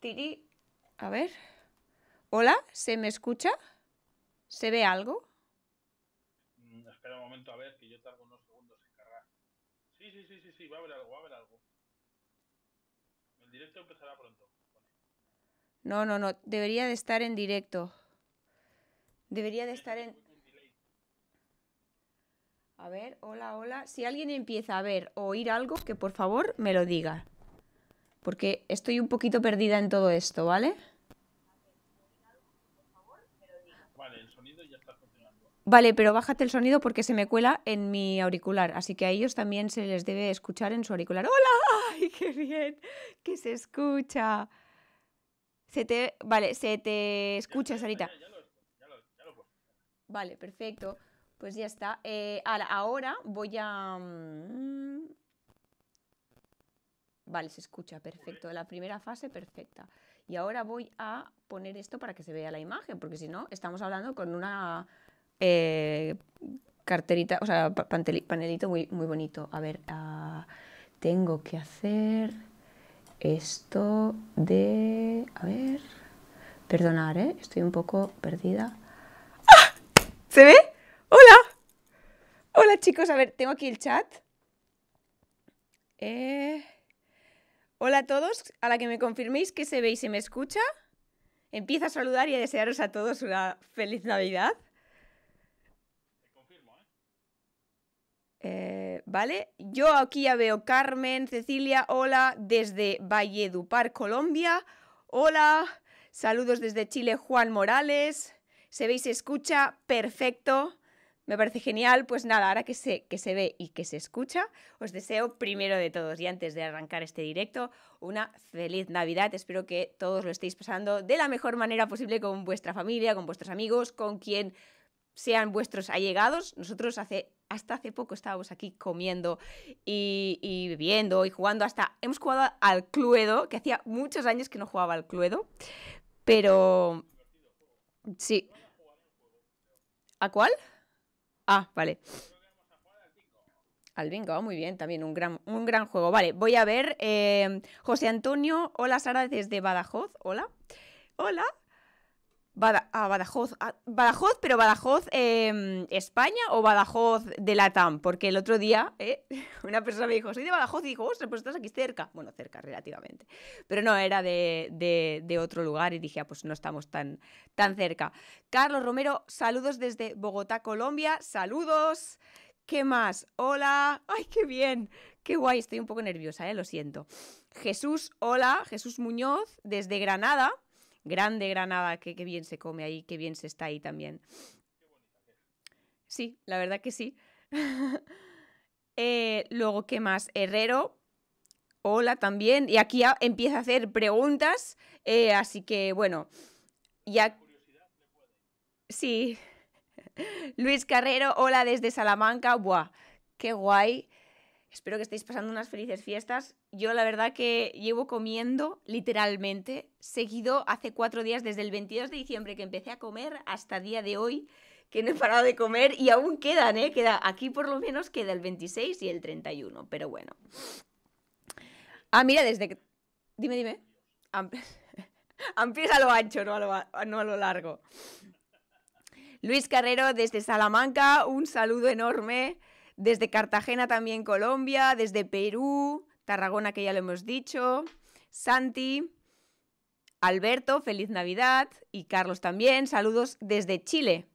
Tiri. A ver. Hola, ¿se me escucha? ¿Se ve algo? Mm, espera un momento a ver, que yo tardo unos segundos en cargar. Sí, sí, sí, sí, sí, va a haber algo, va a haber algo. El directo empezará pronto. No, no, no, debería de estar en directo. Debería de estar en... A ver, hola, hola. Si alguien empieza a ver o oír algo, que por favor me lo diga porque estoy un poquito perdida en todo esto, ¿vale? Vale, el sonido ya está funcionando. Vale, pero bájate el sonido porque se me cuela en mi auricular, así que a ellos también se les debe escuchar en su auricular. ¡Hola! ¡Ay, qué bien! ¡Que se escucha! Se te... Vale, se te escucha, Sarita. Vale, perfecto. Pues ya está. Eh, ahora voy a... Mm, Vale, se escucha, perfecto. La primera fase, perfecta. Y ahora voy a poner esto para que se vea la imagen, porque si no, estamos hablando con una eh, carterita, o sea, panelito muy, muy bonito. A ver, ah, tengo que hacer esto de... A ver... Perdonar, ¿eh? Estoy un poco perdida. ¡Ah! ¿Se ve? ¡Hola! Hola chicos, a ver, tengo aquí el chat. Eh... Hola a todos, a la que me confirméis que se veis y me escucha, empiezo a saludar y a desearos a todos una feliz Navidad. ¿eh? ¿eh? vale, yo aquí ya veo Carmen, Cecilia, hola, desde Valledupar, Colombia, hola, saludos desde Chile, Juan Morales, se veis, y se escucha, perfecto. Me parece genial, pues nada, ahora que se, que se ve y que se escucha, os deseo primero de todos y antes de arrancar este directo, una feliz Navidad. Espero que todos lo estéis pasando de la mejor manera posible con vuestra familia, con vuestros amigos, con quien sean vuestros allegados. Nosotros hace, hasta hace poco estábamos aquí comiendo y, y, bebiendo y jugando hasta... Hemos jugado al Cluedo, que hacía muchos años que no jugaba al Cluedo, pero... Sí. ¿A cuál? Ah, vale. Al bingo, muy bien, también un gran, un gran juego. Vale, voy a ver. Eh, José Antonio, hola Sara desde Badajoz, hola. Hola. Ah, Badajoz. Ah, Badajoz, pero Badajoz, em, España o Badajoz de Latam. Porque el otro día eh, una persona me dijo, soy de Badajoz y dijo, ostras, pues estás aquí cerca. Bueno, cerca relativamente. Pero no, era de, otro lugar y dije, ah, pues no estamos tan, tan cerca. Carlos Romero, saludos desde Bogotá, Colombia. Saludos. ¿Qué más? Hola. Ay, qué bien. Qué guay. Estoy un poco nerviosa, eh, lo siento. Jesús, hola. Jesús Muñoz, desde Granada grande Granada, que, bien se come ahí, que bien se está ahí también. Sí, la verdad que sí. Eh, luego, ¿qué más? Herrero, hola también. Y aquí empieza a hacer preguntas, eh, así que bueno, ya... Sí. Luis Carrero, hola desde Salamanca. Buah, qué guay. Espero que estéis pasando unas felices fiestas. Yo la verdad que llevo comiendo literalmente seguido hace cuatro días, desde el 22 de diciembre que empecé a comer hasta día de hoy, que no he parado de comer y aún quedan, ¿eh? Queda, aquí por lo menos queda el 26 y el 31, pero bueno. Ah, mira, desde que... Dime, dime. Empieza a lo ancho, no a lo largo. Luis Carrero desde Salamanca, un saludo enorme desde Cartagena también Colombia, desde Perú, Tarragona que ya lo hemos dicho, Santi, Alberto, feliz Navidad y Carlos también, saludos desde Chile,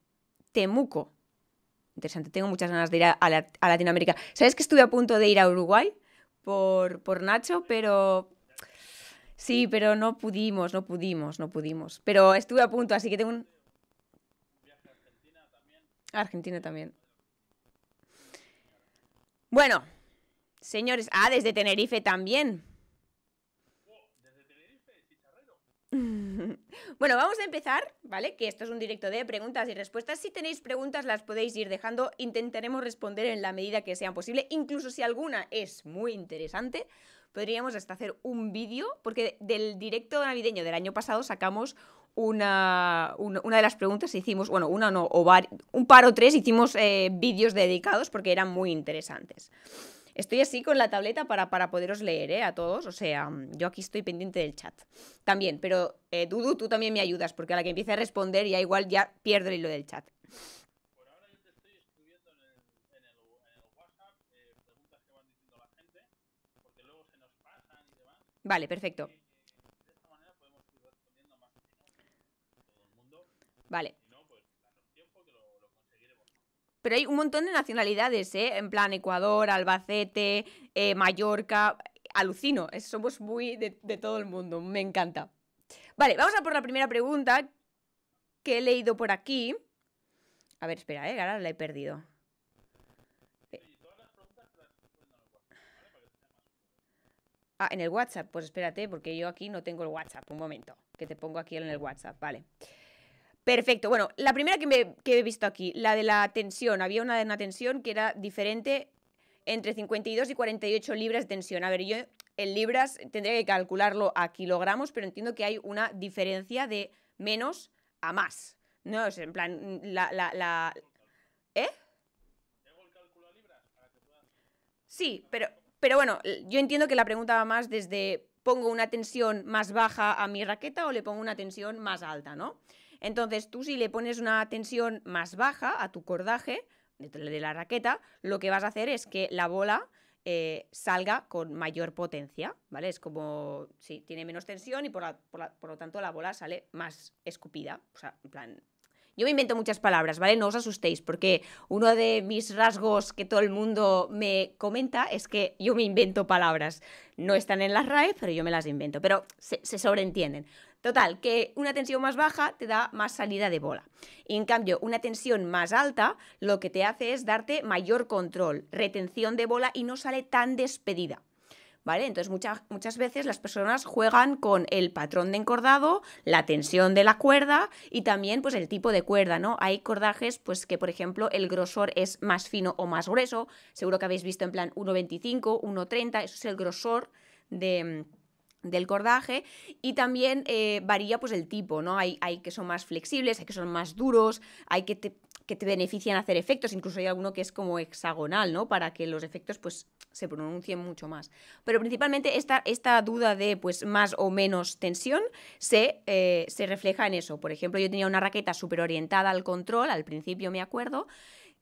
Temuco. Interesante, tengo muchas ganas de ir a, Latinoamérica. ¿Sabes que estuve a punto de ir a Uruguay por, por Nacho, pero... Sí, pero no pudimos, no pudimos, no pudimos. Pero estuve a punto, así que tengo un... Argentina también. Argentina también. Bueno, señores, ah, desde Tenerife también. Bueno, vamos a empezar, ¿vale? Que esto es un directo de preguntas y respuestas. Si tenéis preguntas, las podéis ir dejando. Intentaremos responder en la medida que sea posible. Incluso si alguna es muy interesante, podríamos hasta hacer un vídeo, porque del directo navideño del año pasado sacamos una, de las preguntas hicimos, bueno, una no, o un par o tres hicimos eh, vídeos dedicados porque eran muy interesantes. Estoy así con la tableta para, para poderos leer eh, a todos, o sea, yo aquí estoy pendiente del chat también, pero eh, Dudu, tú también me ayudas porque a la que empiece a responder ya igual ya pierdo el hilo del chat. Vale, perfecto. Vale. Pero hay un montón de nacionalidades, ¿eh? En plan Ecuador, Albacete, eh, Mallorca. Alucino, somos muy de, todo el mundo, me encanta. Vale, vamos a por la primera pregunta que he leído por aquí. A ver, espera, ¿eh? ahora la he perdido. Eh. Ah, en el WhatsApp. Pues espérate, porque yo aquí no tengo el WhatsApp. Un momento, que te pongo aquí en el WhatsApp. Vale. Perfecto. Bueno, la primera que, he visto aquí, la de la tensión. Había una de tensión que era diferente entre 52 y 48 libras de tensión. A ver, yo en libras tendría que calcularlo a kilogramos, pero entiendo que hay una diferencia de menos a más. No, es en plan, la... la, la... ¿Eh? Sí, pero, pero bueno, yo entiendo que la pregunta va más desde pongo una tensión más baja a mi raqueta o le pongo una tensión más alta, ¿no? Entonces tú si le pones una tensión más baja a tu cordaje de la raqueta, lo que vas a hacer es que la bola eh, salga con mayor potencia, ¿vale? Es como, si tiene menos tensión y por, lo tanto la bola sale más escupida, plan, yo me invento muchas palabras, ¿vale? No os asustéis, porque uno de mis rasgos que todo el mundo me comenta es que yo me invento palabras. No están en las raíces, pero yo me las invento, pero se, se sobreentienden. Total, que una tensión más baja te da más salida de bola. en cambio, una tensión más alta lo que te hace es darte mayor control, retención de bola y no sale tan despedida. ¿Vale? Entonces muchas, muchas veces las personas juegan con el patrón de encordado, la tensión de la cuerda y también pues el tipo de cuerda, ¿no? Hay cordajes pues que por ejemplo el grosor es más fino o más grueso, seguro que habéis visto en plan 1.25, 1.30, eso es el grosor de del cordaje y también eh, varía pues el tipo, ¿no? Hay, hay, que son más flexibles, hay que son más duros, hay que te, que te benefician hacer efectos, incluso hay alguno que es como hexagonal, ¿no? Para que los efectos pues se pronuncien mucho más. Pero principalmente esta, esta duda de pues más o menos tensión se, eh, se refleja en eso. Por ejemplo, yo tenía una raqueta súper orientada al control, al principio me acuerdo,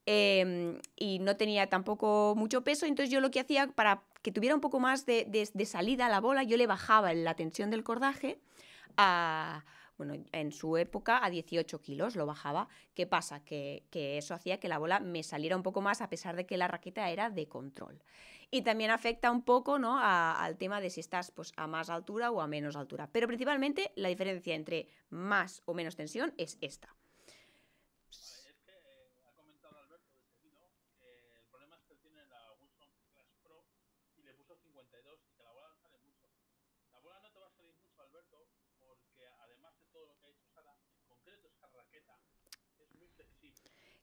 Em, y no tenía tampoco mucho peso, entonces yo lo que hacía para que tuviera un poco más de, salida a la bola, yo le bajaba la tensión del cordaje a bueno, en su época a 18 kilos lo bajaba. ¿Qué pasa? Que, eso hacía que la bola me saliera un poco más a pesar de que la raqueta era de control. Y también afecta un poco ¿no? al tema de si estás pues, a más altura o a menos altura. Pero principalmente la diferencia entre más o menos tensión es esta.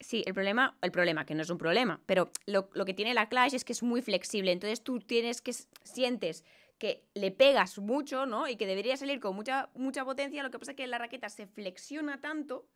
Sí, el problema, el problema, que no es un problema, pero lo, que tiene la Clash es que es muy flexible, entonces tú tienes que, sientes que le pegas mucho, ¿no? Y que debería salir con mucha, mucha potencia, lo que pasa es que la raqueta se flexiona tanto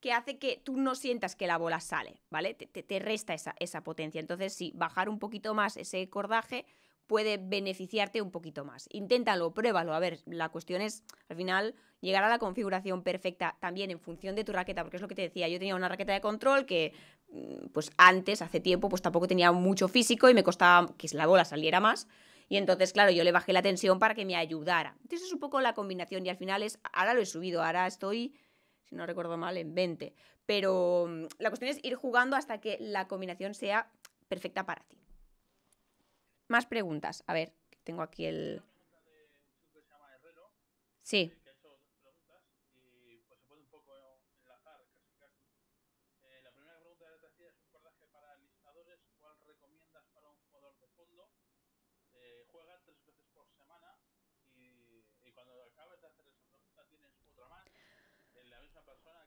que hace que tú no sientas que la bola sale, ¿vale? Te, resta esa, potencia. Entonces, si bajar un poquito más ese cordaje puede beneficiarte un poquito más. Inténtalo, pruébalo. A ver, la cuestión es, al final, llegar a la configuración perfecta también en función de tu raqueta, porque es lo que te decía, yo tenía una raqueta de control que, mm, pues antes, hace tiempo, pues tampoco tenía mucho físico y me costaba que la bola saliera más. Y entonces, claro, yo le bajé la tensión para que me ayudara. Entonces es un poco la combinación y al final es, ahora lo he subido, ahora estoy, si no recuerdo mal, en 20. Pero mm, la cuestión es ir jugando hasta que la combinación sea perfecta para ti. Más preguntas, a ver, tengo aquí el se llama Herrero, sí preguntas, y pues se un poco Eh, la primera pregunta que te hacía es un cordaje para listadores, cuál recomiendas para un jugador de fondo, eh, juega tres veces por semana y cuando acabes de hacer esa pregunta tienes otra más, Un la misma persona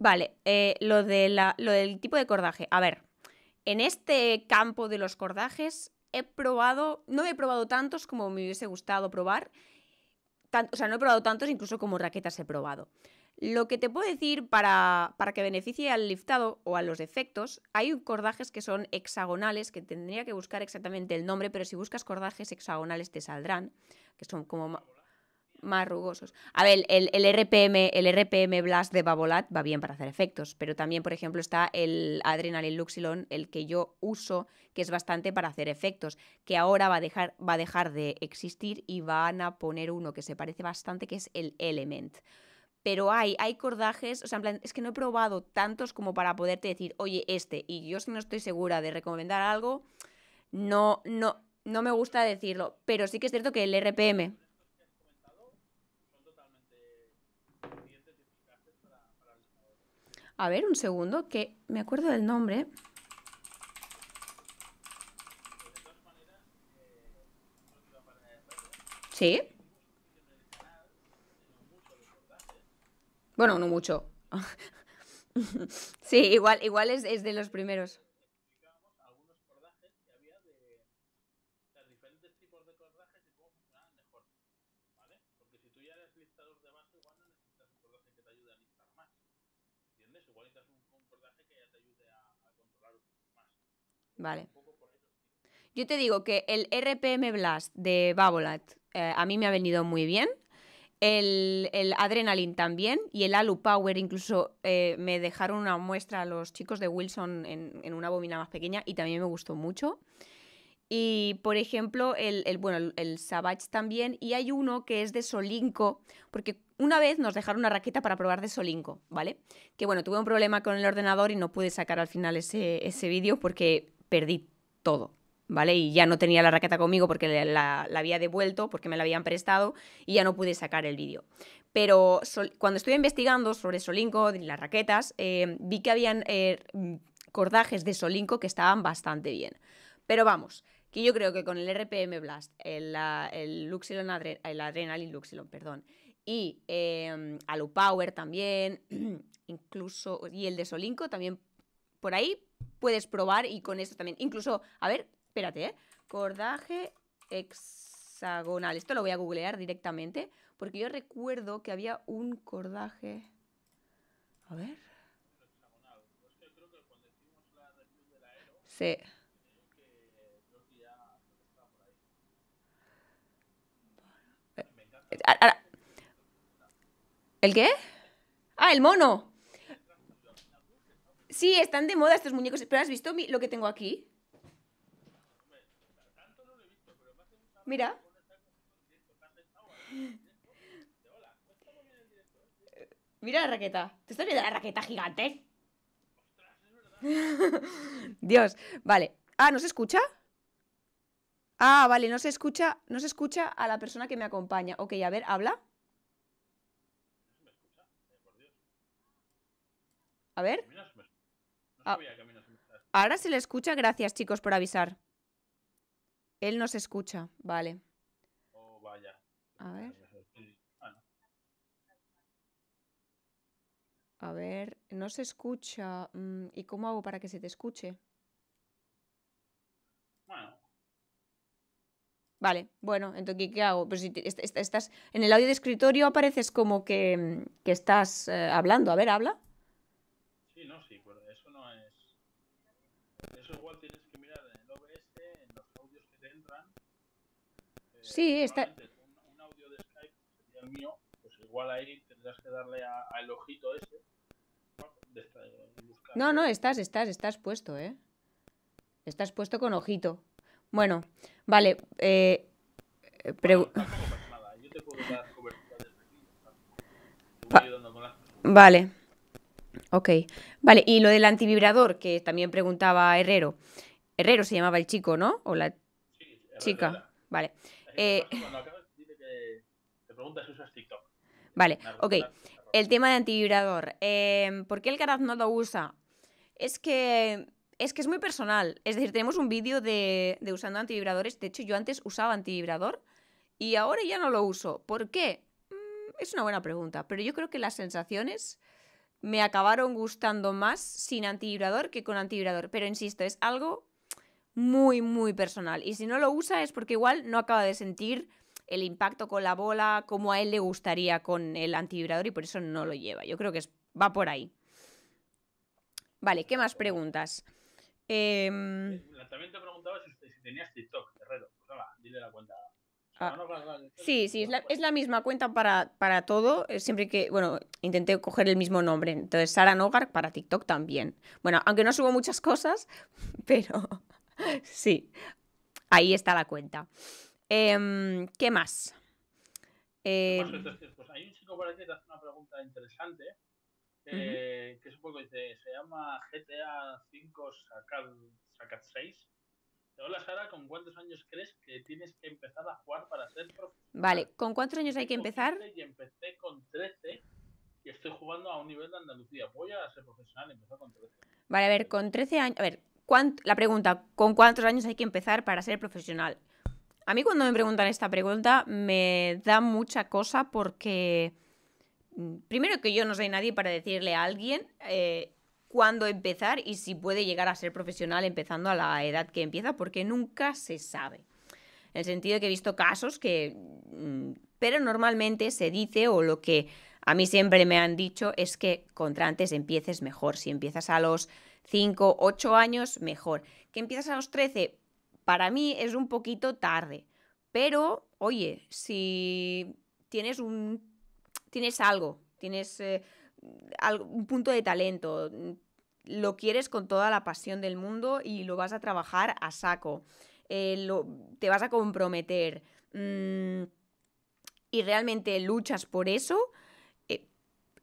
Vale, eh, lo, de la, lo del tipo de cordaje. A ver, en este campo de los cordajes he probado, no he probado tantos como me hubiese gustado probar. o sea, no he probado tantos incluso como raquetas he probado. Lo que te puedo decir para, para que beneficie al liftado o a los efectos, hay cordajes que son hexagonales, que tendría que buscar exactamente el nombre, pero si buscas cordajes hexagonales te saldrán, que son como más rugosos. A ver, el, RPM, el RPM Blast de Babolat va bien para hacer efectos, pero también, por ejemplo, está el Adrenaline Luxilon, el que yo uso, que es bastante para hacer efectos, que ahora va a dejar, va a dejar de existir y van a poner uno que se parece bastante, que es el Element. Pero hay, hay cordajes, o sea, es que no he probado tantos como para poderte decir, oye, este, y yo si no estoy segura de recomendar algo, no, no, no me gusta decirlo, pero sí que es cierto que el RPM, A ver, un segundo, que me acuerdo del nombre. Sí. Bueno, no mucho. sí, igual, igual es de los primeros. Vale. Yo te digo que el RPM Blast de Babolat eh, a mí me ha venido muy bien. El, el Adrenaline también y el Alu Power incluso eh, me dejaron una muestra a los chicos de Wilson en, una bobina más pequeña y también me gustó mucho. Y por ejemplo, el, el bueno, el, Savage también. Y hay uno que es de Solinco, porque una vez nos dejaron una raqueta para probar de Solinco, ¿vale? Que bueno, tuve un problema con el ordenador y no pude sacar al final ese, ese vídeo porque perdí todo. ¿Vale? Y ya no tenía la raqueta conmigo porque la, había devuelto, porque me la habían prestado y ya no pude sacar el vídeo. Pero cuando estuve investigando sobre Solinco y las raquetas, eh, vi que habían eh, cordajes de Solinco que estaban bastante bien. Pero vamos, que yo creo que con el RPM Blast, el, Luxilon Adrenaline Luxilon, perdón, y eh, Alu Power también, incluso, y el de Solinco también por ahí puedes probar y con esto también. Incluso, a ver, espérate, ¿eh? Cordaje hexagonal. Esto lo voy a googlear directamente porque yo recuerdo que había un cordaje... A ver... Sí. Eh, ¿El qué? Ah, el mono. Sí, están de moda estos muñecos. ¿Pero has visto lo que tengo aquí? Mira. Mira la raqueta. ¿Te estás viendo la raqueta gigante? Dios, vale. Ah, ¿no se escucha? Ah, vale, no se escucha, no se escucha a la persona que me acompaña. Ok, a ver, habla. A ver. Ah. Ahora se le escucha, gracias chicos por avisar. Él no se escucha, vale. Oh, vaya. A ver. Ah, a ver, no se escucha. Mm, ¿Y cómo hago para que se te escuche? Bueno. Vale, bueno, entonces, ¿qué hago? Pues si estás en el audio de escritorio apareces como que, estás eh, hablando. A ver, habla. Sí, no, sí es. Eso igual tienes que mirar en el OBS, en los audios que te entran. Eh, sí, está. Un, audio de Skype, sería el mío, pues igual ahí tendrás que darle al ojito ese. no, no, estás, estás, estás puesto, ¿eh? Estás puesto con ojito. Bueno, vale. Eh, eh pregunta. Yo te puedo dar cobertura desde aquí. Vale. Ok. Vale, y lo del antivibrador, que también preguntaba Herrero. Herrero se llamaba el chico, ¿no? O la chica. Vale. Eh, cuando que te si usas TikTok. Vale, ok. El tema de antivibrador. Em, ¿Por qué el Garaz no lo usa? Es que es que es muy personal. Es decir, tenemos un vídeo de, usando antivibradores. De hecho, yo antes usaba antivibrador y ahora ya no lo uso. ¿Por qué? Mm, es una buena pregunta, pero yo creo que las sensaciones me acabaron gustando más sin antivibrador que con antivibrador. Pero insisto, es algo muy, muy personal. Y si no lo usa es porque igual no acaba de sentir el impacto con la bola como a él le gustaría con el antivibrador y por eso no lo lleva. Yo creo que va por ahí. Vale, ¿qué más preguntas? Eh, em, también preguntaba si, tenías TikTok, Herrero. Pues, dile la cuenta Ah. Ah, sí, sí, pues. es la, misma cuenta para, todo, eh, siempre que, bueno, intenté coger el mismo nombre. Entonces, Sara Nogar para TikTok también. Bueno, aunque no subo muchas cosas, pero sí, ahí está la cuenta. Em, ¿Qué más? Em, pues hay un chico por aquí que hace una pregunta interesante, eh, supongo que dice, se llama GTA 5 Sacat 6. Hola Sara, ¿con cuántos años crees que tienes que empezar a jugar para ser profesional? Vale, ¿con cuántos años hay que empezar? Y empecé con 13 y estoy jugando a un nivel de Andalucía. Voy a ser profesional, empezar con 13. Vale, a ver, con 13 años, a ver, la pregunta, ¿con cuántos años hay que empezar para ser profesional? A mí cuando me preguntan esta pregunta me da mucha cosa porque mm, primero que yo no soy nadie para decirle a alguien eh, cuándo empezar y si puede llegar a ser profesional empezando a la edad que empieza, porque nunca se sabe. En el sentido de que he visto casos que... Mm, pero normalmente se dice o lo que a mí siempre me han dicho es que contra antes empieces mejor. Si empiezas a los 5, 8 años, mejor. Que empiezas a los 13, para mí es un poquito tarde. Pero, oye, si tienes un. tienes algo, tienes. Eh, un punto de talento. Lo quieres con toda la pasión del mundo y lo vas a trabajar a saco. Eh, lo, te vas a comprometer mm, y realmente luchas por eso. Eh,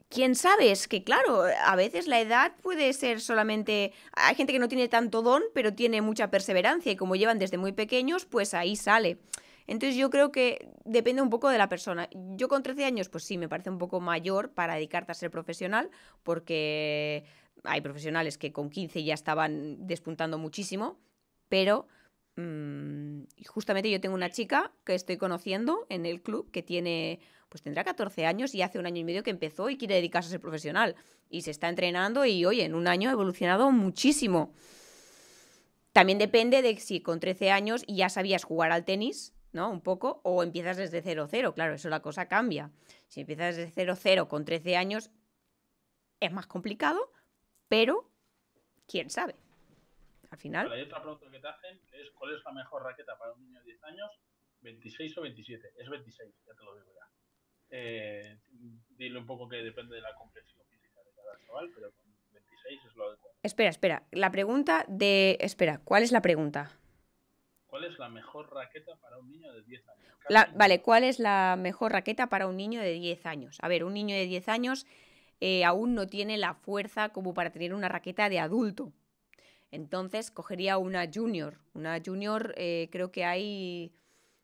Quién sabe, es que claro, a veces la edad puede ser solamente. Hay gente que no tiene tanto don, pero tiene mucha perseverancia, y como llevan desde muy pequeños, pues ahí sale. Entonces yo creo que depende un poco de la persona. Yo con 13 años, pues sí, me parece un poco mayor para dedicarte a ser profesional, porque hay profesionales que con 15 ya estaban despuntando muchísimo, pero mm, justamente yo tengo una chica que estoy conociendo en el club que tiene pues tendrá 14 años y hace un año y medio que empezó y quiere dedicarse a ser profesional. Y se está entrenando y, oye, en un año ha evolucionado muchísimo. También depende de si con 13 años ya sabías jugar al tenis ¿no? Un poco, o empiezas desde 0, 0, claro, eso la cosa cambia. Si empiezas desde 0, 0 con 13 años, es más complicado, pero quién sabe. Al final. Hay otra pregunta que te hacen: ¿cuál es la mejor raqueta para un niño de 10 años? ¿26 o 27? Es 26, ya te lo digo ya. Eh, dile un poco que depende de la complexión física de cada chaval, pero con 26 es lo adecuado. Espera, espera. La pregunta de. Espera, ¿cuál es la pregunta? ¿Cuál es la mejor raqueta para un niño de 10 años? vale, ¿cuál es la mejor raqueta para un niño de 10 años? A ver, un niño de 10 años eh, aún no tiene la fuerza como para tener una raqueta de adulto. Entonces cogería una junior. Una junior eh, creo que hay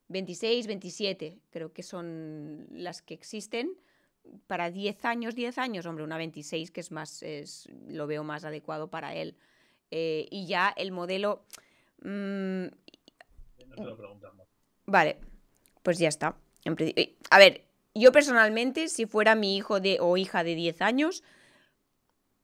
26, 27, creo que son las que existen. Para 10 años, 10 años, hombre, una 26 que es más, lo veo más adecuado para él. Eh, y ya el modelo... Mm, Vale, pues ya está. Eh, a ver, yo personalmente, si fuera mi hijo de, o hija de 10 años,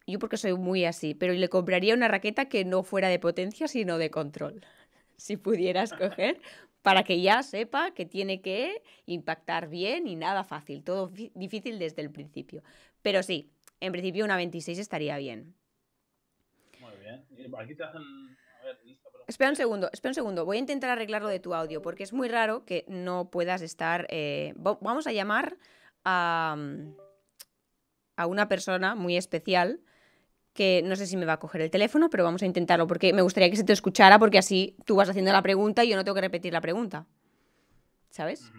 yo porque soy muy así, pero le compraría una raqueta que no fuera de potencia, sino de control. Si pudiera escoger, para que ya sepa que tiene que impactar bien y nada fácil, todo difícil desde el principio. Pero sí, en principio una 26 estaría bien. Muy bien. te hacen, a ver, Espera un segundo, espera un segundo. Voy a intentar arreglarlo de tu audio porque es muy raro que no puedas estar. Eh, vamos a llamar a, una persona muy especial que no sé si me va a coger el teléfono, pero vamos a intentarlo porque me gustaría que se te escuchara porque así tú vas haciendo la pregunta y yo no tengo que repetir la pregunta. ¿Sabes?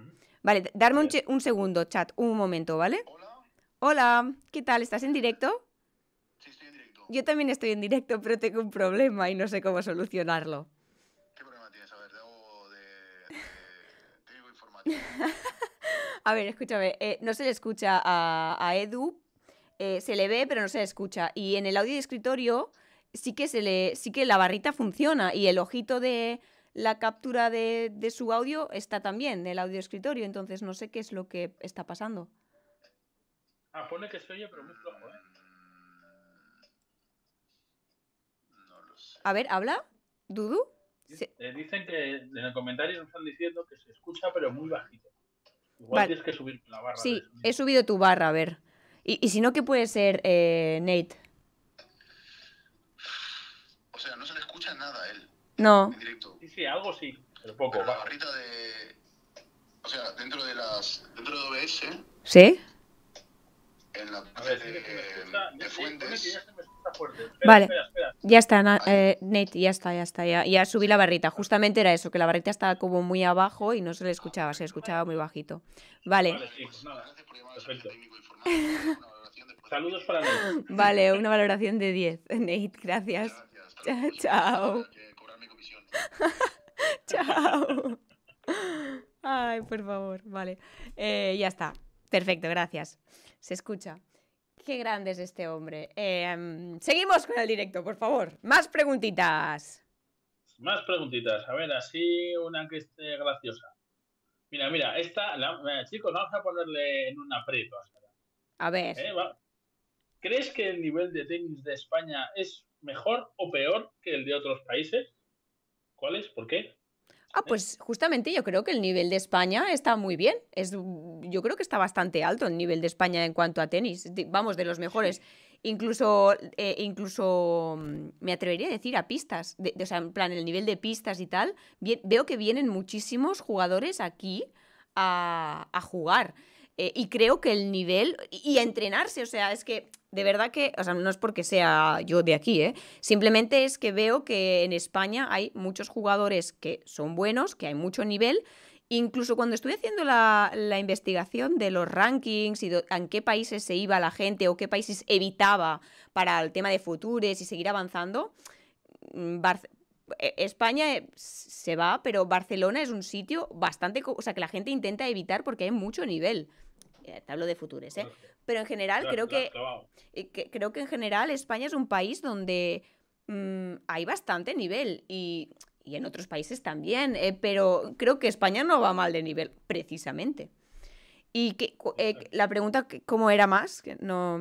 Vale, darme un, un, segundo, chat, un momento, ¿vale? Hola. Hola, ¿qué tal? ¿Estás en directo? yo también estoy en directo, pero tengo un problema y no sé cómo solucionarlo. ¿Qué problema tienes? A ver, le de, informativo. a ver, escúchame, eh, no se le escucha a, Edu, eh, se le ve, pero no se le escucha. Y en el audio de escritorio sí que, se le, sí que la barrita funciona y el ojito de la captura de, su audio está también, en el audio de escritorio, entonces no sé qué es lo que está pasando. Ah, pone que se oye, pero muy flojo, ¿eh? A ver, habla, Dudu. Eh, dicen que en el comentario nos están diciendo que se escucha, pero muy bajito. Igual tienes que subir la barra. Sí, he subido tu barra, a ver. Y, y si no, ¿qué puede ser, eh, Nate? O sea, no se le escucha nada a él. No. En directo. Sí, algo sí, pero poco. la barrita de. O sea, dentro de las. Dentro de OBS. ¿Sí? vale, ya está, Nate, eh, ya está, ya está, ya, ya, subí la barrita. Justamente era eso, que la barrita estaba como muy abajo y no se le escuchaba, se escuchaba muy bajito. Vale. vale Saludos para Vale, una valoración de 10. Nate, gracias. Chao. Chao. Ay, por favor, vale. Eh, ya está. Perfecto, gracias. Se escucha. Qué grande es este hombre. Em, seguimos con el directo, por favor. Más preguntitas. Más preguntitas. A ver, así una que esté graciosa. Mira, mira, esta, chicos, vamos a ponerle en un aprieto. A ver. Eh, ¿Crees que el nivel de tenis de España es mejor o peor que el de otros países? ¿Cuáles? ¿Por qué? Ah, ¿eh? pues justamente yo creo que el nivel de España está muy bien. Es, mm, yo creo que está bastante alto el nivel de España en cuanto a tenis. Vamos, de los mejores. Incluso, eh, incluso mm, me atrevería a decir a pistas. o sea, en plan, el nivel de pistas y tal. veo que vienen muchísimos jugadores aquí a jugar. Eh, y creo que el nivel y, entrenarse, o sea, es que de verdad que, o sea, no es porque sea yo de aquí, ¿eh? simplemente es que veo que en España hay muchos jugadores que son buenos, que hay mucho nivel. Incluso cuando estuve haciendo la, investigación de los rankings y en qué países se iba la gente o qué países evitaba para el tema de futures y seguir avanzando, mm, eh, España eh, se va, pero Barcelona es un sitio bastante, o sea, que la gente intenta evitar porque hay mucho nivel. Eh, te hablo de futures, ¿eh? Pero en general creo que, creo que en general España es un país donde mm, hay bastante nivel y, en otros países también, eh, pero creo que España no va mal de nivel precisamente. Y que, la pregunta, ¿cómo era más? no...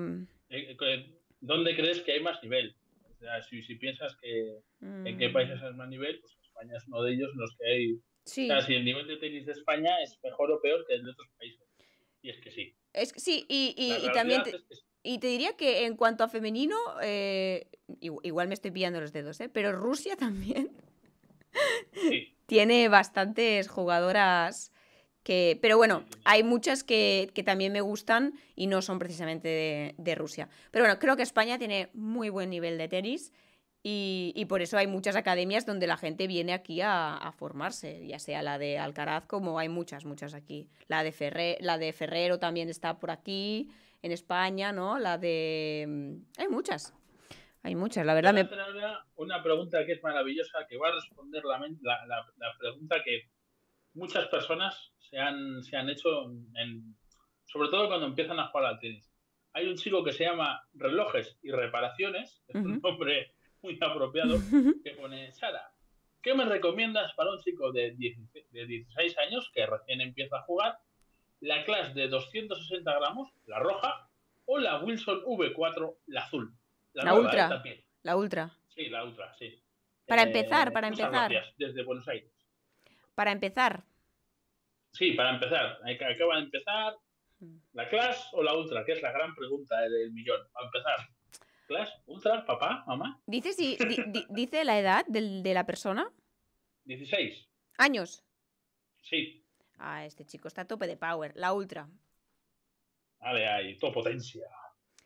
¿Dónde crees que hay más nivel? si, piensas que en qué mm. países hay más nivel, pues España es uno de ellos en los que hay... si el nivel de tenis de España es mejor o peor que el de otros países. Y es que sí. Es, sí, y, también... Y te diría que en cuanto a femenino, eh, igual me estoy pillando los dedos, ¿eh? pero Rusia también tiene bastantes jugadoras que... Pero bueno, hay muchas que, también me gustan y no son precisamente de Rusia. Pero bueno, creo que España tiene muy buen nivel de tenis. Y, por eso hay muchas academias donde la gente viene aquí a, formarse, ya sea la de Alcaraz, como hay muchas, muchas aquí. La de, la de Ferrero también está por aquí, en España, ¿no? La de... Mm, hay muchas, hay muchas, la verdad. Me... Una pregunta que es maravillosa, que va a responder la, pregunta que muchas personas se han, se han hecho, sobre todo cuando empiezan a jugar al tenis. Hay un chico que se llama Relojes y Reparaciones, es un nombre muy apropiado que pone Sara. ¿Qué me recomiendas para un chico de 16, años que recién empieza a jugar? La Clash de 260 gramos, la roja, o la Wilson V4, la azul. La, Ultra. la Ultra. Sí, la Ultra, sí. Para eh, empezar, para empezar. desde Buenos Aires. Para empezar. Sí, para empezar. Acaba de empezar. Mm. ¿La Clash o la Ultra? Que es la gran pregunta del millón. Para empezar. Clash Ultra, papá, mamá. ¿Dice, ¿Dice la edad de, de la persona? 16. ¿Años? Sí. Ah, este chico está a tope de power, la ultra. Vale, ahí, todo potencia.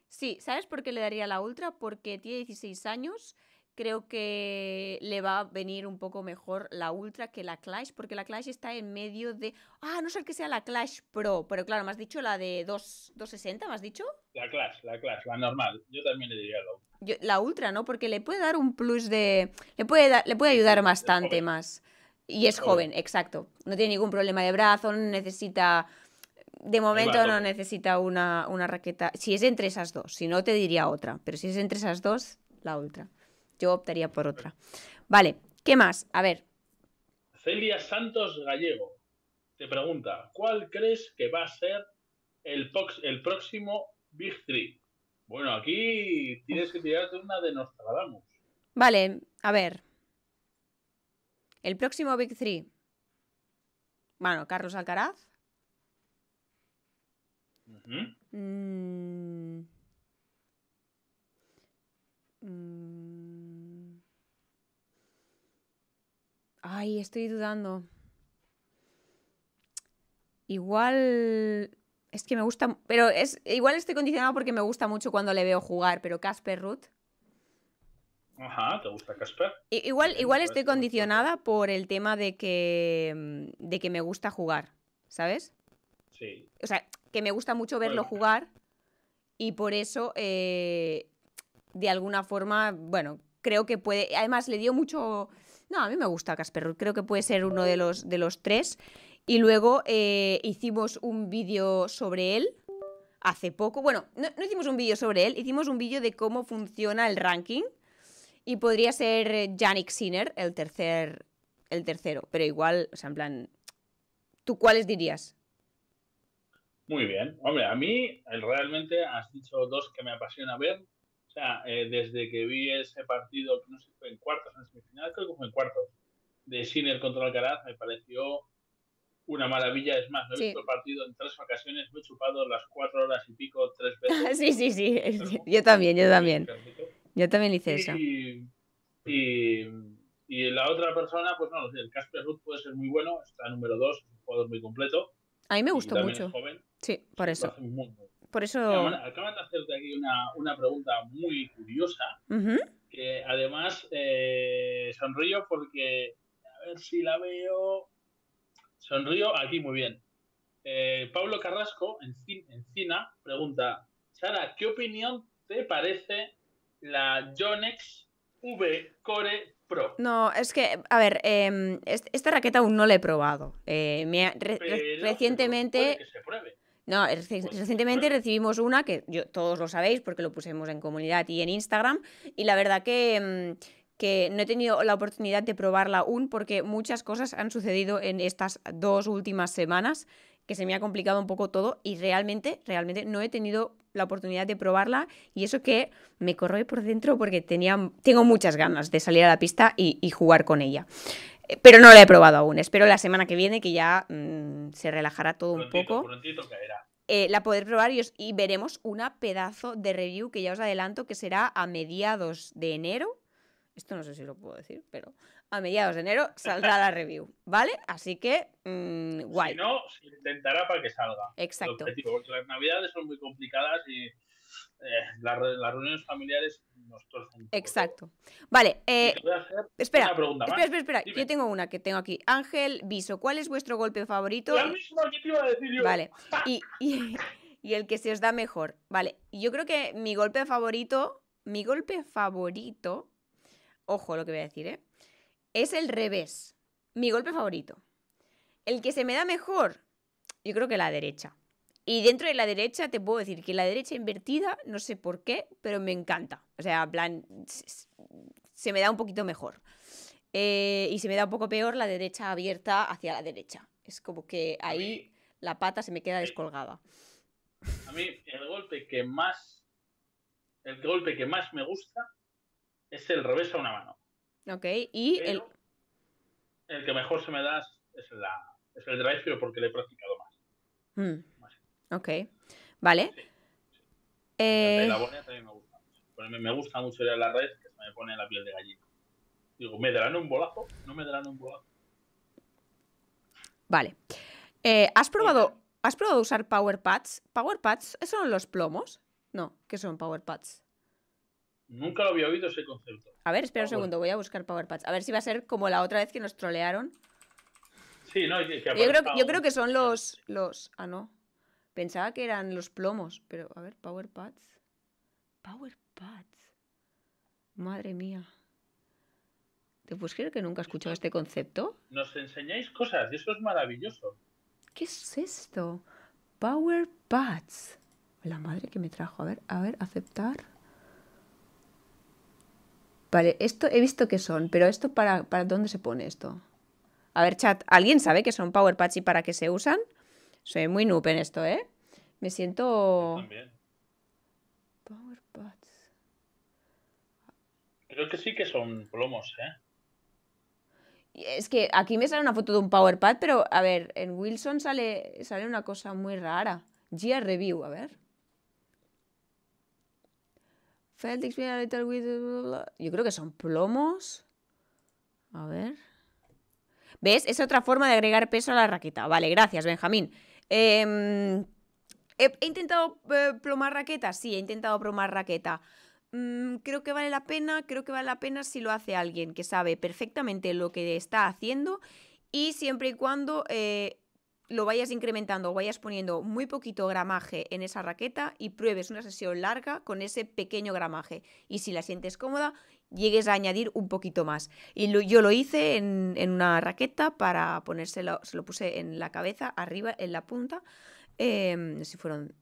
Sí, ¿sabes por qué le daría la ultra? Porque tiene 16 años, creo que le va a venir un poco mejor la Ultra que la Clash, porque la Clash está en medio de. Ah, no sé el que sea la Clash Pro, pero claro, me has dicho la de 2, 260, ¿me has dicho? La Clash, la Clash, la normal. Yo también le diría la Ultra. la Ultra, ¿no? Porque le puede dar un plus de. Le puede, le puede ayudar bastante más. Y es joven. exacto. No tiene ningún problema de brazo, necesita. De momento no necesita una raqueta. Si es entre esas dos, si no te diría otra, pero si es entre esas dos, la ultra. Yo optaría por otra. Vale, ¿qué más? A ver. Celia Santos Gallego te pregunta, ¿cuál crees que va a ser el, el próximo Big Three? Bueno, aquí tienes que tirarte una de Nostradamus. Vale, a ver. El próximo Big Three. Bueno, Carlos Alcaraz. Ay, estoy dudando. Igual. Es que me gusta. Pero es. Igual estoy condicionada porque me gusta mucho cuando le veo jugar, pero Casper Ruth. Ajá, ¿te gusta Casper? Igual, igual estoy condicionada por el tema de que. Mm, de que me gusta jugar, ¿sabes? Sí. O sea, que me gusta mucho verlo jugar. Y por eso. Eh, de alguna forma. Bueno, creo que puede. Además, le dio mucho no, a mí me gusta Casper creo que puede ser uno de los, de los tres. Y luego eh, hicimos un vídeo sobre él hace poco. Bueno, no, hicimos un vídeo sobre él, hicimos un vídeo de cómo funciona el ranking. Y podría ser eh, Yannick Sinner, el tercer. El tercero. Pero igual, o sea, en plan. ¿Tú cuáles dirías? Muy bien. Hombre, a mí realmente has dicho dos que me apasiona ver. O sea, eh, desde que vi ese partido, que no sé si fue en cuartos, en semifinal, creo que fue en cuartos, de Sinner contra Alcaraz, me pareció una maravilla. Es más, lo he visto el partido en tres ocasiones, me he chupado las cuatro horas y pico tres veces. sí, sí, sí. Yo también, yo también. Yo también hice eso. Y, la otra persona, pues no, el Casper Ruth puede ser muy bueno, está número dos, es un jugador muy completo. A mí me gustó mucho. sí, por eso. Por eso. Acaban, de hacerte aquí una, pregunta muy curiosa. Que además eh, sonrío porque. A ver si la veo. Sonrío aquí muy bien. Eh, Pablo Carrasco, en Encina, pregunta: Sara, ¿qué opinión te parece la Yonex V Core Pro? No, es que, a ver, em, esta raqueta aún no la he probado. Eh, recientemente. Que se pruebe. No, pues, recientemente recibimos una que yo, todos lo sabéis porque lo pusimos en comunidad y en Instagram y la verdad que, mm, que no he tenido la oportunidad de probarla aún porque muchas cosas han sucedido en estas dos últimas semanas que se me ha complicado un poco todo y realmente, realmente no he tenido la oportunidad de probarla y eso que me corroe por dentro porque tenía, tengo muchas ganas de salir a la pista y jugar con ella. Pero no la he probado aún. Espero la semana que viene que ya mm, se relajará todo un poco. Eh, la poder probar y, veremos una pedazo de review que ya os adelanto que será a mediados de enero. Esto no sé si lo puedo decir, pero a mediados de enero saldrá la review, ¿vale? Así que, mm, guay. Si no, se intentará para que salga. Exacto. Porque las navidades son muy complicadas y eh, las, reuniones familiares nosotros. Exacto. Vale. Eh, espera, espera, espera, Yo tengo una que tengo aquí. Ángel Viso, ¿cuál es vuestro golpe favorito? mismo que te iba a decir yo. Vale. Y, y, el que se os da mejor. Vale. Yo creo que mi golpe favorito, mi golpe favorito, ojo lo que voy a decir, ¿eh? Es el revés. Mi golpe favorito. El que se me da mejor, yo creo que la derecha. Y dentro de la derecha te puedo decir que la derecha invertida, no sé por qué, pero me encanta. O sea, plan, se me da un poquito mejor. Eh, y se me da un poco peor la derecha abierta hacia la derecha. Es como que ahí la pata se me queda descolgada. A mí el golpe que más el golpe que más me gusta es el revés a una mano. Ok, y el el que mejor se me da es, la, es el drive, pero porque le he practicado más. Mm. Ok, vale. Eh, la también me gusta mucho. me gusta mucho ir a la red, que se me pone la piel de gallina. Digo, ¿me darán un bolazo? ¿No me darán un bolazo? Vale. Eh, ¿has, probado, ¿Has probado usar Power Pads? ¿Power son los plomos? No, ¿qué son Power Nunca lo había oído ese concepto. A ver, espera un segundo, voy a buscar Power A ver si va a ser como la otra vez que nos trolearon. Sí, no, que yo, creo, yo creo que son los, los. Ah, no. Pensaba que eran los plomos, pero a ver, Power Powerpads Power Madre mía. ¿Te puedes que nunca he escuchado este concepto? Nos enseñáis cosas y eso es maravilloso. ¿Qué es esto? Power La madre que me trajo. A ver, a ver, aceptar. Vale, esto he visto que son, pero esto para, dónde se pone esto? A ver, chat, ¿alguien sabe que son Power y para qué se usan? Soy muy noob en esto, ¿eh? Me siento... también. Creo que sí que son plomos, ¿eh? Es que aquí me sale una foto de un PowerPad, pero a ver, en Wilson sale, sale una cosa muy rara. Gear Review, a ver. Felt Yo creo que son plomos. A ver. ¿Ves? Es otra forma de agregar peso a la raqueta. Vale, gracias, Benjamín. Em, he, intentado eh, plomar raqueta? Sí, he intentado plomar raqueta. Mm, creo que vale la pena, creo que vale la pena si lo hace alguien que sabe perfectamente lo que está haciendo y siempre y cuando eh, lo vayas incrementando o vayas poniendo muy poquito gramaje en esa raqueta y pruebes una sesión larga con ese pequeño gramaje. Y si la sientes cómoda llegues a añadir un poquito más. Y yo lo hice en, una raqueta para ponérselo, se lo puse en la cabeza, arriba, en la punta. Eh, si fueron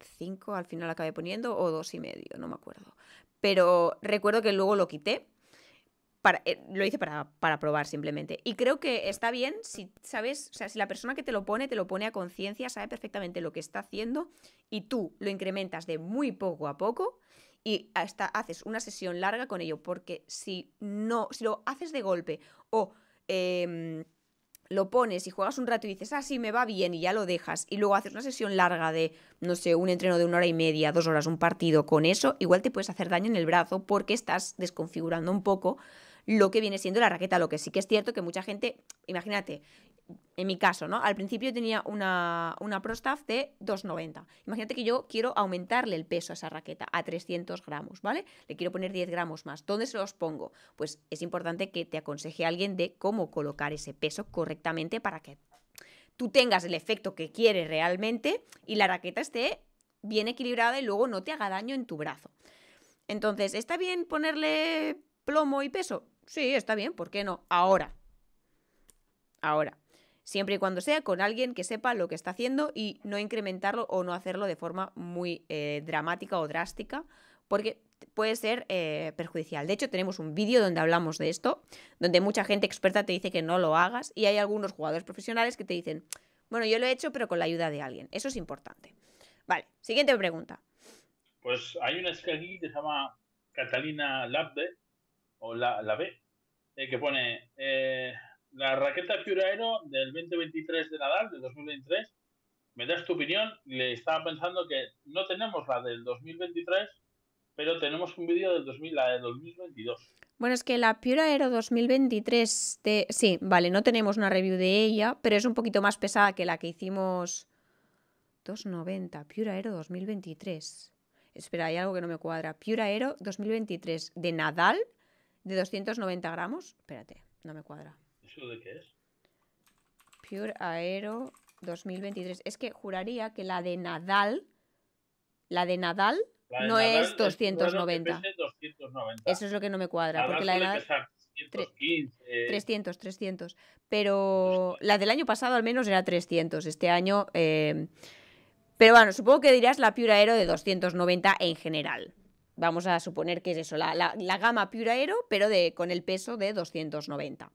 cinco, al final acabé poniendo, o dos y medio, no me acuerdo. Pero recuerdo que luego lo quité. Para, eh, lo hice para, para, probar simplemente. Y creo que está bien si sabes, o sea, si la persona que te lo pone, te lo pone a conciencia, sabe perfectamente lo que está haciendo y tú lo incrementas de muy poco a poco y hasta haces una sesión larga con ello, porque si no, si lo haces de golpe o em, lo pones y juegas un rato y dices, ah, sí, me va bien y ya lo dejas, y luego haces una sesión larga de, no sé, un entreno de una hora y media, dos horas, un partido con eso, igual te puedes hacer daño en el brazo porque estás desconfigurando un poco lo que viene siendo la raqueta, lo que sí que es cierto que mucha gente, imagínate, en mi caso, ¿no? Al principio tenía una, una prostaff de 2,90. Imagínate que yo quiero aumentarle el peso a esa raqueta a 300 gramos, ¿vale? Le quiero poner 10 gramos más. ¿Dónde se los pongo? Pues es importante que te aconseje a alguien de cómo colocar ese peso correctamente para que tú tengas el efecto que quieres realmente y la raqueta esté bien equilibrada y luego no te haga daño en tu brazo. Entonces, ¿está bien ponerle plomo y peso? Sí, está bien, ¿por qué no? Ahora. Ahora siempre y cuando sea con alguien que sepa lo que está haciendo y no incrementarlo o no hacerlo de forma muy eh, dramática o drástica, porque puede ser eh, perjudicial. De hecho, tenemos un vídeo donde hablamos de esto, donde mucha gente experta te dice que no lo hagas y hay algunos jugadores profesionales que te dicen, bueno, yo lo he hecho pero con la ayuda de alguien. Eso es importante. Vale, siguiente pregunta. Pues hay una que se llama Catalina Labbe o la, B, eh, que pone, la raqueta Pure Aero del 2023 de Nadal, de 2023, me das tu opinión. Le estaba pensando que no tenemos la del 2023, pero tenemos un vídeo de la del 2022. Bueno, es que la Pure Aero 2023, de... sí, vale, no tenemos una review de ella, pero es un poquito más pesada que la que hicimos 290, Pure Aero 2023. Espera, hay algo que no me cuadra. Pure Aero 2023 de Nadal, de 290 gramos. Espérate, no me cuadra de qué es? Pure Aero 2023. Es que juraría que la de Nadal, la de Nadal, no es 290. Eso es lo que no me cuadra, porque la de 300, 300. Pero la del año pasado al menos era 300. Este año... Eh, pero bueno, supongo que dirás la Pure Aero de 290 en general. Vamos a suponer que es eso, la, gama Pure Aero, pero de, con el peso de 290.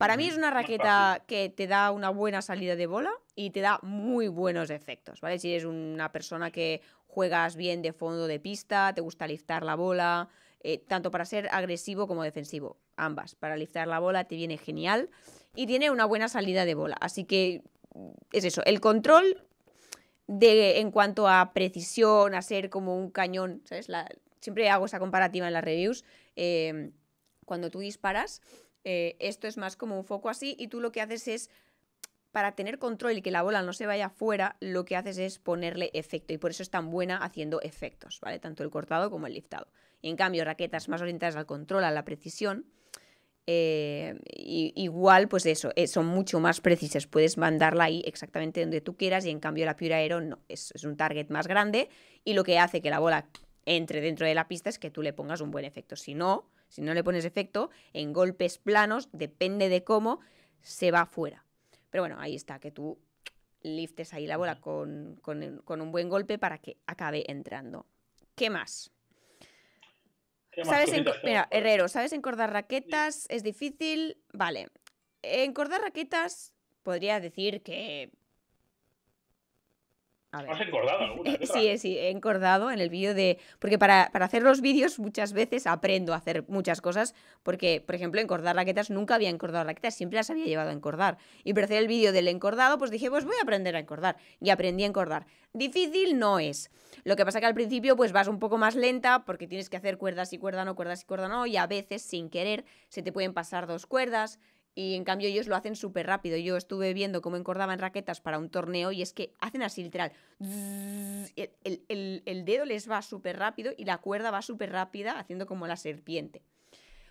Para mí es una raqueta que te da una buena salida de bola y te da muy buenos efectos, ¿vale? Si eres una persona que juegas bien de fondo de pista, te gusta liftar la bola, eh, tanto para ser agresivo como defensivo, ambas. Para liftar la bola te viene genial y tiene una buena salida de bola. Así que mm, es eso, el control de, en cuanto a precisión, a ser como un cañón, ¿sabes? siempre hago esa comparativa en las reviews. Eh, cuando tú disparas eh, esto es más como un foco así y tú lo que haces es, para tener control y que la bola no se vaya afuera, lo que haces es ponerle efecto y por eso es tan buena haciendo efectos, ¿vale? Tanto el cortado como el liftado. Y en cambio, raquetas más orientadas al control, a la precisión, eh, igual, pues eso, eh, son mucho más precisas. Puedes mandarla ahí exactamente donde tú quieras y en cambio la Pure Aero no, es, un target más grande y lo que hace que la bola entre dentro de la pista es que tú le pongas un buen efecto. Si no, si no le pones efecto, en golpes planos, depende de cómo, se va fuera. Pero bueno, ahí está, que tú liftes ahí la bola con, un buen golpe para que acabe entrando. ¿Qué más? ¿Sabes mira, Herrero, ¿sabes encordar raquetas? ¿Es difícil? Vale. Encordar raquetas podría decir que ¿Has encordado alguna? Eh, ¿eh? sí, eh, sí, he encordado en el vídeo de. Porque para, hacer los vídeos muchas veces aprendo a hacer muchas cosas. Porque, por ejemplo, encordar raquetas nunca había encordado raquetas, siempre las había llevado a encordar. Y para hacer el vídeo del encordado, pues dije, pues voy a aprender a encordar. Y aprendí a encordar. Difícil no es. Lo que pasa que al principio, pues vas un poco más lenta porque tienes que hacer cuerdas y cuerda no, cuerdas y cuerda no. Y a veces, sin querer, se te pueden pasar dos cuerdas y en cambio ellos lo hacen súper rápido. Yo estuve viendo cómo encordaban raquetas para un torneo y es que hacen así literal. El, el, dedo les va súper rápido y la cuerda va súper rápida haciendo como la serpiente.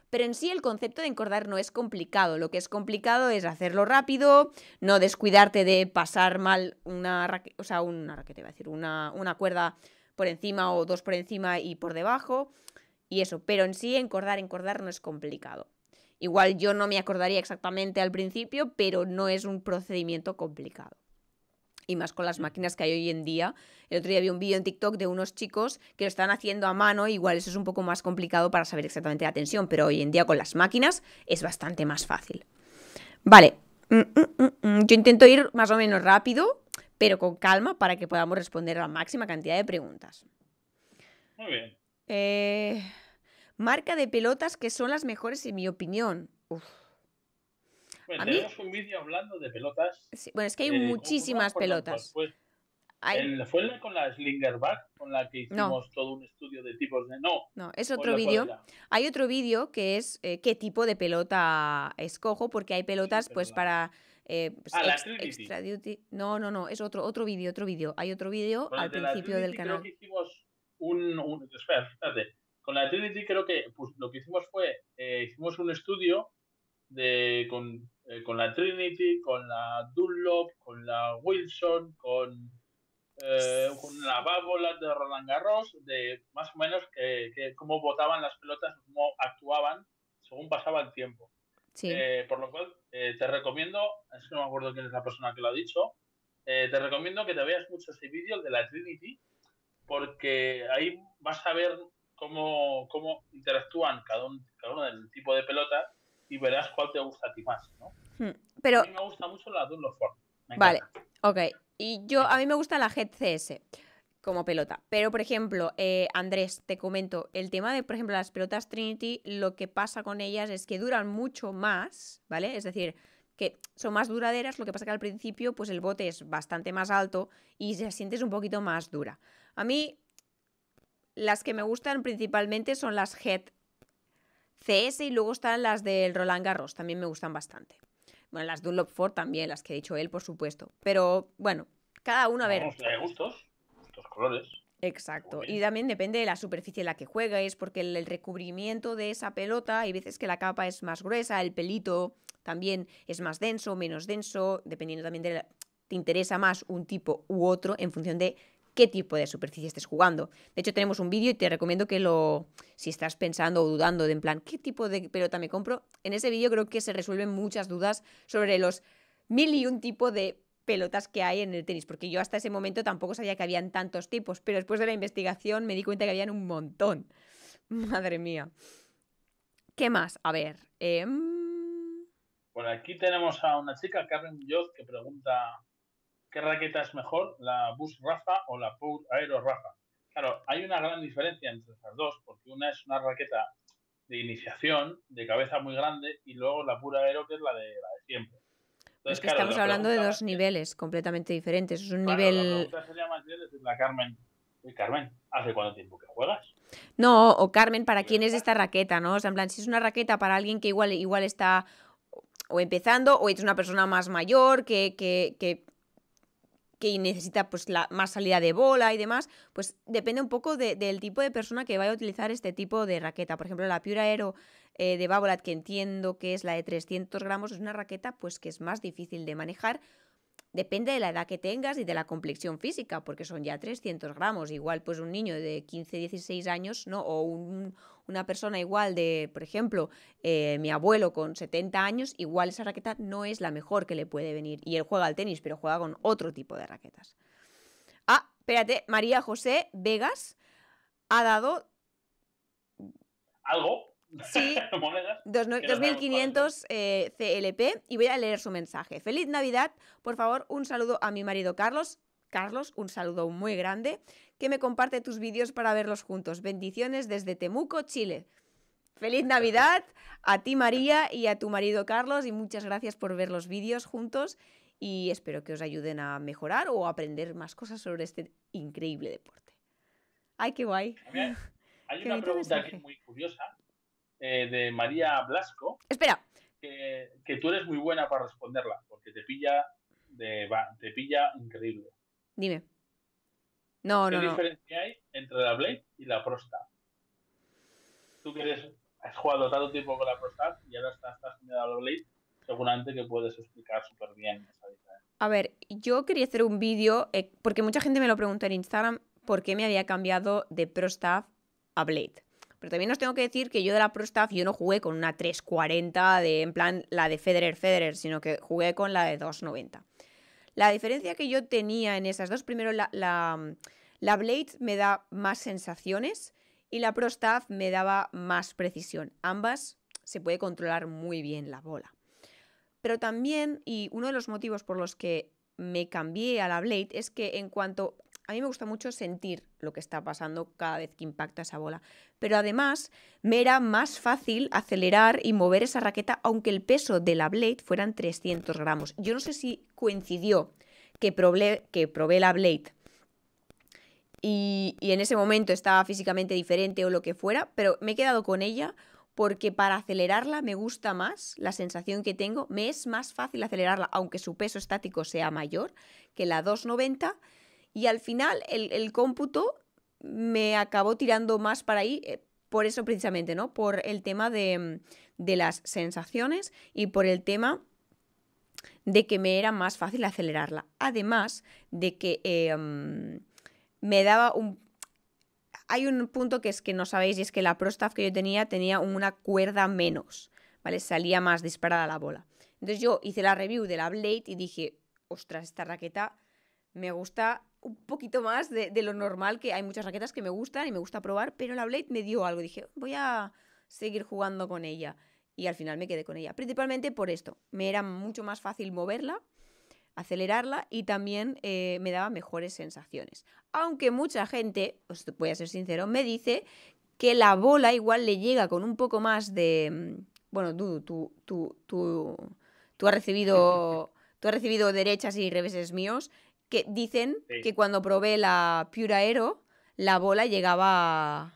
Pero en sí el concepto de encordar no es complicado. Lo que es complicado es hacerlo rápido, no descuidarte de pasar mal una o sea, una a decir, una cuerda por encima o dos por encima y por debajo. Y eso, pero en sí encordar, encordar no es complicado. Igual yo no me acordaría exactamente al principio, pero no es un procedimiento complicado y más con las máquinas que hay hoy en día. El otro día vi un vídeo en TikTok de unos chicos que lo están haciendo a mano, igual eso es un poco más complicado para saber exactamente la tensión, pero hoy en día con las máquinas es bastante más fácil. Vale, mm, mm, mm, yo intento ir más o menos rápido, pero con calma para que podamos responder a la máxima cantidad de preguntas. Muy bien. Eh... Marca de pelotas que son las mejores en mi opinión. Uf. tenemos un vídeo hablando de pelotas. bueno, es que hay eh, muchísimas pelotas. Pues, el, fue la con la Slingerback con la que hicimos todo un estudio de tipos de. No. No, es otro vídeo. Hay otro vídeo que es eh, qué tipo de pelota escojo, porque hay pelotas, pues, para. Eh, pues, ah, extra duty. No, no, no, es otro, vídeo, otro vídeo. Hay otro vídeo al principio del canal. hicimos un, un espera, espérate con la Trinity creo que pues, lo que hicimos fue, eh, hicimos un estudio de, con, eh, con, la Trinity, con la Dunlop, con la Wilson, eh, con, la Bábola de Roland Garros, de más o menos que, cómo votaban las pelotas, cómo actuaban según pasaba el tiempo. Sí. por lo cual, te recomiendo, es que no me acuerdo quién es la persona que lo ha dicho, te recomiendo que te veas mucho ese vídeo de la Trinity, porque ahí vas a ver cómo, interactúan cada, cada uno del tipo de pelota y verás cuál te gusta a ti más, ¿no? Hmm, a mí me gusta mucho la Dunlop Vale, ok. Y yo, a mí me gusta la Head CS como pelota. Pero, por ejemplo, eh, Andrés, te comento, el tema de, por ejemplo, las pelotas Trinity, lo que pasa con ellas es que duran mucho más, ¿vale? Es decir, que son más duraderas, lo que pasa que al principio, pues el bote es bastante más alto y se sientes un poquito más dura. A mí las que me gustan principalmente son las Head CS y luego están las del Roland Garros, también me gustan bastante. Bueno, las Dunlop Ford también, las que ha dicho él, por supuesto. Pero bueno, cada uno a ver. gustos, los colores. Exacto. Y también depende de la superficie en la que juegues, porque el, recubrimiento de esa pelota, hay veces que la capa es más gruesa, el pelito también es más denso, menos denso, dependiendo también de la, te interesa más un tipo u otro en función de qué tipo de superficie estés jugando. De hecho, tenemos un vídeo y te recomiendo que lo, si estás pensando o dudando de en plan, ¿qué tipo de pelota me compro? En ese vídeo creo que se resuelven muchas dudas sobre los mil y un tipo de pelotas que hay en el tenis, porque yo hasta ese momento tampoco sabía que habían tantos tipos, pero después de la investigación me di cuenta que habían un montón. Madre mía. ¿Qué más? A ver. Em. Por aquí tenemos a una chica, Carmen Yoz, que pregunta ¿Qué raqueta es mejor, la Bus Rafa o la Pure Aero Rafa? Claro, hay una gran diferencia entre estas dos, porque una es una raqueta de iniciación, de cabeza muy grande, y luego la Pura Aero, que es la de, siempre. es que estamos hablando de dos niveles completamente diferentes. Es un nivel. La sería más bien la Carmen. Carmen, ¿hace cuánto tiempo que juegas? No, o Carmen, ¿para quién es esta raqueta? ¿no? O sea, en plan, si es una raqueta para alguien que igual, igual está o empezando, o es una persona más mayor que, que, que que necesita pues la, más salida de bola y demás, pues depende un poco del tipo de persona que vaya a utilizar este tipo de raqueta. Por ejemplo, la Pure Aero eh, de Babolat, que entiendo que es la de 300 gramos, es una raqueta pues que es más difícil de manejar Depende de la edad que tengas y de la complexión física, porque son ya 300 gramos. Igual, pues un niño de 15, 16 años, ¿no? O una persona igual de, por ejemplo, eh, mi abuelo con 70 años, igual esa raqueta no es la mejor que le puede venir. Y él juega al tenis, pero juega con otro tipo de raquetas. Ah, espérate, María José Vegas ha dado... Algo. Sí, 2.500 CLP eh, y voy a leer su mensaje. Feliz Navidad, por favor, un saludo a mi marido Carlos. Carlos, un saludo muy grande, que me comparte tus vídeos para verlos juntos. Bendiciones desde Temuco, Chile. Feliz Navidad a ti María y a tu marido Carlos y muchas gracias por ver los vídeos juntos y espero que os ayuden a mejorar o aprender más cosas sobre este increíble deporte. ¡Ay, qué guay! Hay, una pregunta que muy curiosa eh, de María Blasco. Espera. Que, que, tú eres muy buena para responderla, porque te pilla, te pilla increíble. Dime. No, no, no. ¿Qué diferencia hay entre la Blade y la Prosta? Tú que eres, has jugado tanto tiempo con la Prosta y ahora estás, a la Blade, seguramente que puedes explicar súper bien esa diferencia. A ver, yo quería hacer un vídeo, eh, porque mucha gente me lo preguntó en Instagram, ¿por qué me había cambiado de Prostaff a Blade? Pero también os tengo que decir que yo de la Pro Staff yo no jugué con una 340 de en plan la de Federer Federer, sino que jugué con la de 290. La diferencia que yo tenía en esas dos, primero la, la Blade me da más sensaciones y la Pro Staff me daba más precisión. Ambas se puede controlar muy bien la bola. Pero también, y uno de los motivos por los que me cambié a la Blade es que en cuanto a mí me gusta mucho sentir lo que está pasando cada vez que impacta esa bola. Pero además me era más fácil acelerar y mover esa raqueta aunque el peso de la blade fueran 300 gramos. Yo no sé si coincidió que probé, la blade y, y en ese momento estaba físicamente diferente o lo que fuera, pero me he quedado con ella porque para acelerarla me gusta más la sensación que tengo, me es más fácil acelerarla aunque su peso estático sea mayor que la 290 y al final el, cómputo me acabó tirando más para ahí, eh, por eso precisamente, ¿no? Por el tema mm, de, las sensaciones y por el tema de que me era más fácil acelerarla. Además de que eh, mm, me daba un... Hay un punto que es que no sabéis y es que la Prostaff que yo tenía tenía una cuerda menos, ¿vale? Salía más disparada la bola. Entonces yo hice la review de la Blade y dije, ostras, esta raqueta me gusta un poquito más de, lo normal, que hay muchas raquetas que me gustan y me gusta probar, pero la Blade me dio algo. Dije, voy a seguir jugando con ella. Y al final me quedé con ella. Principalmente por esto. Me era mucho más fácil moverla, acelerarla y también eh, me daba mejores sensaciones. Aunque mucha gente, os voy a ser sincero, me dice que la bola igual le llega con un poco más de... Mm, bueno, tú, tú, tú, tú, tú has recibido... Tú has recibido derechas y reveses míos que dicen que cuando probé la Pure Aero, la bola llegaba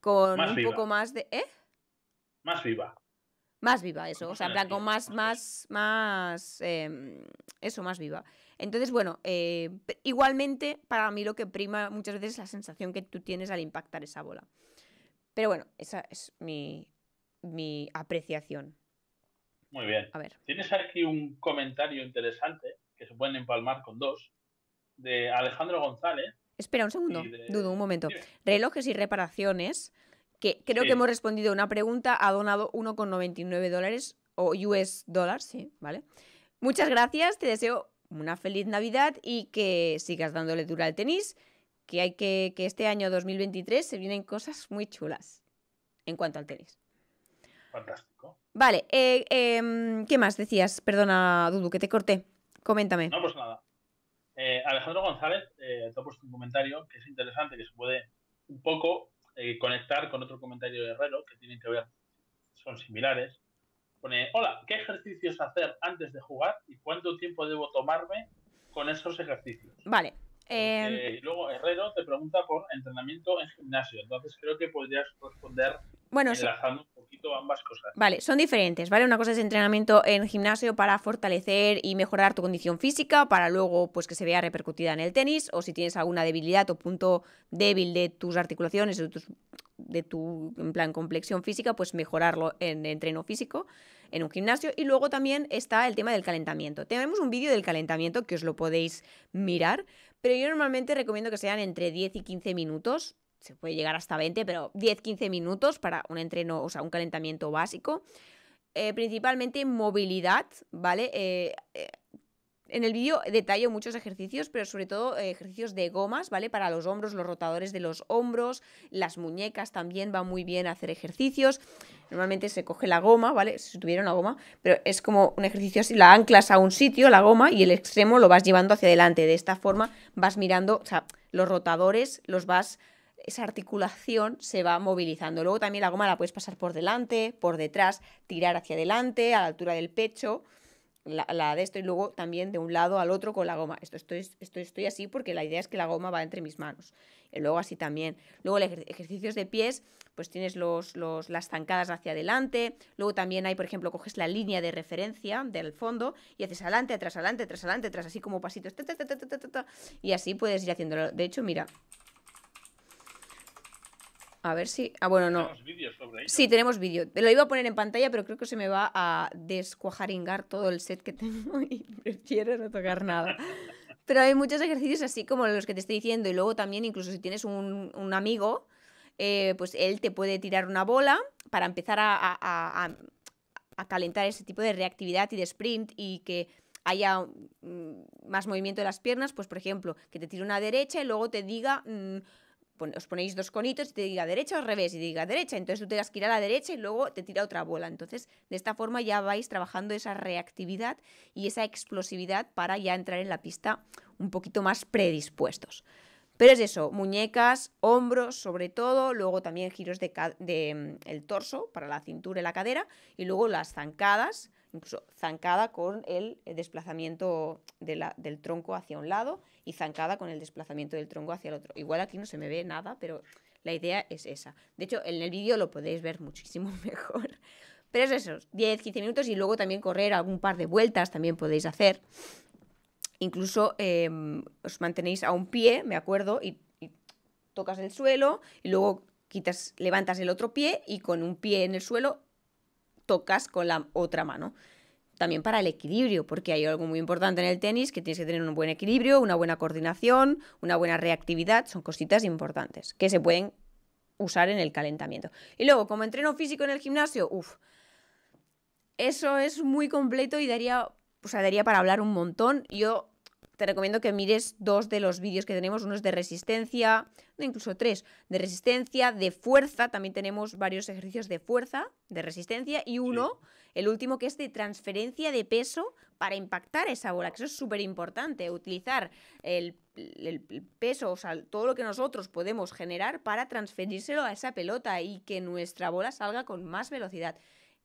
con un poco más de. ¿Eh? Más viva. Más viva, eso. O sea, en plan, con más, más, más. Em, eso, más viva. Entonces, bueno, eh, igualmente, para mí lo que prima muchas veces es la sensación que tú tienes al impactar esa bola. Pero bueno, esa es mi, mi apreciación. Muy bien. A ver. Tienes aquí un comentario interesante que se pueden empalmar con dos de Alejandro González. Espera un segundo, Dudu, un momento. Relojes y reparaciones, que creo que hemos respondido una pregunta, ha donado 1,99 dólares o US dólares, sí, ¿vale? Muchas gracias, te deseo una feliz Navidad y que sigas dándole dura al tenis, que hay que, que este año 2023 se vienen cosas muy chulas en cuanto al tenis. Fantástico. Vale, eh, em, ¿qué más decías? Perdona, Dudu, que te corté. Coméntame. No, pues nada. Eh, Alejandro González eh, te ha puesto un comentario que es interesante, que se puede un poco eh, conectar con otro comentario de Herrero, que tienen que ver, son similares. Pone, hola, ¿qué ejercicios hacer antes de jugar y cuánto tiempo debo tomarme con esos ejercicios? Vale. Em, luego Herrero te pregunta por entrenamiento en gimnasio, entonces creo que podrías responder bueno, un poquito ambas cosas. Vale, son diferentes, ¿vale? Una cosa es entrenamiento en gimnasio para fortalecer y mejorar tu condición física, para luego pues que se vea repercutida en el tenis, o si tienes alguna debilidad o punto débil de tus articulaciones, de, de tu en plan complexión física, pues mejorarlo en entreno físico en un gimnasio. Y luego también está el tema del calentamiento. Tenemos un vídeo del calentamiento que os lo podéis mirar, pero yo normalmente recomiendo que sean entre 10 y 15 minutos se puede llegar hasta 20, pero 10-15 minutos para un entreno, o sea, un calentamiento básico. Eh, principalmente movilidad, ¿vale? Eh, eh, en el vídeo detallo muchos ejercicios, pero sobre todo ejercicios de gomas, ¿vale? Para los hombros, los rotadores de los hombros, las muñecas también va muy bien hacer ejercicios. Normalmente se coge la goma, ¿vale? Si tuviera una goma, pero es como un ejercicio así, la anclas a un sitio, la goma, y el extremo lo vas llevando hacia adelante. De esta forma vas mirando, o sea, los rotadores los vas esa articulación se va movilizando. Luego también la goma la puedes pasar por delante, por detrás, tirar hacia adelante, a la altura del pecho, la, de esto y luego también de un lado al otro con la goma. Esto estoy, estoy, estoy así porque la idea es que la goma va entre mis manos. Y luego así también. Luego ejercicios de pies, pues tienes los, las zancadas hacia adelante. Luego también hay, por ejemplo, coges la línea de referencia del fondo y haces adelante, atrás, adelante, atrás, adelante, atrás, así como pasitos. y así puedes ir haciéndolo. De hecho, mira, a ver si. Ah, bueno, no. Sí, tenemos vídeo. Te lo iba a poner en pantalla, pero creo que se me va a descuajaringar todo el set que tengo y prefiero no tocar nada. pero hay muchos ejercicios así como los que te estoy diciendo. Y luego también, incluso si tienes un, amigo, eh, pues él te puede tirar una bola para empezar a, calentar ese tipo de reactividad y de sprint y que haya mm, más movimiento de las piernas. Pues, por ejemplo, que te tire una derecha y luego te diga. Mm, os ponéis dos conitos y te diga derecha o revés y te diga derecha, entonces tú tengas que ir a la derecha y luego te tira otra bola. Entonces, de esta forma ya vais trabajando esa reactividad y esa explosividad para ya entrar en la pista un poquito más predispuestos. Pero es eso, muñecas, hombros sobre todo, luego también giros de, mm, torso para la cintura y la cadera y luego las zancadas incluso zancada con el eh, desplazamiento del tronco hacia un lado y zancada con el desplazamiento del tronco hacia el otro. Igual aquí no se me ve nada, pero la idea es esa. De hecho, en el vídeo lo podéis ver muchísimo mejor. Pero es eso, 10-15 minutos y luego también correr algún par de vueltas también podéis hacer. Incluso em, os mantenéis a un pie, me acuerdo, y, tocas el suelo y luego quitas, levantas el otro pie y con un pie en el suelo tocas con la otra mano. También para el equilibrio, porque hay algo muy importante en el tenis, que tienes que tener un buen equilibrio, una buena coordinación, una buena reactividad, son cositas importantes que se pueden usar en el calentamiento. Y luego, como entreno físico en el gimnasio, uff, eso es muy completo y daría, daría para hablar un montón. Yo te recomiendo que mires dos de los vídeos que tenemos, uno es de resistencia, incluso tres, de resistencia, de fuerza, también tenemos varios ejercicios de fuerza, de resistencia, y uno, el último, que es de transferencia de peso para impactar esa bola, que eso es súper importante, utilizar el, el, peso, o sea, todo lo que nosotros podemos generar para transferírselo a esa pelota y que nuestra bola salga con más velocidad.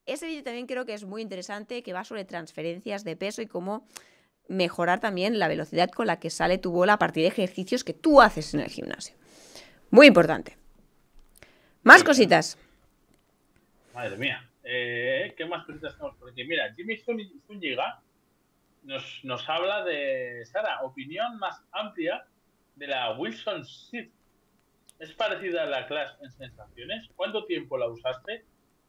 Ese vídeo también creo que es muy interesante, que va sobre transferencias de peso y cómo mejorar también la velocidad con la que sale tu bola a partir de ejercicios que tú haces en el gimnasio. Muy importante. Más cositas. Madre mía. Eh, ¿Qué más cositas tenemos por aquí? Mira, Jimmy Zúñiga nos, habla de, Sara, opinión más amplia de la Wilson Shift. ¿Es parecida a la clase en sensaciones? ¿Cuánto tiempo la usaste?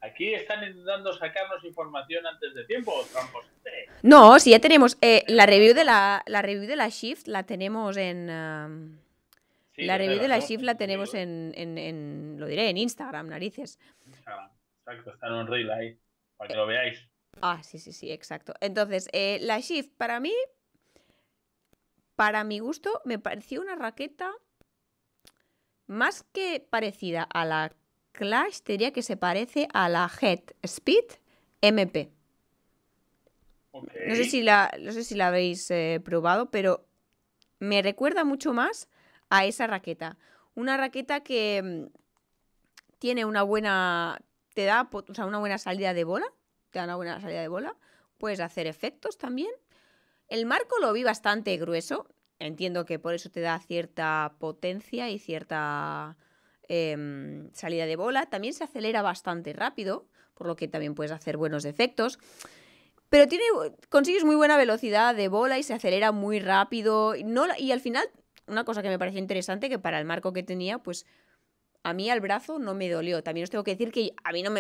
Aquí están intentando sacarnos información antes de tiempo, No, si ya tenemos eh, la review de la, review de la Shift la tenemos en la review de la Shift la tenemos en, lo diré en Instagram, narices. exacto, está en un reel ahí para que lo veáis. Ah, sí, sí, sí, exacto. Entonces, eh, la Shift para mí para mi gusto me pareció una raqueta más que parecida a la Clash diría que se parece a la Head Speed MP. No, sé si la, no sé si la habéis eh, probado, pero me recuerda mucho más a esa raqueta. Una raqueta que mm, tiene una buena. te da una buena salida de bola. Te da una buena salida de bola. Puedes hacer efectos también. El marco lo vi bastante grueso. Entiendo que por eso te da cierta potencia y cierta Em, salida de bola. También se acelera bastante rápido, por lo que también puedes hacer buenos efectos. Pero tiene, consigues muy buena velocidad de bola y se acelera muy rápido. y al final, una cosa que me pareció interesante, que para el marco que tenía, pues a mí al brazo no me dolió. También os tengo que decir que a mí no,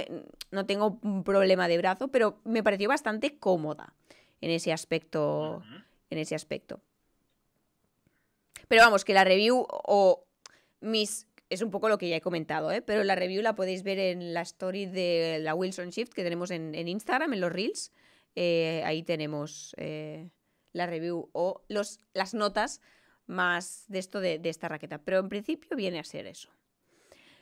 no tengo un problema de brazo, pero me pareció bastante cómoda en ese aspecto. En ese aspecto. Pero vamos, que la review o mis es un poco lo que ya he comentado, ¿eh? pero la review la podéis ver en la story de la Wilson Shift que tenemos en, Instagram, en los Reels. Eh, ahí tenemos eh, la review o los, las notas más de esto de, esta raqueta. Pero en principio viene a ser eso.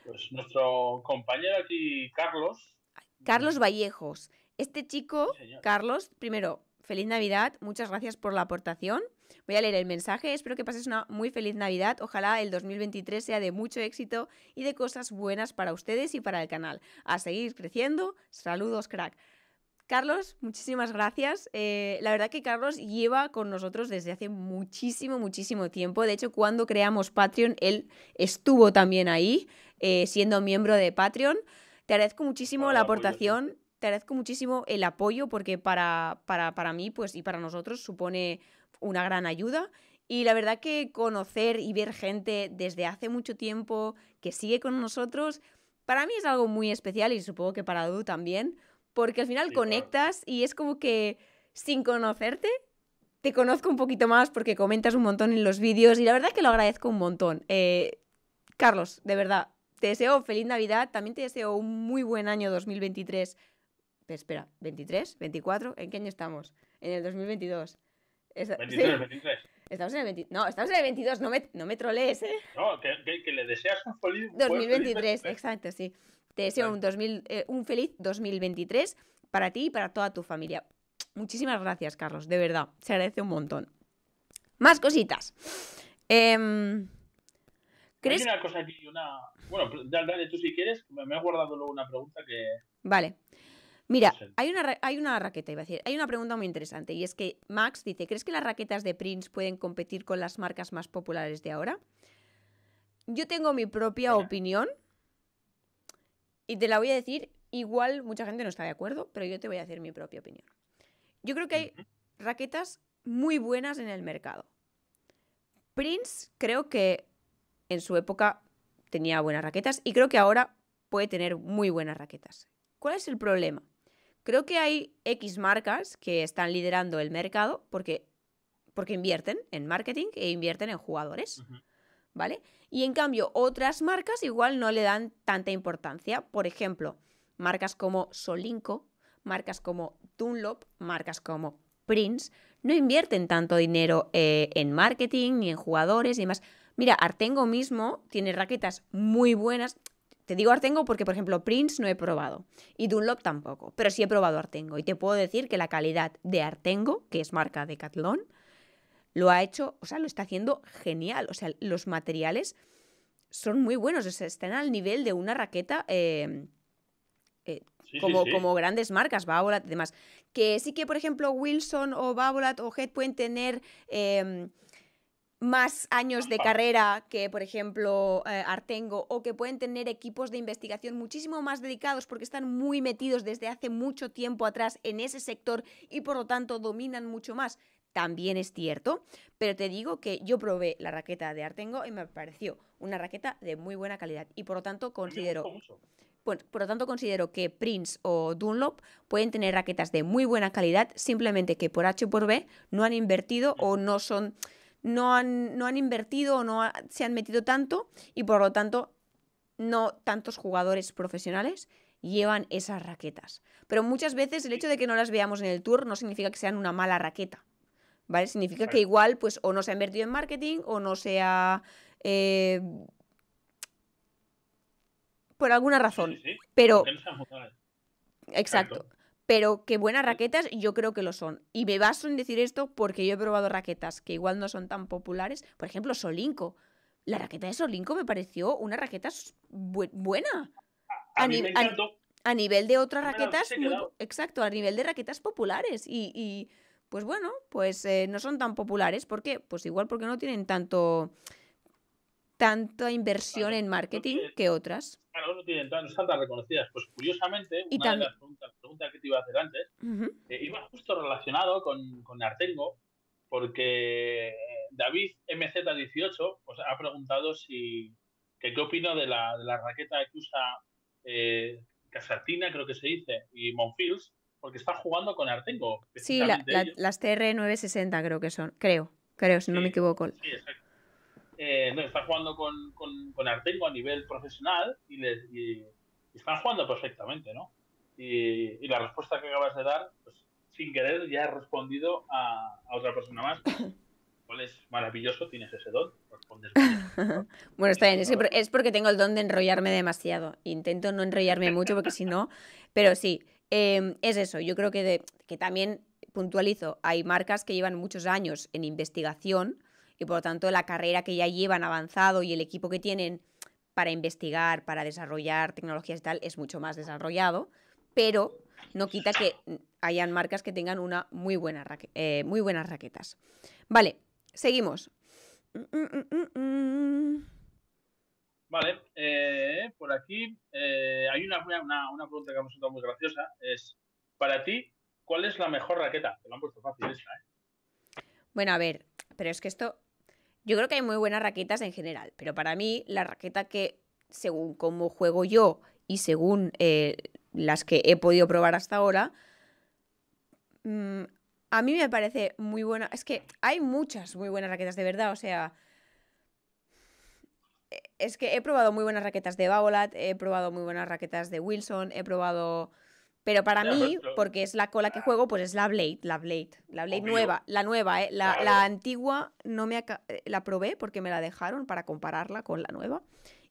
Pues nuestro compañero aquí, Carlos. Carlos Vallejos. Este chico, Carlos, primero, feliz Navidad, muchas gracias por la aportación. Voy a leer el mensaje. Espero que pases una muy feliz Navidad. Ojalá el 2023 sea de mucho éxito y de cosas buenas para ustedes y para el canal. A seguir creciendo. Saludos, crack. Carlos, muchísimas gracias. Eh, la verdad que Carlos lleva con nosotros desde hace muchísimo, muchísimo tiempo. De hecho, cuando creamos Patreon, él estuvo también ahí, eh, siendo miembro de Patreon. Te agradezco muchísimo la aportación, te agradezco muchísimo el apoyo, porque para, para, mí pues, y para nosotros supone una gran ayuda. Y la verdad que conocer y ver gente desde hace mucho tiempo que sigue con nosotros, para mí es algo muy especial y supongo que para Du también, porque al final conectas y es como que sin conocerte, te conozco un poquito más porque comentas un montón en los vídeos y la verdad que lo agradezco un montón. Eh, Carlos, de verdad, te deseo feliz Navidad, también te deseo un muy buen año 2023. espera, ¿23? ¿24? ¿En qué año estamos? En el 2022. 23, 23. Estamos en el 22. no, estamos en el 22, no me, no trolees, ¿eh? No, que, le deseas un feliz... 2023, ¿eh? exacto, sí. Te deseo un, eh, feliz 2023 para ti y para toda tu familia. Muchísimas gracias, Carlos, de verdad, se agradece un montón. Más cositas. Eh, Hay una cosa aquí, una... Bueno, dale, dale tú si quieres, me, me he guardado luego una pregunta que... Vale. Mira, hay una, hay una raqueta, iba a decir, hay una pregunta muy interesante y es que Max dice, ¿crees que las raquetas de Prince pueden competir con las marcas más populares de ahora? Yo tengo mi propia opinión y te la voy a decir, igual mucha gente no está de acuerdo, pero yo te voy a hacer mi propia opinión. Yo creo que hay raquetas muy buenas en el mercado. Prince creo que en su época tenía buenas raquetas y creo que ahora puede tener muy buenas raquetas. ¿Cuál es el problema? Creo que hay X marcas que están liderando el mercado porque, porque invierten en marketing e invierten en jugadores. ¿Vale? Y en cambio, otras marcas igual no le dan tanta importancia. Por ejemplo, marcas como Solinco, marcas como Dunlop, marcas como Prince, no invierten tanto dinero eh, en marketing, ni en jugadores y demás. Mira, Artengo mismo tiene raquetas muy buenas. Te digo Artengo porque, por ejemplo, Prince no he probado y Dunlop tampoco, pero sí he probado Artengo y te puedo decir que la calidad de Artengo, que es marca de Catlón, lo ha hecho, o sea, lo está haciendo genial. O sea, los materiales son muy buenos, están al nivel de una raqueta eh, eh, como, como, grandes marcas, Babolat y demás. Que sí que, por ejemplo, Wilson o Babolat o Head pueden tener... Em, más años de carrera que, por ejemplo, eh, Artengo, o que pueden tener equipos de investigación muchísimo más dedicados porque están muy metidos desde hace mucho tiempo atrás en ese sector y por lo tanto dominan mucho más. También es cierto, pero te digo que yo probé la raqueta de Artengo y me pareció una raqueta de muy buena calidad y por lo tanto considero... por lo tanto, considero que Prince o Dunlop pueden tener raquetas de muy buena calidad, simplemente que por H y por B no han invertido o no son no han, no han invertido o no se han metido tanto y por lo tanto no tantos jugadores profesionales llevan esas raquetas. Pero muchas veces el hecho de que no las veamos en el tour no significa que sean una mala raqueta. ¿Vale? Significa que igual, pues, o no se ha invertido en marketing, o no se ha. Eh, por alguna razón. Pero. Exacto pero que buenas raquetas yo creo que lo son. Y me baso en decir esto porque yo he probado raquetas que igual no son tan populares. Por ejemplo, Solinco. La raqueta de Solinco me pareció una raqueta buena. A, nivel de otras raquetas, exacto, a nivel de raquetas populares. Y, pues bueno, pues eh, no son tan populares. ¿Por qué? Pues igual porque no tienen tanto tanta inversión en marketing que otras. Claro, no, tienen, tantas reconocidas. Pues curiosamente, una de las preguntas, que te iba a hacer antes eh, iba justo relacionado con, Artengo, porque David MZ18 pues, ha preguntado si qué opino de la, de la raqueta de usa eh, Casartina, creo que se dice, y Monfields, porque está jugando con Artengo. Sí, las TR960 creo que son, creo, creo, si no me equivoco. Sí, exacto eh, jugando con, con, Artengo a nivel profesional y, están jugando perfectamente, ¿no? Y, la respuesta que acabas de dar, pues, sin querer, ya he respondido a, otra persona más. ¿Cuál es maravilloso? Tienes ese don. bueno, está bien, es, porque tengo el don de enrollarme demasiado. Intento no enrollarme mucho porque si no, pero sí, em, es eso. Yo creo que, que también puntualizo, hay marcas que llevan muchos años en investigación y por lo tanto la carrera que ya llevan avanzado y el equipo que tienen para investigar, para desarrollar tecnologías y tal es mucho más desarrollado, pero no quita que hayan marcas que tengan una muy, buena eh, muy buenas raquetas. Vale, seguimos. vale, eh, por aquí eh, hay una, pregunta que hemos ha muy graciosa. Es, para ti, ¿cuál es la mejor raqueta? Te lo han puesto fácil esta, Bueno, a ver, pero es que esto yo creo que hay muy buenas raquetas en general, pero para mí la raqueta que, según cómo juego yo y según eh, las que he podido probar hasta ahora, mm, a mí me parece muy buena. Es que hay muchas muy buenas raquetas, de verdad, o sea... E, es que he probado muy buenas raquetas de Babolat, he probado muy buenas raquetas de Wilson, he probado pero para mí, porque es la cola que ah. juego, pues es la Blade, la Blade, la Blade nueva, la nueva, eh, la, antigua no me eh, la probé porque me la dejaron para compararla con la nueva.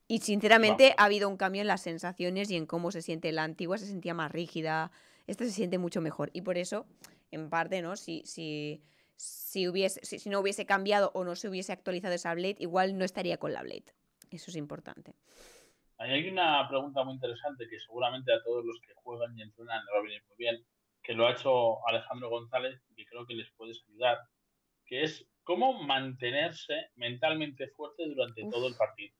Y sinceramente ha habido un cambio en las sensaciones y en cómo se siente la antigua, se sentía más rígida, esta se siente mucho mejor. Y por eso, en parte, ¿no? Si, si no hubiese cambiado o no se hubiese actualizado esa Blade, igual no estaría con la Blade. Eso es importante. Hay una pregunta muy interesante que seguramente a todos los que juegan y entrenan les va a venir muy bien, que lo ha hecho Alejandro González y que creo que les puedes ayudar, que es cómo mantenerse mentalmente fuerte durante todo el partido.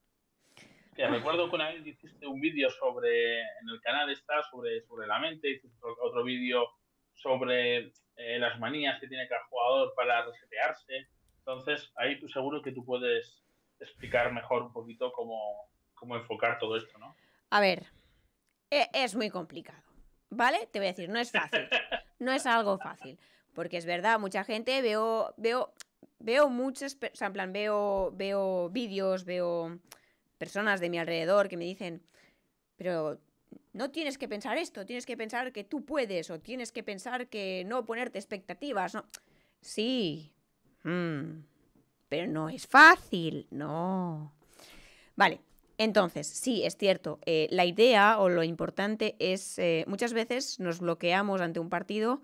Que recuerdo que una vez hiciste un vídeo sobre, en el canal está, sobre, sobre la mente, hiciste otro vídeo sobre eh, las manías que tiene cada jugador para resetearse. Entonces, ahí tú seguro que tú puedes explicar mejor un poquito cómo, cómo enfocar todo esto, ¿no? A ver, e, es muy complicado, ¿vale? Te voy a decir, no es fácil, no es algo fácil, porque es verdad, mucha gente veo, veo, veo muchas, o sea, en plan, veo, veo vídeos, veo personas de mi alrededor que me dicen, pero no tienes que pensar esto, tienes que pensar que tú puedes o tienes que pensar que no ponerte expectativas, ¿no? Sí, mm, pero no es fácil, no. Vale, entonces, sí, es cierto, eh, la idea o lo importante es, eh, muchas veces nos bloqueamos ante un partido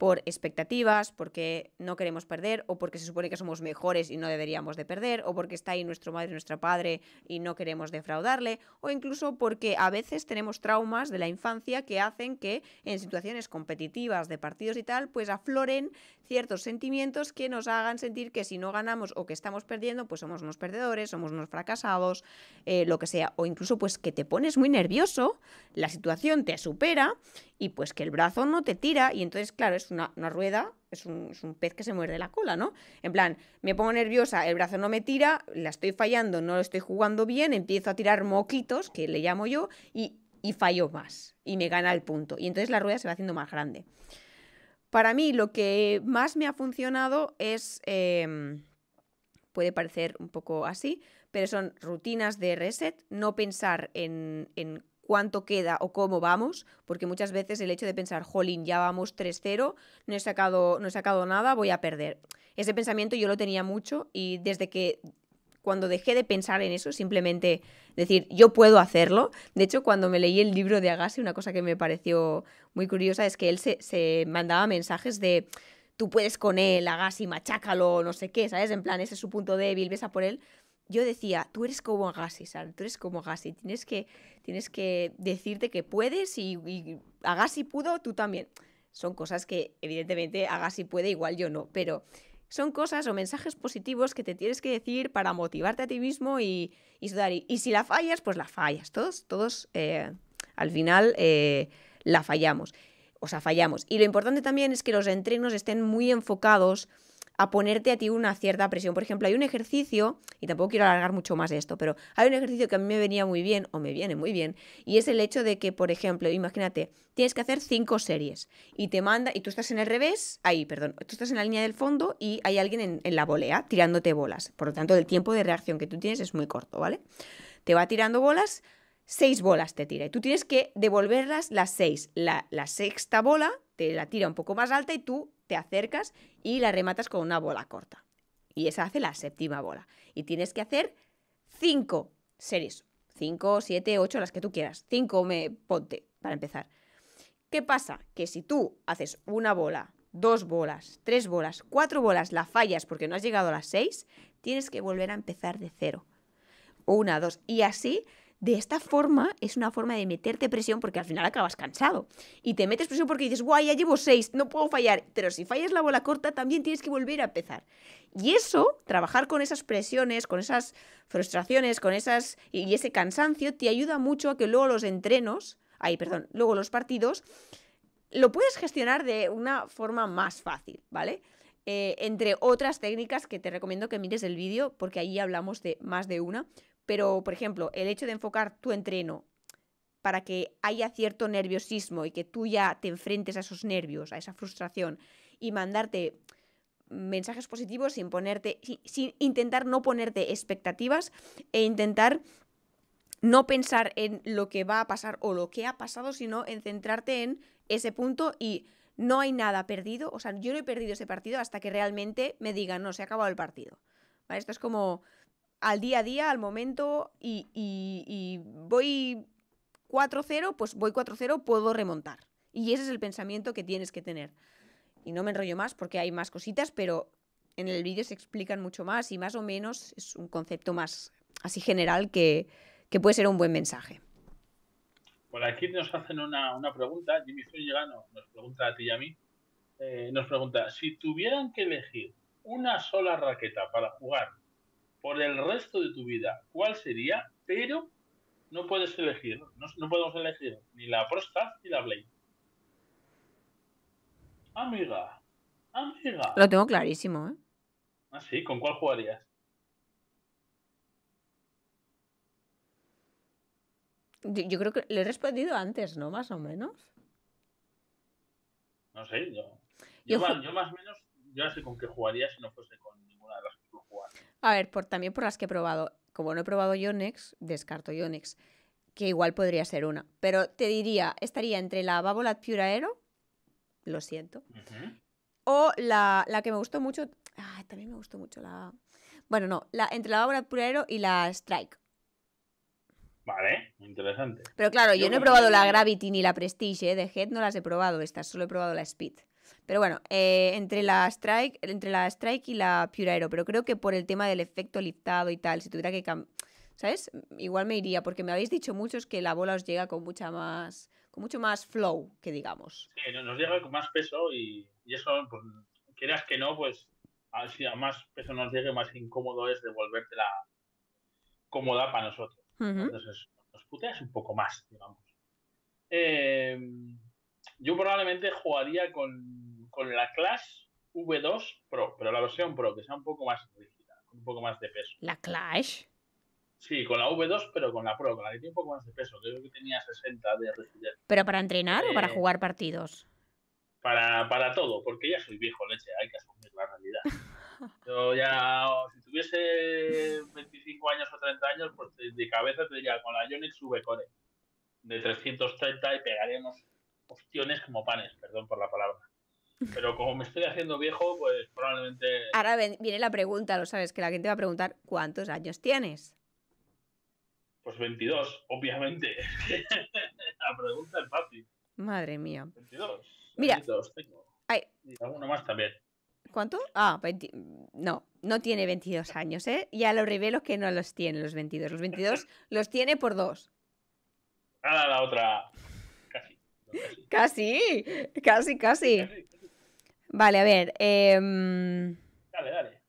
por expectativas, porque no queremos perder, o porque se supone que somos mejores y no deberíamos de perder, o porque está ahí nuestro madre, nuestro padre y no queremos defraudarle, o incluso porque a veces tenemos traumas de la infancia que hacen que en situaciones competitivas de partidos y tal, pues afloren ciertos sentimientos que nos hagan sentir que si no ganamos o que estamos perdiendo, pues somos unos perdedores, somos unos fracasados, eh, lo que sea, o incluso pues que te pones muy nervioso, la situación te supera y pues que el brazo no te tira y entonces claro, es una, rueda, es un, pez que se muerde la cola, ¿no? En plan, me pongo nerviosa, el brazo no me tira, la estoy fallando, no lo estoy jugando bien, empiezo a tirar moquitos, que le llamo yo, y, fallo más, y me gana el punto. Y entonces la rueda se va haciendo más grande. Para mí lo que más me ha funcionado es, em, puede parecer un poco así, pero son rutinas de reset, no pensar en cuánto queda o cómo vamos, porque muchas veces el hecho de pensar, jolín, ya vamos 3-0, no, he sacado, no he sacado nada, voy a perder. Ese pensamiento yo lo tenía mucho y desde que cuando dejé de pensar en eso, simplemente decir, yo puedo hacerlo. De hecho, cuando me leí el libro de Agassi, una cosa que me pareció muy curiosa es que él se, se mandaba mensajes de, tú puedes con él, Agassi, machácalo, no sé qué, ¿sabes? En plan, ese es su punto débil, besa por él yo decía, tú eres como Agassi, tú eres como Agassi, tienes que, tienes que decirte que puedes y, y Agassi pudo, tú también. Son cosas que evidentemente Agassi puede, igual yo no, pero son cosas o mensajes positivos que te tienes que decir para motivarte a ti mismo y, y Y, si la fallas, pues la fallas. Todos, todos eh, al final eh, la fallamos. O sea, fallamos. Y lo importante también es que los entrenos estén muy enfocados a ponerte a ti una cierta presión. Por ejemplo, hay un ejercicio, y tampoco quiero alargar mucho más esto, pero hay un ejercicio que a mí me venía muy bien, o me viene muy bien, y es el hecho de que, por ejemplo, imagínate, tienes que hacer cinco series, y te manda, y tú estás en el revés, ahí, perdón, tú estás en la línea del fondo y hay alguien en, la volea tirándote bolas. Por lo tanto, el tiempo de reacción que tú tienes es muy corto, ¿vale? Te va tirando bolas, seis bolas te tira, y tú tienes que devolverlas las seis. la sexta bola te la tira un poco más alta y tú te acercas y la rematas con una bola corta. Y esa hace la séptima bola. Y tienes que hacer cinco series. Cinco, siete, ocho, las que tú quieras. Cinco me ponte para empezar. ¿Qué pasa? Que si tú haces una bola, dos bolas, tres bolas, cuatro bolas, la fallas porque no has llegado a las seis, tienes que volver a empezar de cero. Una, dos. Y así de esta forma es una forma de meterte presión porque al final acabas cansado. Y te metes presión porque dices, guay, ya llevo seis, no puedo fallar. Pero si fallas la bola corta, también tienes que volver a empezar. Y eso, trabajar con esas presiones, con esas frustraciones, con esas y ese cansancio, te ayuda mucho a que luego los entrenos, ay, perdón, luego los partidos, lo puedes gestionar de una forma más fácil, ¿vale? Eh, entre otras técnicas que te recomiendo que mires el vídeo, porque ahí hablamos de más de una, pero, por ejemplo, el hecho de enfocar tu entreno para que haya cierto nerviosismo y que tú ya te enfrentes a esos nervios, a esa frustración y mandarte mensajes positivos sin ponerte, sin, intentar no ponerte expectativas e intentar no pensar en lo que va a pasar o lo que ha pasado, sino en centrarte en ese punto y no hay nada perdido. O sea, yo no he perdido ese partido hasta que realmente me digan, no, se ha acabado el partido. Esto es como al día a día, al momento, y, voy 4-0, pues voy 4-0, puedo remontar. Y ese es el pensamiento que tienes que tener. Y no me enrollo más porque hay más cositas, pero en el vídeo se explican mucho más y más o menos es un concepto más así general que, puede ser un buen mensaje. Por aquí nos hacen una, pregunta, Jimmy Llegano nos pregunta a ti y a mí, eh, nos pregunta, si tuvieran que elegir una sola raqueta para jugar por el resto de tu vida cuál sería, pero no puedes elegir, no, podemos elegir ni la prosta ni la Blade. Amiga, amiga. Lo tengo clarísimo, ¿eh? Ah, sí, ¿con cuál jugarías? Yo creo que le he respondido antes, ¿no? Más o menos. No sé, yo. más, yo más o menos, yo no sé con qué jugaría si no fuese con a ver, por, también por las que he probado. Como no he probado Yonex, descarto Yonex, que igual podría ser una. Pero te diría, estaría entre la Babolat Pure Aero, lo siento, o la, que me gustó mucho, ah, también me gustó mucho la... Bueno, no, la, entre la Babolat Pure Aero y la Strike. Vale, interesante. Pero claro, yo, no he probado la Gravity ni la Prestige, ¿eh? de Head no las he probado, estas solo he probado la Speed. Pero bueno, eh, entre, la Strike, entre la Strike y la Pure Aero, pero creo que por el tema del efecto liftado y tal, si tuviera que ¿sabes? Igual me iría, porque me habéis dicho muchos que la bola os llega con mucha más, con mucho más flow, que digamos. Sí, nos llega con más peso y, eso, pues, quieras que no, pues si a más peso nos llegue, más incómodo es la cómoda para nosotros. Entonces, nos puteas un poco más, digamos. Eh, yo probablemente jugaría con, la Clash V2 Pro, pero la versión Pro, que sea un poco más rígida, un poco más de peso. ¿La Clash? Sí, con la V2, pero con la Pro, con la que tiene un poco más de peso. Creo que tenía 60 de resistencia. ¿Pero para entrenar o para eh, jugar partidos? Para, todo, porque ya soy viejo, leche, hay que asumir la realidad. Yo ya, si tuviese 25 años o 30 años, pues de cabeza te diría con la Yonix V Core de 330 y pegaría opciones como panes, perdón por la palabra. Pero como me estoy haciendo viejo, pues probablemente... Ahora viene la pregunta, lo sabes, que la gente va a preguntar, ¿cuántos años tienes? Pues 22, obviamente. la pregunta es fácil. Madre mía. 22. Mira. alguno más también. ¿Cuánto? Ah, no, no tiene 22 años, ¿eh? Ya lo revelo que no los tiene los 22. Los 22 los tiene por dos. a la otra. casi, casi, casi. Vale, a ver. Em, dale, dale.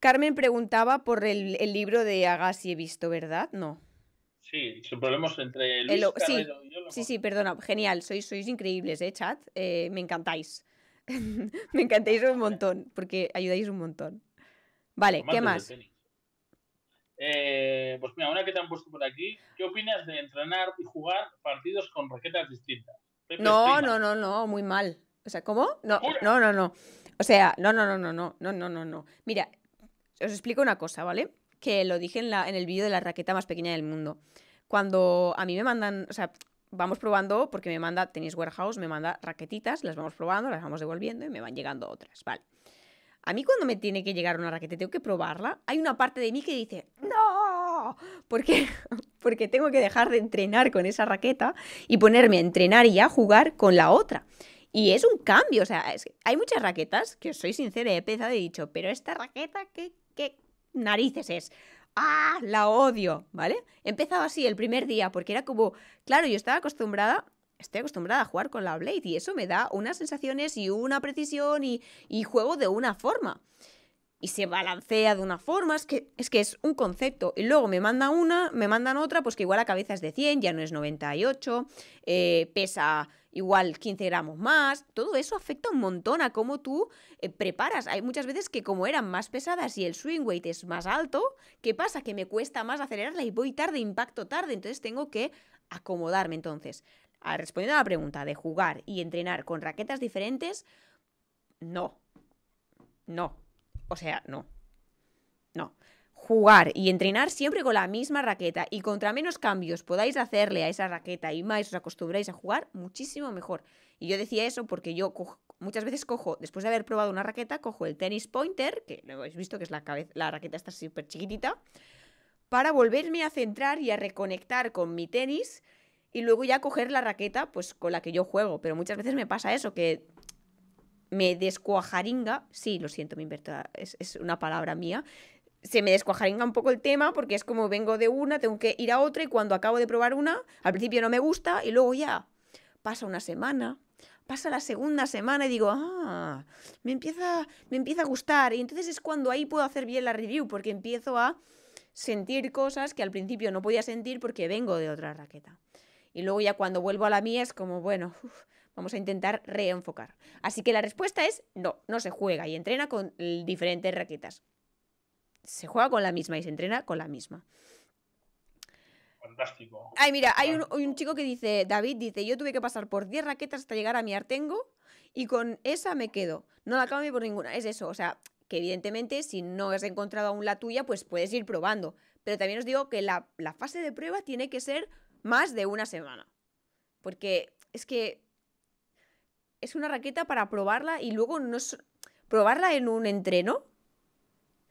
Carmen preguntaba por el, libro de Agassi he visto, ¿verdad? No. Sí, entre sí, y Sí, sí, perdona. Genial, sois, sois increíbles, ¿eh, chat? Eh, me encantáis. me encantáis un montón, porque ayudáis un montón. Vale, ¿qué más? pues mira, una que te han puesto por aquí. ¿Qué opinas de entrenar y jugar partidos con raquetas distintas? no, no, no, no, muy mal. O sea, ¿cómo? No, no, no, no. O sea, no, no, no, no, no, no, no, no, no. Mira, os explico una cosa, ¿vale? Que lo dije en, la, en el vídeo de la raqueta más pequeña del mundo. Cuando a mí me mandan, o sea, vamos probando, porque me manda tenis Warehouse, me manda raquetitas, las vamos probando, las vamos devolviendo y me van llegando otras, ¿vale? A mí cuando me tiene que llegar una raqueta, tengo que probarla. Hay una parte de mí que dice, no, porque Porque tengo que dejar de entrenar con esa raqueta y ponerme a entrenar y a jugar con la otra. Y es un cambio, o sea, hay muchas raquetas que, soy sincera, he pensado de he dicho, pero esta raqueta, ¿qué, qué narices es? ¡Ah! La odio, ¿vale? He empezado así el primer día porque era como, claro, yo estaba acostumbrada estoy acostumbrada a jugar con la Blade y eso me da unas sensaciones y una precisión y, juego de una forma. Y se balancea de una forma, es que, es que es un concepto. Y luego me manda una, me mandan otra, pues que igual la cabeza es de 100, ya no es 98, eh, pesa igual 15 gramos más. Todo eso afecta un montón a cómo tú eh, preparas. Hay muchas veces que como eran más pesadas y el swing weight es más alto, ¿qué pasa? Que me cuesta más acelerarla y voy tarde, impacto tarde, entonces tengo que acomodarme entonces respondiendo a la pregunta de jugar y entrenar con raquetas diferentes, no. No. O sea, no. No. Jugar y entrenar siempre con la misma raqueta y contra menos cambios podáis hacerle a esa raqueta y más os acostumbráis a jugar, muchísimo mejor. Y yo decía eso porque yo muchas veces cojo, después de haber probado una raqueta, cojo el tenis pointer, que lo habéis visto que es la, cabeza, la raqueta está súper chiquitita, para volverme a centrar y a reconectar con mi tenis y luego ya coger la raqueta pues con la que yo juego. Pero muchas veces me pasa eso, que me descuajaringa, sí, lo siento, mi inverto es, es una palabra mía, se me descuajaringa un poco el tema porque es como vengo de una, tengo que ir a otra y cuando acabo de probar una, al principio no me gusta y luego ya pasa una semana, pasa la segunda semana y digo, ah, me empieza, me empieza a gustar. Y entonces es cuando ahí puedo hacer bien la review porque empiezo a sentir cosas que al principio no podía sentir porque vengo de otra raqueta. Y luego ya cuando vuelvo a la mía es como, bueno, vamos a intentar reenfocar. Así que la respuesta es no, no se juega y entrena con diferentes raquetas. Se juega con la misma y se entrena con la misma. Fantástico. Ay, mira, hay un, chico que dice, David dice, yo tuve que pasar por 10 raquetas hasta llegar a mi Artengo y con esa me quedo. No la cambio por ninguna. Es eso, o sea, que evidentemente si no has encontrado aún la tuya, pues puedes ir probando. Pero también os digo que la, la fase de prueba tiene que ser más de una semana. Porque es que es una raqueta para probarla y luego no probarla en un entreno.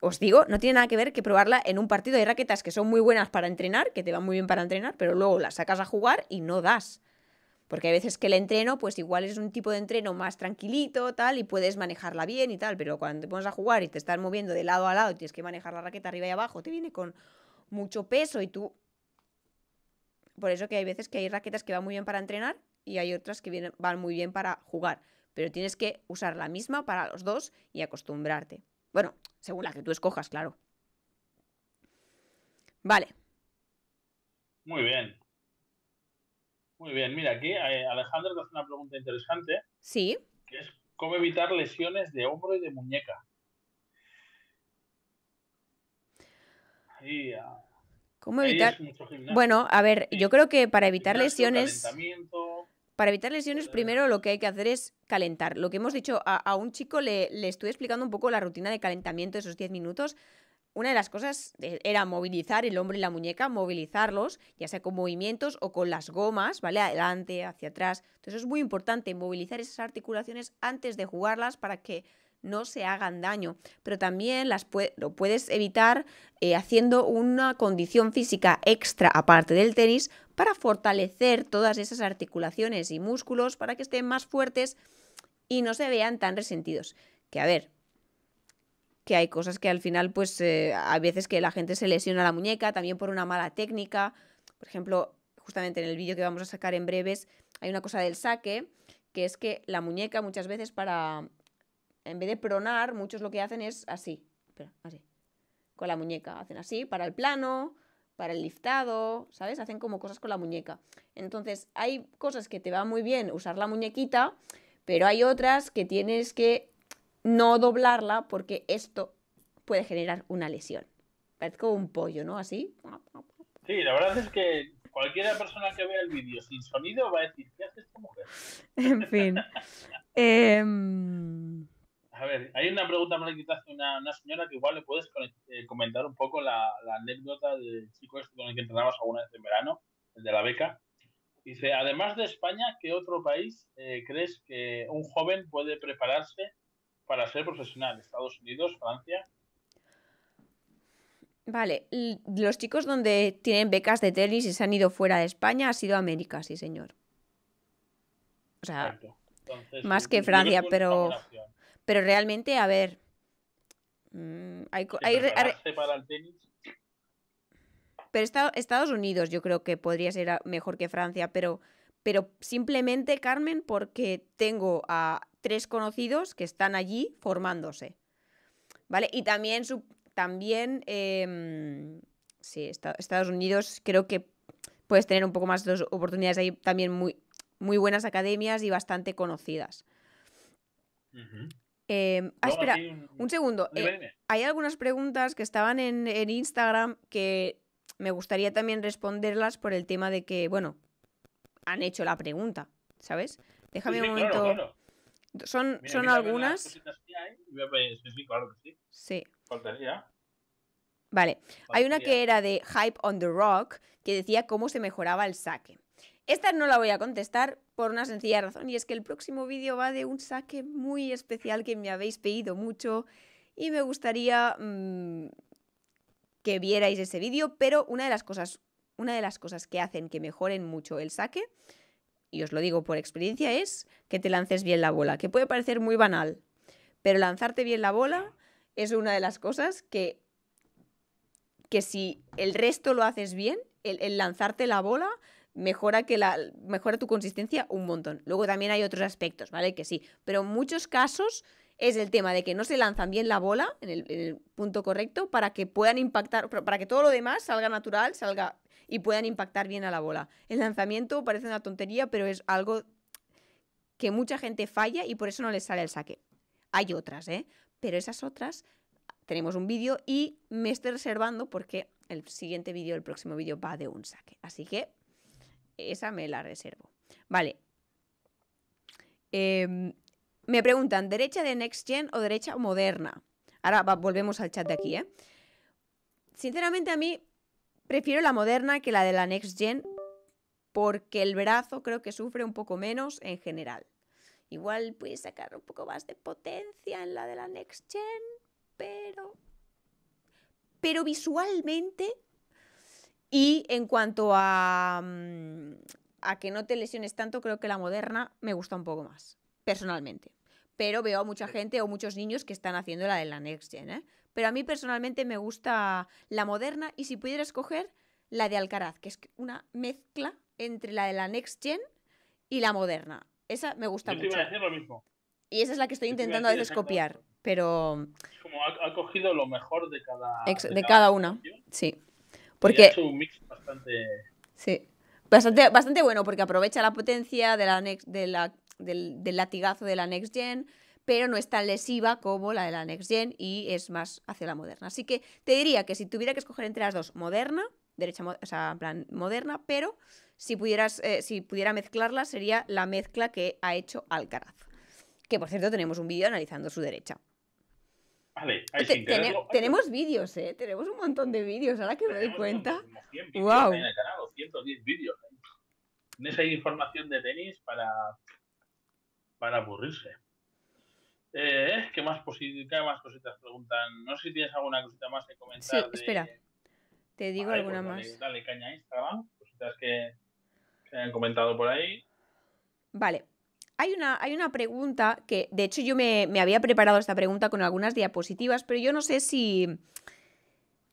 Os digo, no tiene nada que ver que probarla en un partido. Hay raquetas que son muy buenas para entrenar, que te van muy bien para entrenar, pero luego las sacas a jugar y no das. Porque hay veces que el entreno, pues igual es un tipo de entreno más tranquilito, tal, y puedes manejarla bien y tal, pero cuando te pones a jugar y te estás moviendo de lado a lado, y tienes que manejar la raqueta arriba y abajo, te viene con mucho peso y tú por eso que hay veces que hay raquetas que van muy bien para entrenar y hay otras que van muy bien para jugar. Pero tienes que usar la misma para los dos y acostumbrarte. Bueno, según la que tú escojas, claro. Vale. Muy bien. Muy bien. Mira, aquí eh, Alejandro te hace una pregunta interesante. Sí. Que es, ¿cómo evitar lesiones de hombro y de muñeca? Ah. ¿Cómo evitar? Bueno, a ver, yo creo que para evitar lesiones. Para evitar lesiones, eh. primero lo que hay que hacer es calentar. Lo que hemos dicho a, un chico, le, le, estuve explicando un poco la rutina de calentamiento de esos 10 minutos. Una de las cosas eh, era movilizar el hombro y la muñeca, movilizarlos, ya sea con movimientos o con las gomas, ¿vale? Adelante, hacia atrás. Entonces es muy importante movilizar esas articulaciones antes de jugarlas para que no se hagan daño, pero también las lo puedes evitar eh, haciendo una condición física extra aparte del tenis para fortalecer todas esas articulaciones y músculos para que estén más fuertes y no se vean tan resentidos. Que a ver, que hay cosas que al final, pues eh, a veces que la gente se lesiona la muñeca también por una mala técnica. Por ejemplo, justamente en el vídeo que vamos a sacar en breves, hay una cosa del saque, que es que la muñeca muchas veces para en vez de pronar, muchos lo que hacen es así, así, con la muñeca. Hacen así para el plano, para el liftado, ¿sabes? Hacen como cosas con la muñeca. Entonces, hay cosas que te va muy bien usar la muñequita, pero hay otras que tienes que no doblarla porque esto puede generar una lesión. Parece como un pollo, ¿no? Así. Sí, la verdad es que cualquier persona que vea el vídeo sin sonido va a decir, ¿qué hace esta mujer? En fin. eh a ver, hay una pregunta que te hace una, señora que igual le puedes eh, comentar un poco la, anécdota del chico este con el que entrenabas alguna vez en verano, el de la beca. Dice, además de España, ¿qué otro país eh, crees que un joven puede prepararse para ser profesional? ¿Estados Unidos, Francia? Vale, los chicos donde tienen becas de tenis y se han ido fuera de España ha sido América, sí señor. O sea, más que Francia, pero... Pero realmente, a ver. Pero Estados Unidos yo creo que podría ser mejor que Francia, pero, pero simplemente, Carmen, porque tengo a tres conocidos que están allí formándose. ¿Vale? Y también, también em, sí, Estados Unidos creo que puedes tener un poco más de oportunidades. ahí, también muy, muy buenas academias y bastante conocidas. Em, ah, espera, un, segundo. Eh, hay algunas preguntas que estaban en, Instagram que me gustaría también responderlas por el tema de que, bueno, han hecho la pregunta, ¿sabes? Déjame un momento. Son, son algunas. Sí, Vale. Hay una que era de Hype on the Rock que decía cómo se mejoraba el saque. Esta no la voy a contestar por una sencilla razón y es que el próximo vídeo va de un saque muy especial que me habéis pedido mucho y me gustaría mm, que vierais ese vídeo, pero una de las cosas, una de las cosas que hacen que mejoren mucho el saque, y os lo digo por experiencia, es que te lances bien la bola, que puede parecer muy banal, pero lanzarte bien la bola es una de las cosas que que si el resto lo haces bien, el lanzarte la bola mejora, que la, mejora tu consistencia un montón. Luego también hay otros aspectos, ¿vale? Que sí, pero en muchos casos es el tema de que no se lanzan bien la bola en el, punto correcto para que puedan impactar, para que todo lo demás salga natural, salga y puedan impactar bien a la bola. El lanzamiento parece una tontería, pero es algo que mucha gente falla y por eso no les sale el saque. Hay otras, ¿eh? Pero esas otras tenemos un vídeo y me estoy reservando porque el siguiente vídeo, el próximo vídeo va de un saque. Así que esa me la reservo. Vale. Em, me preguntan, ¿derecha de Next Gen o derecha moderna? Ahora volvemos al chat de aquí, ¿eh? Sinceramente a mí prefiero la moderna que la de la Next Gen porque el brazo creo que sufre un poco menos en general. Igual puedes sacar un poco más de potencia en la de la Next Gen, pero... Pero visualmente y en cuanto a, mm, a que no te lesiones tanto, creo que la moderna me gusta un poco más, personalmente. Pero veo a mucha gente o muchos niños que están haciendo la de la Next Gen, ¿eh? Pero a mí personalmente me gusta la moderna y si pudiera escoger, la de Alcaraz, que es una mezcla entre la de la Next Gen y la moderna. Esa me gusta mucho. Y esa es la que estoy intentando a, veces copiar, pero... Como ha, cogido lo mejor de cada... de, cada, una, sí. Porque... un mix bastante... Bastante, bastante bueno porque aprovecha la potencia de la, del, latigazo de la Next Gen, pero no es tan lesiva como la de la Next Gen y es más hacia la moderna. Así que te diría que si tuviera que escoger entre las dos, moderna, derecha, plan moderna, pero si, pudieras, eh, si pudiera mezclarla sería la mezcla que ha hecho Alcaraz. Que por cierto tenemos un vídeo analizando su derecha. Vale, tenemos vídeos, ¿eh? Tenemos un montón de vídeos, ahora que me doy cuenta. Como wow. en el canal, 210 vídeos. ¿eh? Tienes ahí información de tenis para, para aburrirse. Eh, ¿Qué más, cositas, más cositas preguntan? No sé si tienes alguna cosita más que comentar. Sí, espera. Te digo alguna pues más. Dale, caña a Instagram, cositas que, Se han comentado por ahí. Vale, hay una, hay una pregunta que, de hecho, yo me, había preparado esta pregunta con algunas diapositivas, pero yo no sé si...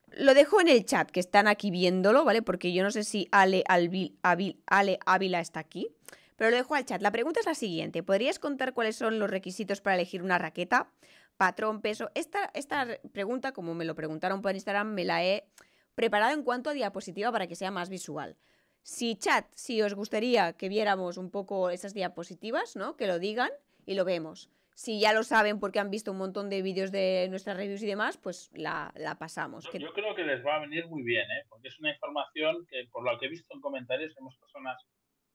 Lo dejo en el chat, que están aquí viéndolo, ¿vale? Porque yo no sé si Ale, Ávila está aquí. Pero lo dejo al chat. La pregunta es la siguiente. ¿Podrías contar cuáles son los requisitos para elegir una raqueta? Patrón, peso. Esta, esta pregunta, como me lo preguntaron por Instagram, me la he preparado en cuanto a diapositiva para que sea más visual. Si chat, si os gustaría que viéramos un poco esas diapositivas, ¿no? Que lo digan y lo vemos. Si ya lo saben porque han visto un montón de vídeos de nuestras reviews y demás, pues la, pasamos. Yo, creo que les va a venir muy bien, ¿eh? porque es una información que, por lo que he visto en comentarios, tenemos personas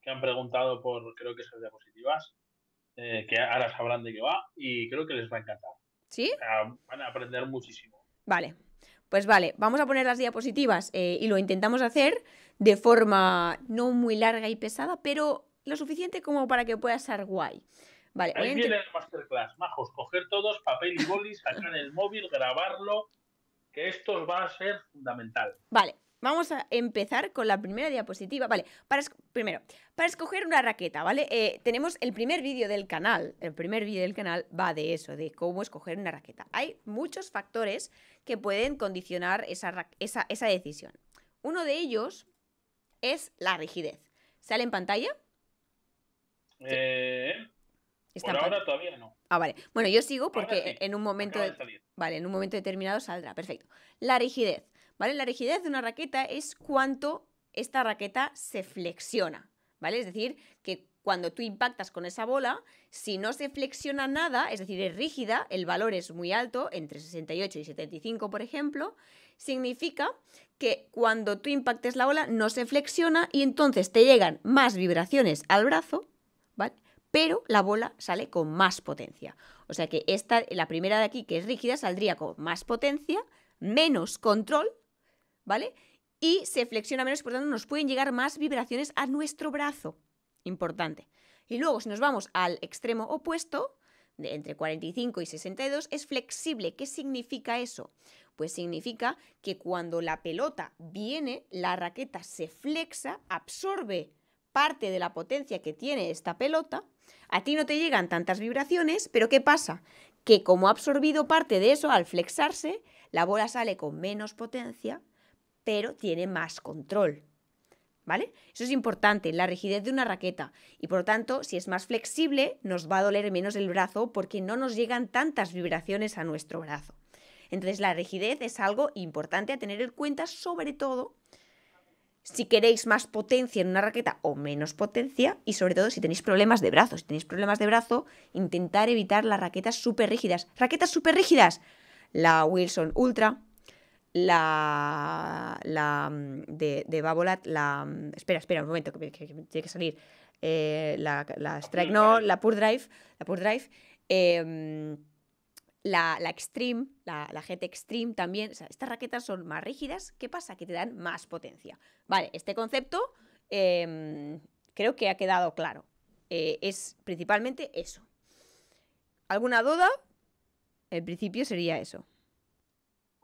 que han preguntado por, creo que esas diapositivas, eh, que ahora sabrán de qué va, y creo que les va a encantar. ¿Sí? van a aprender muchísimo. Vale, pues vale, vamos a poner las diapositivas eh, y lo intentamos hacer de forma no muy larga y pesada, pero lo suficiente como para que pueda ser guay. Vale, Ahí el masterclass, majos, coger todos, papel y boli, sacar el móvil, grabarlo, que esto va a ser fundamental. Vale, Vamos a empezar con la primera diapositiva. Vale, primero, para escoger una raqueta, ¿vale? Eh, tenemos el primer vídeo del canal. El primer vídeo del canal va de eso, de cómo escoger una raqueta. Hay muchos factores que pueden condicionar esa, esa, decisión. Uno de ellos es la rigidez. ¿Sale en pantalla? Eh, por ahora todavía no. Ah, vale. Bueno, yo sigo porque en un momento. Vale, en un momento determinado saldrá. Perfecto. La rigidez. La rigidez de una raqueta es cuánto esta raqueta se flexiona, ¿vale? Es decir, que cuando tú impactas con esa bola, si no se flexiona nada, es decir, es rígida, el valor es muy alto, entre 68 y 75, por ejemplo, significa que cuando tú impactes la bola no se flexiona y entonces te llegan más vibraciones al brazo, Pero la bola sale con más potencia. O sea que esta, la primera de aquí, que es rígida, saldría con más potencia, menos control ¿vale? Y se flexiona menos, por tanto nos pueden llegar más vibraciones a nuestro brazo. Importante. Y luego, si nos vamos al extremo opuesto, de entre 45 y 62, es flexible. ¿Qué significa eso? Pues significa que cuando la pelota viene, la raqueta se flexa, absorbe parte de la potencia que tiene esta pelota. A ti no te llegan tantas vibraciones, pero ¿qué pasa? Que como ha absorbido parte de eso al flexarse, la bola sale con menos potencia pero tiene más control. ¿Vale? Eso es importante, la rigidez de una raqueta. Y por lo tanto, si es más flexible, nos va a doler menos el brazo porque no nos llegan tantas vibraciones a nuestro brazo. Entonces, la rigidez es algo importante a tener en cuenta, sobre todo si queréis más potencia en una raqueta o menos potencia y sobre todo si tenéis problemas de brazo. Si tenéis problemas de brazo, intentar evitar las raquetas súper rígidas. Raquetas súper rígidas. La Wilson Ultra, la, la mm, de, de Babolat, la... Mm, espera, espera un momento, que, tiene que salir. Eh, la, Strike, no, la Pure Drive, la Pure Drive, em, la, Extreme, la, la GT Extreme también, estas raquetas son más rígidas, ¿qué pasa? Que te dan más potencia. Vale, este concepto em, creo que ha quedado claro. Eh, es principalmente eso. ¿Alguna duda? En principio sería eso.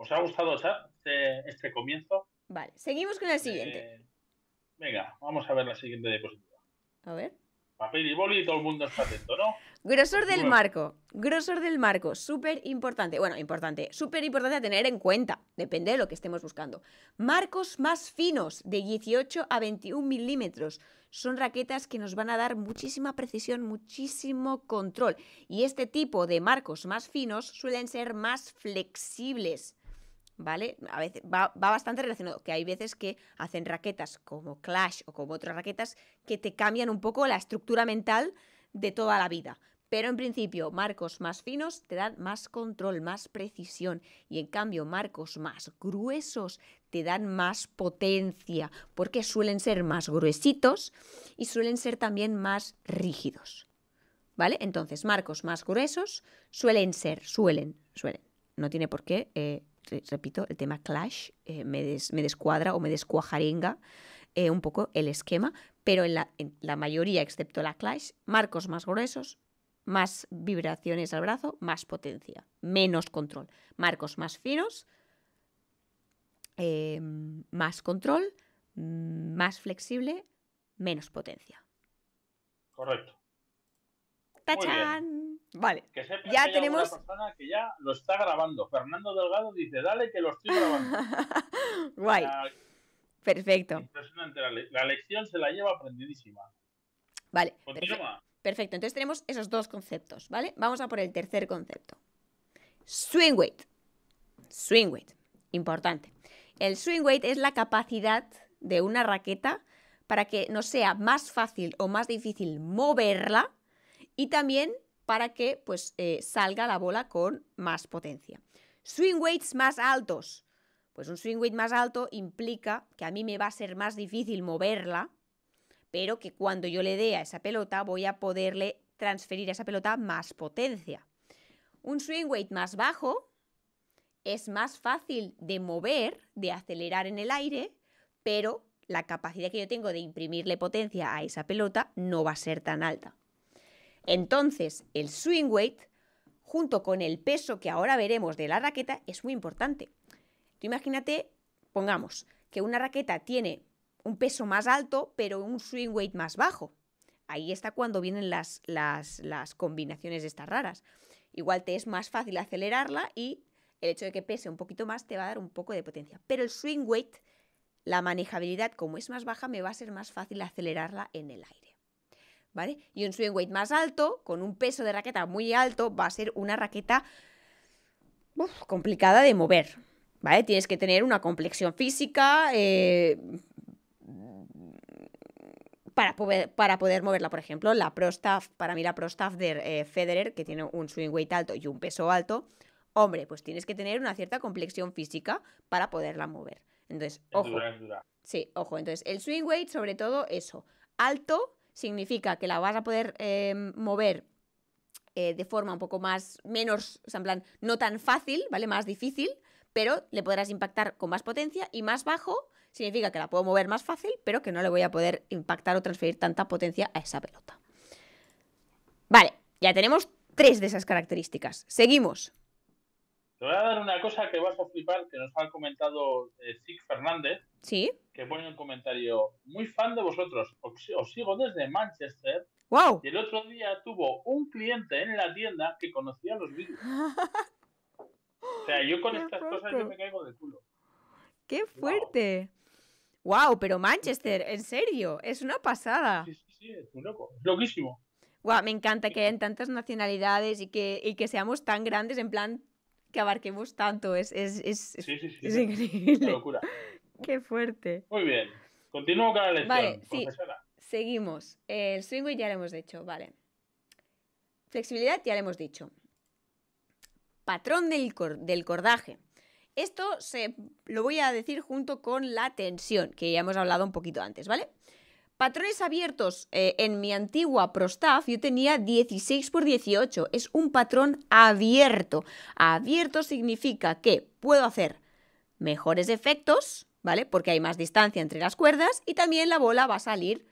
¿Os ha gustado este, este, comienzo? Vale, seguimos con el eh, siguiente. venga, vamos a ver la siguiente diapositiva. A ver. Papel y boli y todo el mundo está atento, ¿no? Grosor del marco. Grosor del marco. Súper importante. Bueno, importante. Súper importante a tener en cuenta. Depende de lo que estemos buscando. Marcos más finos, de 18 a 21 milímetros. Son raquetas que nos van a dar muchísima precisión, muchísimo control. Y este tipo de marcos más finos suelen ser más flexibles ¿vale? A veces va, bastante relacionado, que hay veces que hacen raquetas como Clash o como otras raquetas que te cambian un poco la estructura mental de toda la vida. Pero en principio, marcos más finos te dan más control, más precisión. Y en cambio, marcos más gruesos te dan más potencia, porque suelen ser más gruesitos y suelen ser también más rígidos. ¿Vale? Entonces, marcos más gruesos suelen ser, suelen, suelen. No tiene por qué eh, repito, el tema Clash eh, me, descuadra o me descuajaringa eh, un poco el esquema, pero en la, mayoría, excepto la Clash, marcos más gruesos, más vibraciones al brazo, más potencia, menos control. Marcos más finos, em, más control, mm, más flexible, menos potencia. Correcto. ¡Tachán! Vale. Que ya tenemos. persona que ya lo está grabando. Fernando Delgado dice, dale que lo estoy grabando. Guay. Perfecto. Impresionante. La, lección se la lleva aprendidísima. Vale. Perfecto. Entonces tenemos esos dos conceptos, ¿vale? Vamos a por el tercer concepto. Swing weight. Swing weight. Importante. El swing weight es la capacidad de una raqueta para que no sea más fácil o más difícil moverla y también para que pues, eh, salga la bola con más potencia. Swing weights más altos. Pues un swing weight más alto implica que a mí me va a ser más difícil moverla, pero que cuando yo le dé a esa pelota voy a poderle transferir a esa pelota más potencia. Un swing weight más bajo es más fácil de mover, de acelerar en el aire, pero la capacidad que yo tengo de imprimirle potencia a esa pelota no va a ser tan alta. Entonces, el swing weight, junto con el peso que ahora veremos de la raqueta, es muy importante. Tú imagínate, pongamos, que una raqueta tiene un peso más alto, pero un swing weight más bajo. Ahí está cuando vienen las, combinaciones de estas raras. Igual te es más fácil acelerarla y el hecho de que pese un poquito más te va a dar un poco de potencia. Pero el swing weight, la manejabilidad como es más baja, me va a ser más fácil acelerarla en el aire. ¿vale? Y un swing weight más alto, con un peso de raqueta muy alto, va a ser una raqueta complicada de mover, ¿vale? Tienes que tener una complexión física eh, para, poder, para poder moverla. Por ejemplo, la Pro para mí la Pro de eh, Federer, que tiene un swing weight alto y un peso alto, hombre, pues tienes que tener una cierta complexión física para poderla mover. Entonces, ojo. Sí, ojo. Entonces, el swing weight, sobre todo eso, alto significa que la vas a poder em, mover eh, de forma un poco más, menos, en plan, no tan fácil, ¿vale? Más difícil, pero le podrás impactar con más potencia y más bajo significa que la puedo mover más fácil, pero que no le voy a poder impactar o transferir tanta potencia a esa pelota. Vale, ya tenemos tres de esas características. Seguimos. Te voy a dar una cosa que vas a flipar, que nos ha comentado eh, Zig Fernández. Sí. Que pone un comentario. Muy fan de vosotros. Os, sigo desde Manchester. ¡Wow! Y el otro día tuvo un cliente en la tienda que conocía los vídeos. o sea, yo con estas cosas yo me caigo de culo. ¡Qué fuerte! ¡Wow! pero Manchester, en serio, es una pasada. Sí, sí, sí, es un loco. Es loquísimo. Wow, me encanta que hayan tantas nacionalidades y que, y que seamos tan grandes, en plan que abarquemos tanto. Es, es, increíble. locura. Qué fuerte. Muy bien. Continúo con la lección, vale, Seguimos. El swing ya lo hemos dicho, vale. Flexibilidad ya lo hemos dicho. Patrón del, del cordaje. Esto se, lo voy a decir junto con la tensión, que ya hemos hablado un poquito antes, ¿vale? vale Patrones abiertos eh, en mi antigua Prostaff yo tenía 16 por 18. Es un patrón abierto. Abierto significa que puedo hacer mejores efectos, ¿vale? Porque hay más distancia entre las cuerdas y también la bola va a salir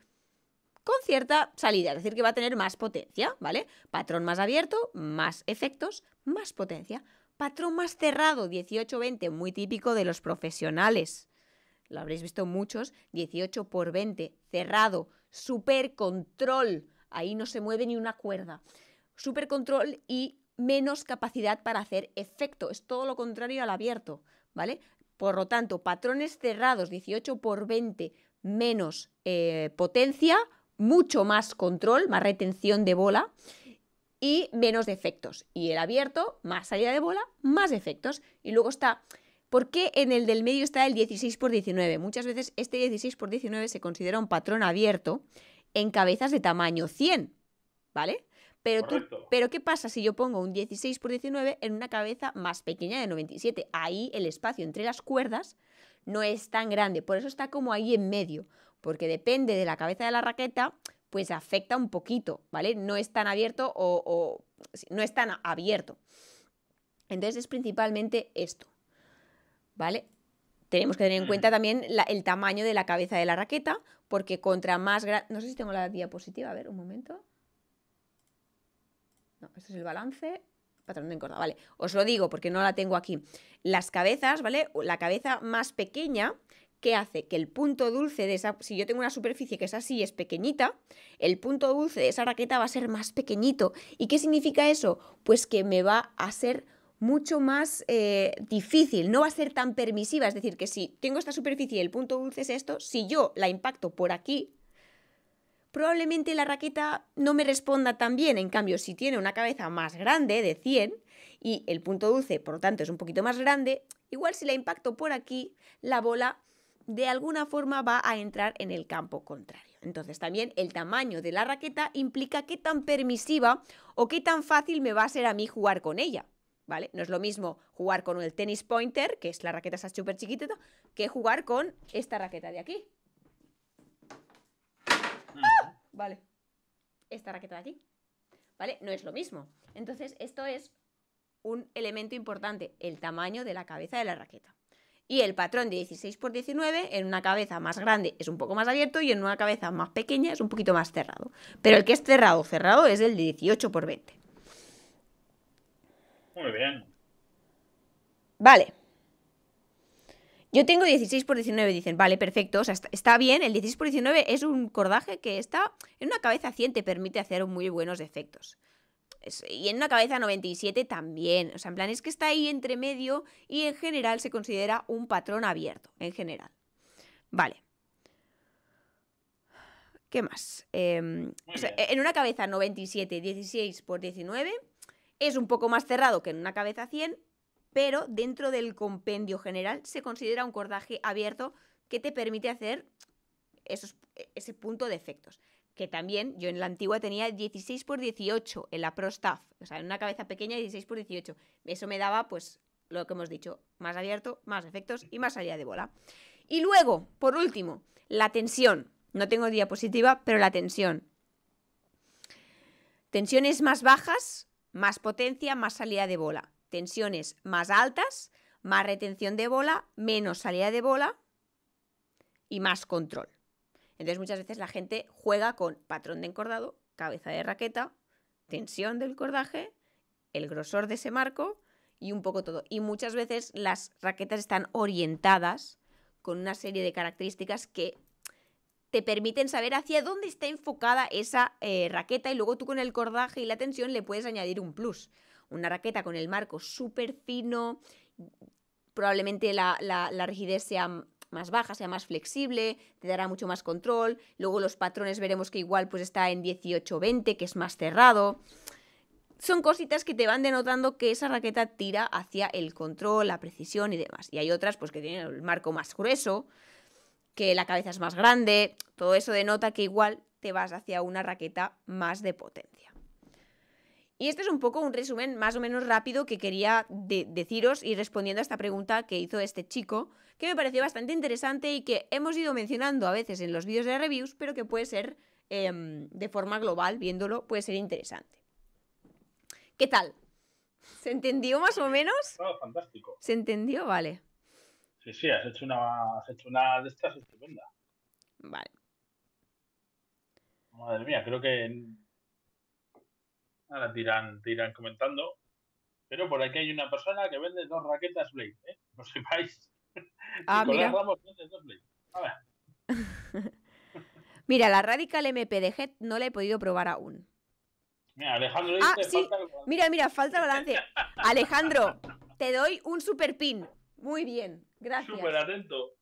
con cierta salida, es decir, que va a tener más potencia, ¿vale? Patrón más abierto, más efectos, más potencia. Patrón más cerrado, 18-20, muy típico de los profesionales, lo habréis visto muchos, 18 por 20, cerrado, super control, ahí no se mueve ni una cuerda, super control y menos capacidad para hacer efecto, es todo lo contrario al abierto, ¿vale? Por lo tanto, patrones cerrados, 18 por 20, menos eh, potencia, mucho más control, más retención de bola y menos defectos. Y el abierto, más salida de bola, más efectos Y luego está ¿Por qué en el del medio está el 16 por 19? Muchas veces este 16 por 19 se considera un patrón abierto en cabezas de tamaño 100, ¿vale? Pero, pero ¿qué pasa si yo pongo un 16 por 19 en una cabeza más pequeña de 97? Ahí el espacio entre las cuerdas no es tan grande, por eso está como ahí en medio, porque depende de la cabeza de la raqueta, pues afecta un poquito, ¿vale? No es tan abierto o, o no es tan abierto. Entonces es principalmente esto. ¿vale? Tenemos que tener en cuenta mm. también el tamaño de la cabeza de la raqueta, porque contra más No sé si tengo la diapositiva, a ver, un momento. No, este es el balance patrón de encorda, vale. Os lo digo porque no la tengo aquí. Las cabezas, ¿vale? La cabeza más pequeña ¿qué hace que el punto dulce de esa, si yo tengo una superficie que es así, es pequeñita, el punto dulce de esa raqueta va a ser más pequeñito. ¿Y qué significa eso? Pues que me va a ser mucho más eh, difícil, no va a ser tan permisiva. Es decir, que si tengo esta superficie y el punto dulce es esto, si yo la impacto por aquí, probablemente la raqueta no me responda tan bien. En cambio, si tiene una cabeza más grande, de 100, y el punto dulce, por lo tanto, es un poquito más grande, igual si la impacto por aquí, la bola de alguna forma va a entrar en el campo contrario. Entonces también el tamaño de la raqueta implica qué tan permisiva o qué tan fácil me va a ser a mí jugar con ella. No es lo mismo jugar con el tenis pointer, que es la raqueta esa súper chiquitita, que jugar con esta raqueta de aquí. Vale. Esta raqueta de aquí. ¿Vale? No es lo mismo. Entonces, esto es un elemento importante, el tamaño de la cabeza de la raqueta. Y el patrón de 16 por 19 en una cabeza más grande es un poco más abierto y en una cabeza más pequeña es un poquito más cerrado. Pero el que es cerrado, cerrado es el de 18 por 20. Muy bien. Vale. Yo tengo 16 por 19, dicen, vale, perfecto, o sea, está, bien, el 16 por 19 es un cordaje que está en una cabeza 100 te permite hacer muy buenos efectos. y en una cabeza 97 también, o sea, en plan es que está ahí entre medio y en general se considera un patrón abierto, en general. Vale. ¿Qué más? Em, en una cabeza 97, 16 por 19 es un poco más cerrado que en una cabeza 100, pero dentro del compendio general se considera un cordaje abierto que te permite hacer e, ese punto de efectos. Que también yo en la antigua tenía 16 por 18 en la Pro Staff, o sea, en una cabeza pequeña 16 por 18. Eso me daba, pues, lo que hemos dicho, más abierto, más efectos y más allá de bola. Y luego, por último, la tensión. No tengo diapositiva, pero la tensión. Tensiones más bajas más potencia, más salida de bola. Tensiones más altas, más retención de bola, menos salida de bola y más control. Entonces muchas veces la gente juega con patrón de encordado, cabeza de raqueta, tensión del cordaje, el grosor de ese marco y un poco todo. Y muchas veces las raquetas están orientadas con una serie de características que te permiten saber hacia dónde está enfocada esa eh, raqueta y luego tú con el cordaje y la tensión le puedes añadir un plus. Una raqueta con el marco súper fino, probablemente la, rigidez sea más baja, sea más flexible, te dará mucho más control. Luego los patrones veremos que igual pues está en 18-20, que es más cerrado. Son cositas que te van denotando que esa raqueta tira hacia el control, la precisión y demás. Y hay otras pues que tienen el marco más grueso, que la cabeza es más grande, todo eso denota que igual te vas hacia una raqueta más de potencia. Y este es un poco un resumen más o menos rápido que quería deciros y respondiendo a esta pregunta que hizo este chico, que me pareció bastante interesante y que hemos ido mencionando a veces en los vídeos de reviews, pero que puede ser em, de forma global, viéndolo, puede ser interesante. ¿Qué tal? ¿Se entendió más o menos? fantástico. ¿Se entendió? Vale. Sí, has hecho una, hecho una de estas estupenda. Vale. Madre mía, creo que ahora te irán, comentando. Pero por aquí hay una persona que vende dos raquetas Blade, ¿eh? No sepáis. Ah, mira. Ramos vende dos Blade. A mira, la Radical Head no la he podido probar aún. Mira, Alejandro ah, dice, Mira, mira, falta el balance. Alejandro, te doy un super pin. Muy bien. Gracias. Súper atento.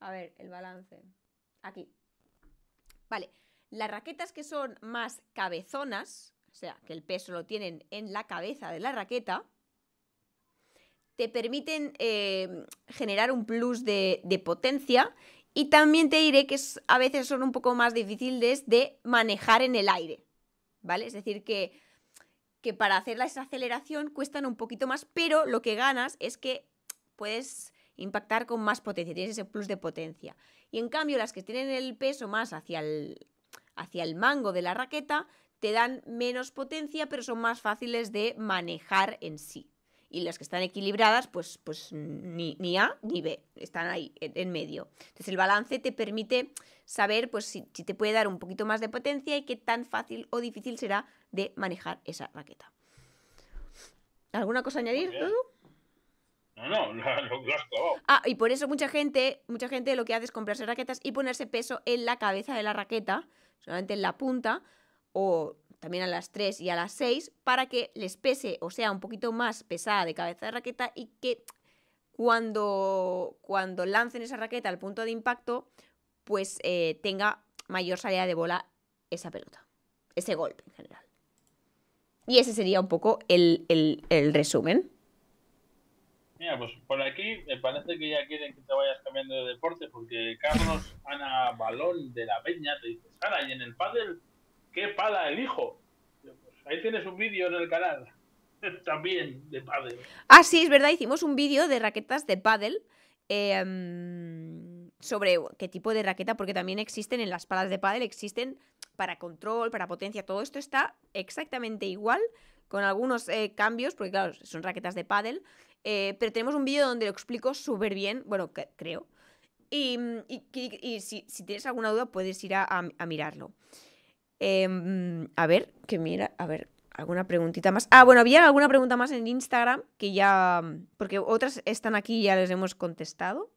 A ver, el balance. Aquí. Vale. Las raquetas que son más cabezonas, o sea, que el peso lo tienen en la cabeza de la raqueta, te permiten eh, generar un plus de, potencia y también te diré que a veces son un poco más difíciles de manejar en el aire, ¿vale? Es decir, que, que para hacer la aceleración cuestan un poquito más, pero lo que ganas es que puedes impactar con más potencia, tienes ese plus de potencia. Y en cambio, las que tienen el peso más hacia el, hacia el mango de la raqueta, te dan menos potencia, pero son más fáciles de manejar en sí. Y las que están equilibradas, pues, pues ni, A ni B, están ahí en, medio. Entonces el balance te permite saber pues, si, te puede dar un poquito más de potencia y qué tan fácil o difícil será de manejar esa raqueta. ¿Alguna cosa añadir, no, lo, Ah, y por eso mucha gente, mucha gente lo que hace es comprarse raquetas y ponerse peso en la cabeza de la raqueta, solamente en la punta, o también a las 3 y a las 6, para que les pese o sea un poquito más pesada de cabeza de raqueta y que cuando, cuando lancen esa raqueta al punto de impacto, pues eh, tenga mayor salida de bola esa pelota, ese golpe en general. Y ese sería un poco el, el resumen. Mira, pues por aquí me parece que ya quieren que te vayas cambiando de deporte porque Carlos Ana Balón de la Peña te dice, Sara, ¿y en el pádel qué pala elijo? Pues ahí tienes un vídeo en el canal también de pádel. Ah, sí, es verdad, hicimos un vídeo de raquetas de pádel em, sobre qué tipo de raqueta, porque también existen en las palas de pádel, existen para control, para potencia, todo esto está exactamente igual con algunos eh, cambios, porque claro, son raquetas de pádel, eh, pero tenemos un vídeo donde lo explico súper bien, bueno, creo. Y, mm, si, tienes alguna duda, puedes ir a, mirarlo. Em, a ver, que mira, a ver, alguna preguntita más. Ah, bueno, había alguna pregunta más en Instagram que ya. Mm, porque otras están aquí y ya les hemos contestado.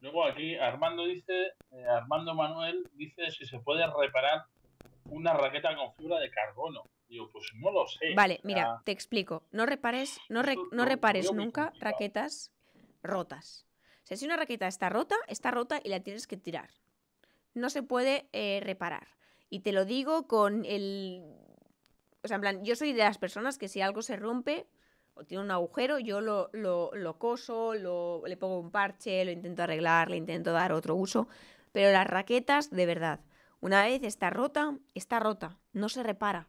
Luego aquí Armando dice, eh, Armando Manuel dice si se puede reparar una raqueta con fibra de carbono. Pues, vale, mira, te explico. No repares, no, repares nunca raquetas rotas. O sea, si una raqueta está rota, está rota y la tienes que tirar. No se puede eh, reparar. Y te lo digo con el... O sea, en plan, yo soy de las personas que si algo se rompe o tiene un agujero, yo lo, coso, le pongo un parche, lo intento arreglar, le intento dar otro uso. Pero las raquetas, de verdad, una vez está rota, está rota, no se repara.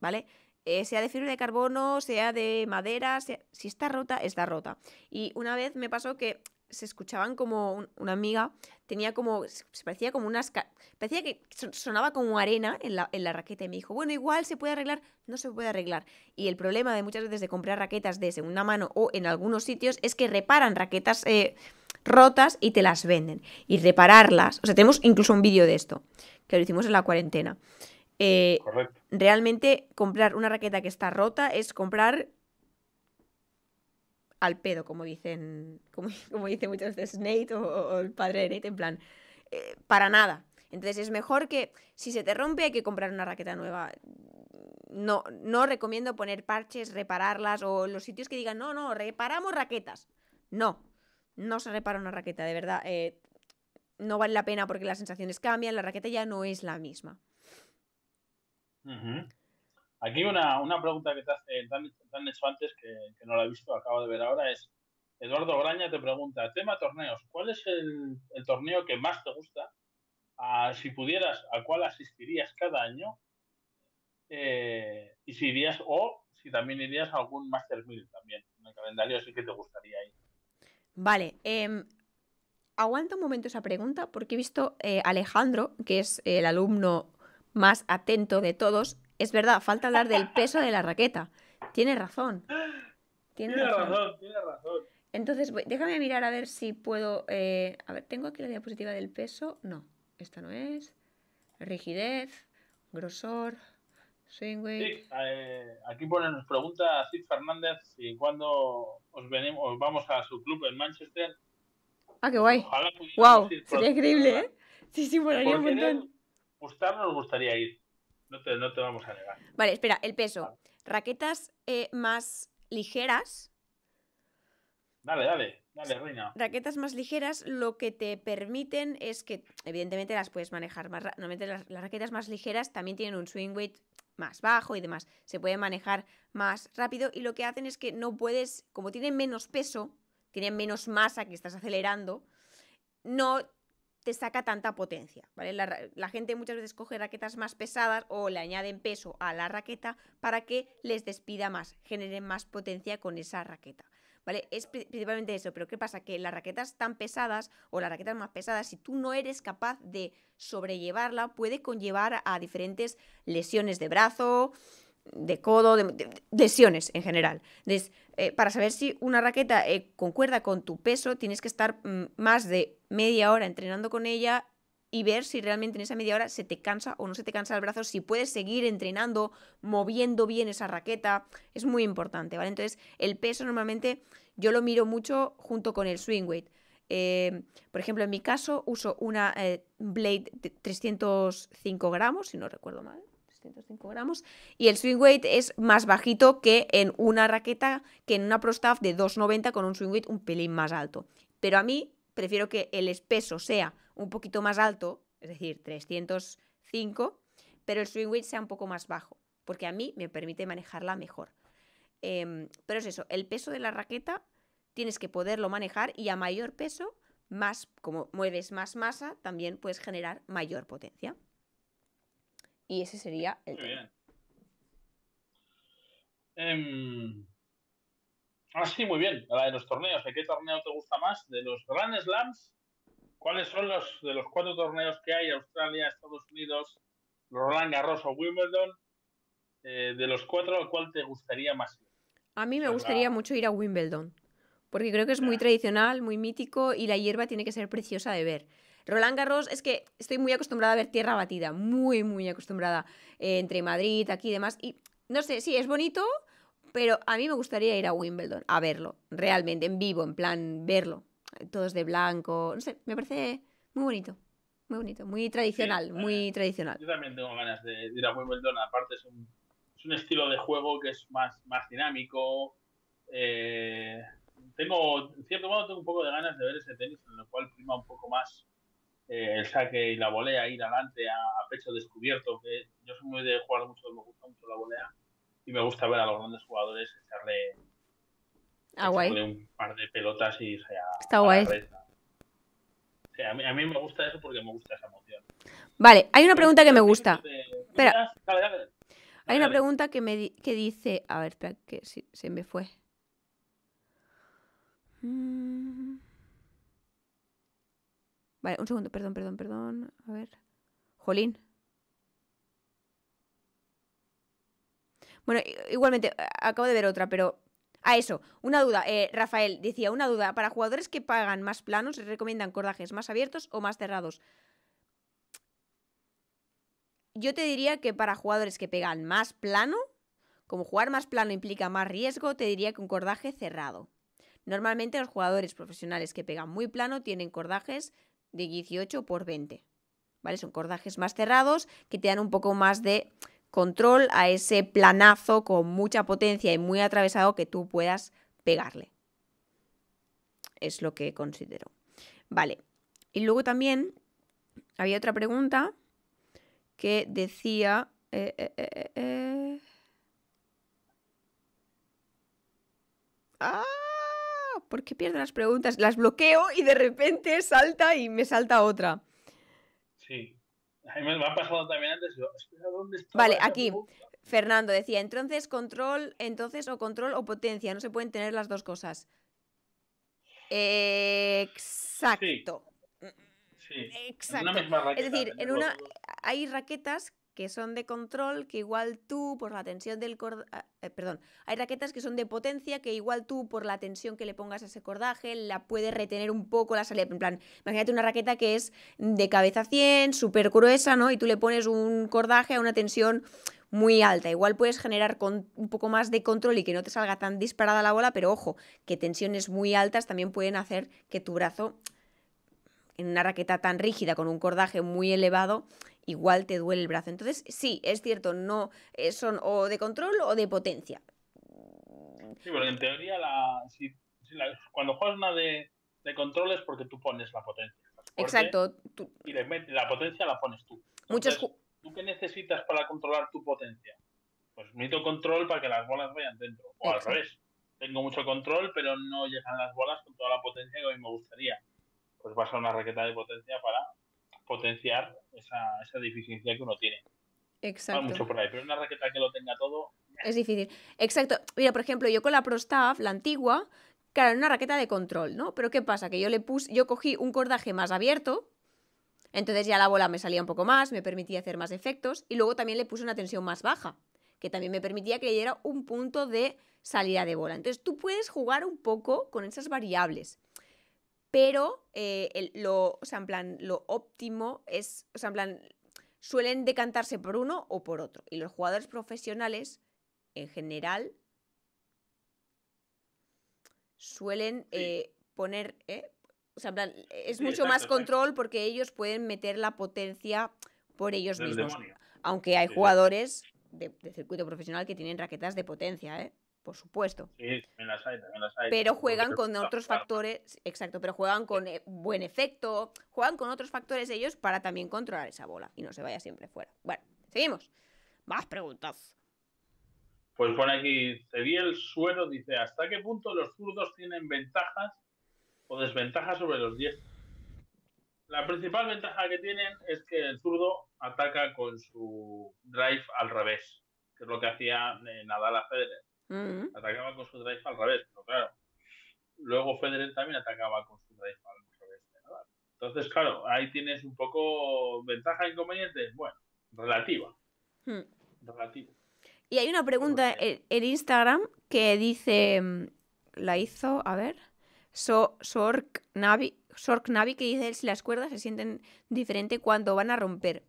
¿vale? Eh, sea de fibra de carbono, sea de madera, si está rota, está rota. Y una vez me pasó que se escuchaban como una amiga tenía como se parecía como unas parecía que sonaba como arena en la, la, raqueta y me dijo bueno igual se puede arreglar no se puede arreglar y el problema de muchas veces de comprar raquetas de segunda mano o en algunos sitios es que reparan raquetas eh, rotas y te las venden y repararlas o sea tenemos incluso un vídeo de esto que lo hicimos en la cuarentena eh, realmente comprar una raqueta que está rota es comprar al pedo, como dicen, como, dice muchas veces Nate o, el padre de Nate, en plan, eh, para nada. Entonces es mejor que si se te rompe hay que comprar una raqueta nueva. No, recomiendo poner parches, repararlas o los sitios que digan, no, no, reparamos raquetas. No, no se repara una raqueta, de verdad. Eh, no vale la pena porque las sensaciones cambian, la raqueta ya no es la misma. Aquí una, pregunta que te, hace, han, eh, hecho antes que, no la he visto, acabo de ver ahora, es Eduardo Graña te pregunta, tema torneos, ¿cuál es el, torneo que más te gusta? si pudieras, ¿a cuál asistirías cada año? Eh, y si o si también irías a algún Master 1000 también, en el calendario sí que te gustaría ir. Vale, em, aguanta un momento esa pregunta porque he visto eh, Alejandro, que es el alumno más atento de todos. Es verdad, falta hablar del peso de la raqueta. Tiene razón. Tiene, razón. tiene razón. Entonces, déjame mirar a ver si puedo. Eh, a ver, tengo aquí la diapositiva del peso. No, esta no es. Rigidez, grosor, swing Sí, eh, aquí pone, nos pregunta Cid Fernández si cuando os venimos, vamos a su club en Manchester. Ah, qué guay. Ojalá wow, sería increíble, ¿eh? Sí, sí, molaría un montón gustar nos gustaría ir. No te, no te vamos a negar. Vale, espera, el peso. Raquetas eh, más ligeras. Dale, dale, dale, reina. Raquetas más ligeras lo que te permiten es que, evidentemente, las puedes manejar más. Normalmente las, las raquetas más ligeras también tienen un swing weight más bajo y demás. Se puede manejar más rápido y lo que hacen es que no puedes, como tienen menos peso, tienen menos masa que estás acelerando, no te saca tanta potencia, ¿vale? La, gente muchas veces coge raquetas más pesadas o le añaden peso a la raqueta para que les despida más, generen más potencia con esa raqueta, ¿vale? Es principalmente eso, pero ¿qué pasa? Que las raquetas tan pesadas o las raquetas más pesadas, si tú no eres capaz de sobrellevarla, puede conllevar a diferentes lesiones de brazo, de codo, de, lesiones en general. Entonces, eh, para saber si una raqueta eh, concuerda con tu peso, tienes que estar mm, más de media hora entrenando con ella y ver si realmente en esa media hora se te cansa o no se te cansa el brazo, si puedes seguir entrenando, moviendo bien esa raqueta, es muy importante, ¿vale? Entonces, el peso normalmente yo lo miro mucho junto con el swing weight. Eh, por ejemplo, en mi caso uso una blade de 305 gramos, si no recuerdo mal gramos. Y el swing weight es más bajito que en una raqueta, que en una Pro Staff de 290 con un swing weight un pelín más alto. Pero a mí prefiero que el espeso sea un poquito más alto, es decir, 305, pero el swing weight sea un poco más bajo, porque a mí me permite manejarla mejor. Em, pero es eso, el peso de la raqueta tienes que poderlo manejar y a mayor peso, más, como mueves más masa, también puedes generar mayor potencia. Y ese sería el. Muy bien. Em, ah, sí, muy bien. La de los torneos. ¿De qué torneo te gusta más? De los Grand Slams. ¿Cuáles son los de los cuatro torneos que hay? Australia, Estados Unidos, Roland Garros o Wimbledon. Eh, de los cuatro, ¿cuál te gustaría más? A mí me pues gustaría mucho ir a Wimbledon. Porque creo que es muy tradicional, muy mítico y la hierba tiene que ser preciosa de ver. Roland Garros es que estoy muy acostumbrada a ver tierra batida, muy, muy acostumbrada eh, entre Madrid, aquí y demás. Y no sé, sí, es bonito, pero a mí me gustaría ir a Wimbledon a verlo, realmente, en vivo, en plan, verlo. Todos de blanco, no sé, me parece muy bonito. Muy bonito, muy tradicional, eh, muy tradicional. Yo también tengo ganas de, ir a Wimbledon, aparte es un, estilo de juego que es más, más dinámico. Eh, tengo, en cierto modo, tengo un poco de ganas de ver ese tenis, en lo cual prima un poco más eh, el saque y la volea, ir adelante a, pecho descubierto, que yo soy muy de jugar mucho, me gusta mucho la volea y me gusta ver a los grandes jugadores echarle, ah, un par de pelotas y sea, Está guay. a, mí, me gusta eso porque me gusta esa emoción. Vale, hay una pregunta que me gusta. Espera. Hay una pregunta que me que dice. A ver, espera, que se me fue. mmm Vale, un segundo, perdón, perdón, perdón. A ver. Jolín. Bueno, igualmente, eh, acabo de ver otra, pero... A ah, eso, una duda. Eh, Rafael decía, una duda. Para jugadores que pagan más plano, ¿se recomiendan cordajes más abiertos o más cerrados? Yo te diría que para jugadores que pegan más plano, como jugar más plano implica más riesgo, te diría que un cordaje cerrado. Normalmente los jugadores profesionales que pegan muy plano tienen cordajes de 18 por 20. ¿Vale? Son cordajes más cerrados que te dan un poco más de control a ese planazo con mucha potencia y muy atravesado que tú puedas pegarle. Es lo que considero. Vale. Y luego también había otra pregunta que decía... Eh, eh, eh, ¡Ah! ¿por qué pierdo las preguntas? Las bloqueo y de repente salta y me salta otra. Sí. me ha pasado también antes. vale, aquí. Fernando decía, entonces control, entonces o control o potencia, no se pueden tener las dos cosas. Exacto. Sí. Exacto. es decir, en una, hay raquetas que son de control, que igual tú por la tensión del cordaje... Ah, eh, perdón, hay raquetas que son de potencia, que igual tú por la tensión que le pongas a ese cordaje la puedes retener un poco la salida. En plan, imagínate una raqueta que es de cabeza 100, súper gruesa, ¿no? Y tú le pones un cordaje a una tensión muy alta. Igual puedes generar con un poco más de control y que no te salga tan disparada la bola, pero ojo, que tensiones muy altas también pueden hacer que tu brazo en una raqueta tan rígida con un cordaje muy elevado igual te duele el brazo. Entonces, sí, es cierto, no eh, son o de control o de potencia. Sí, porque en teoría cuando juegas una de, control es porque tú pones la potencia. Exacto. Y la potencia la pones tú. ¿Tú qué necesitas para controlar tu potencia? Pues necesito control para que las bolas vayan dentro. O al revés. Tengo mucho control, pero no llegan las bolas con toda la potencia que a mí me gustaría. Pues vas a una raqueta de potencia para potenciar esa, deficiencia que uno tiene. Exacto. mucho por ahí, pero una raqueta que lo tenga todo. Es difícil. Exacto. Mira, por ejemplo, yo con la ProStaff, la antigua, claro, era una raqueta de control, ¿no? Pero ¿qué pasa? Que yo le puse, yo cogí un cordaje más abierto, entonces ya la bola me salía un poco más, me permitía hacer más efectos, y luego también le puse una tensión más baja, que también me permitía que le diera un punto de salida de bola. Entonces tú puedes jugar un poco con esas variables pero eh, lo, o sea, en plan, lo óptimo es, o sea, en plan, suelen decantarse por uno o por otro. Y los jugadores profesionales, en general, suelen eh, poner, eh, o sea, en plan, es mucho más control porque ellos pueden meter la potencia por ellos mismos. Aunque hay jugadores de, de, circuito profesional que tienen raquetas de potencia, ¿eh? por supuesto. Sí, también las hay, Pero juegan con otros factores, exacto, pero juegan con eh, buen efecto, juegan con otros factores ellos para también controlar esa bola y no se vaya siempre fuera. Bueno, seguimos. Más preguntas. Pues por aquí, el Suero dice, ¿hasta qué punto los zurdos tienen ventajas o desventajas sobre los 10? La principal ventaja que tienen es que el zurdo ataca con su drive al revés, que es lo que hacía Nadal a Federer Atacaba con su drive al revés, pero claro. Luego Federer también atacaba con su drive al revés. Entonces, claro, ahí tienes un poco ventaja e inconveniente. Bueno, relativa. Relativa. Y hay una pregunta en, Instagram que dice, mm, la hizo, a ver, so, Sork Navi, que dice si las cuerdas se sienten diferente cuando van a romper.